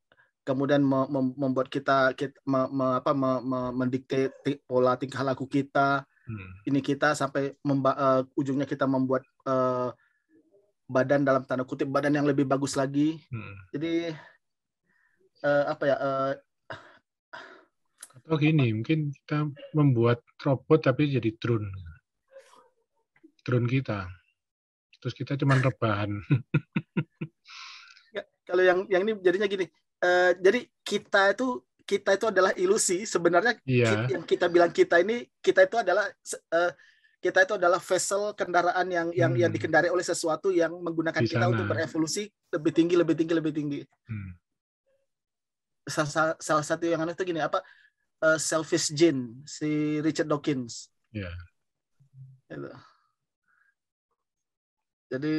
kemudian membuat kita, kita me, me, apa, me, me, mendikte pola tingkah laku kita hmm. ini kita sampai memba, uh, ujungnya kita membuat uh, badan dalam tanda kutip badan yang lebih bagus lagi. Hmm. Jadi uh, apa ya? Uh, Atau gini, mungkin kita membuat robot tapi jadi drone. Drone kita. Terus kita cuma rebahan. ya, kalau yang yang ini jadinya gini. Uh, jadi kita itu kita itu adalah ilusi sebenarnya yeah. yang kita bilang kita ini kita itu adalah uh, kita itu adalah vessel kendaraan yang yang hmm. yang dikendari oleh sesuatu yang menggunakan kita untuk berevolusi lebih tinggi lebih tinggi lebih tinggi hmm. salah, salah satu yang aneh itu gini apa uh, selfish gene si Richard Dawkins yeah. Gitu. jadi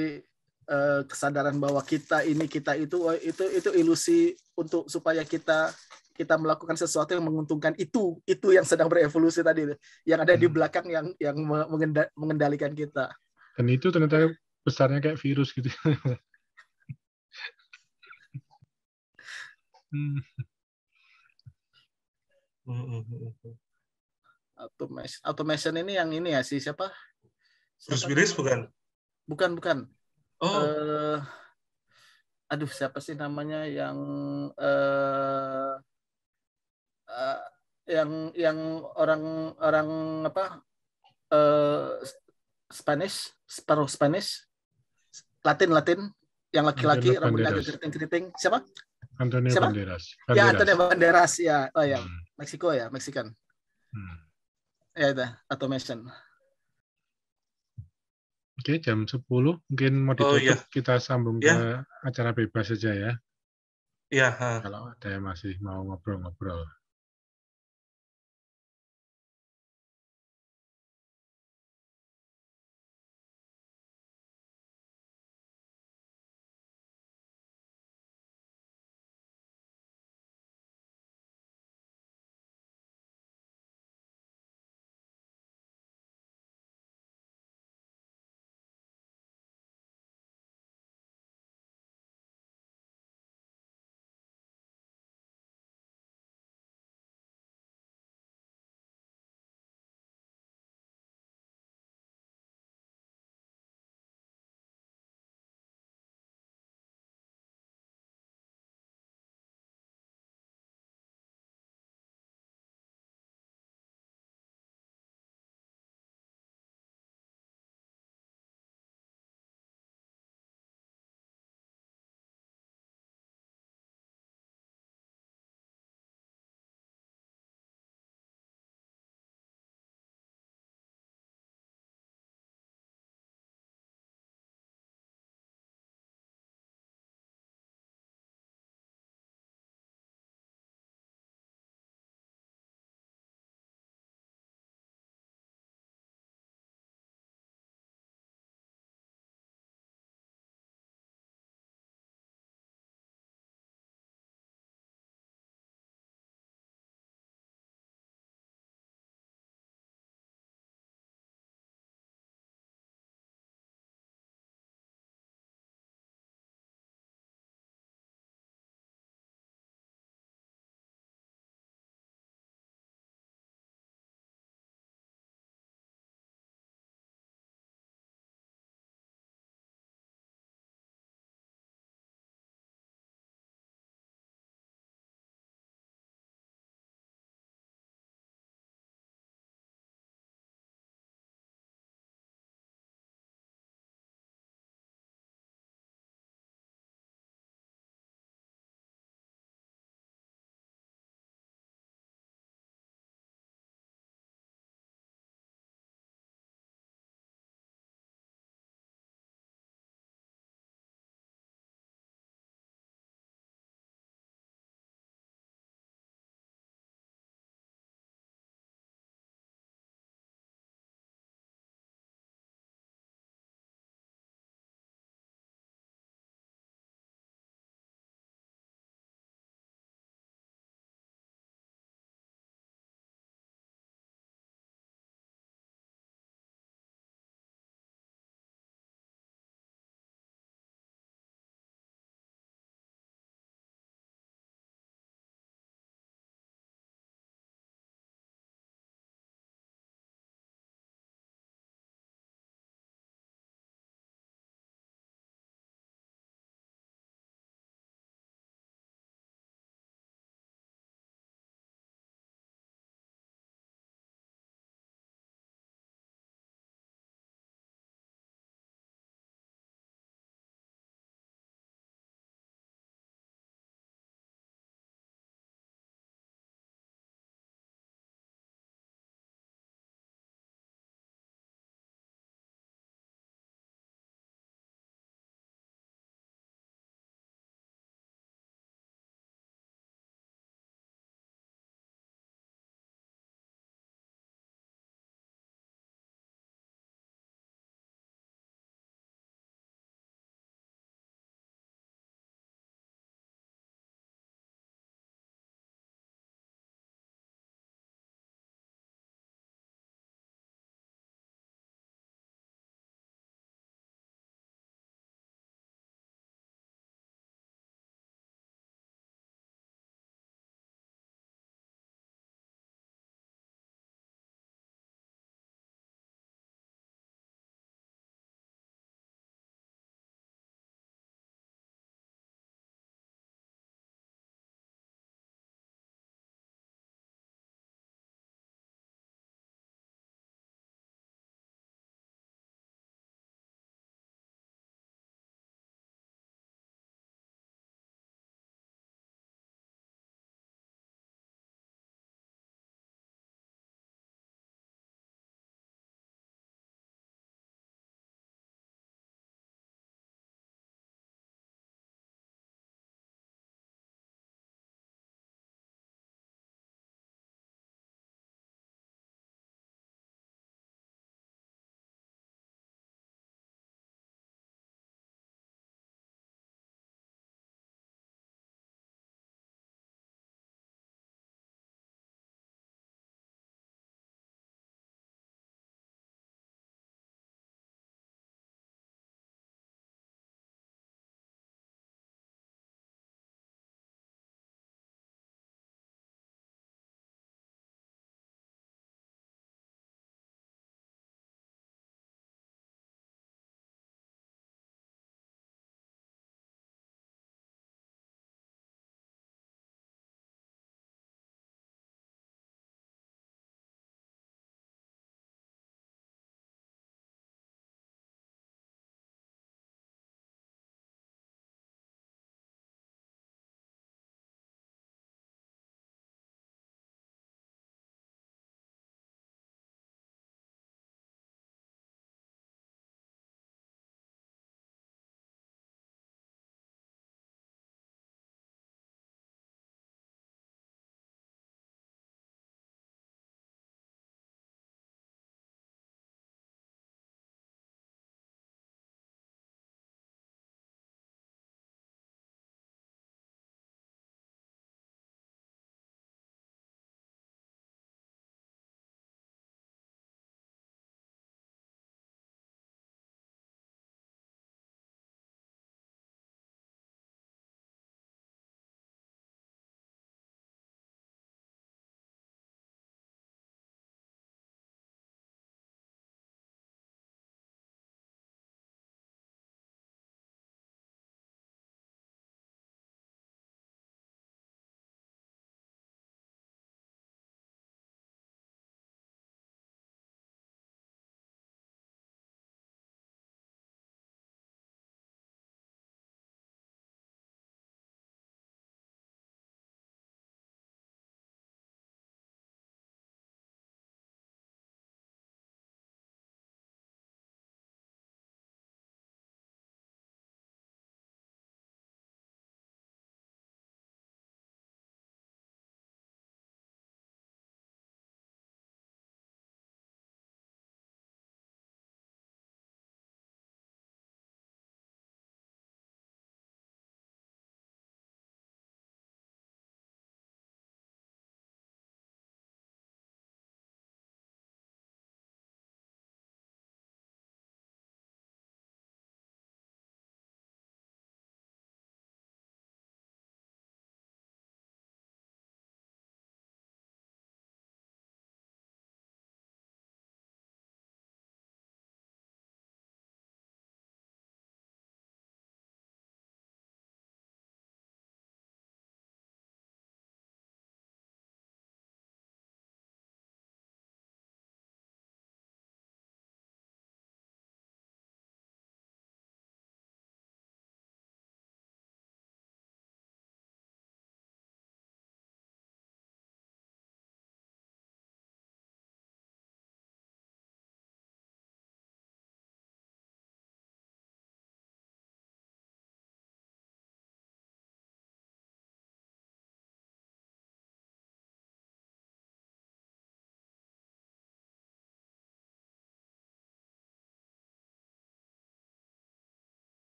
uh, kesadaran bahwa kita ini kita itu oh, itu itu ilusi untuk supaya kita kita melakukan sesuatu yang menguntungkan itu itu yang sedang berevolusi tadi yang ada di hmm. belakang yang yang mengendalikan kita dan itu ternyata besarnya kayak virus gitu [laughs] hmm. automation automation ini yang ini ya si siapa virus virus bukan bukan bukan oh uh, aduh siapa sih namanya yang uh, uh, yang yang orang orang apa uh, Spanish separuh Spanish Latin Latin yang laki-laki rambutnya agak keriting-keriting siapa Antonio siapa? Banderas. Ya, Banderas ya Antonio Banderas ya oh ya hmm. Meksiko ya Meksikan hmm. ya itu automation Oke, okay, jam 10 mungkin mau oh, ditutup oh, iya. kita sambung yeah. ke acara bebas saja ya. Iya. Yeah, uh. Kalau ada yang masih mau ngobrol-ngobrol.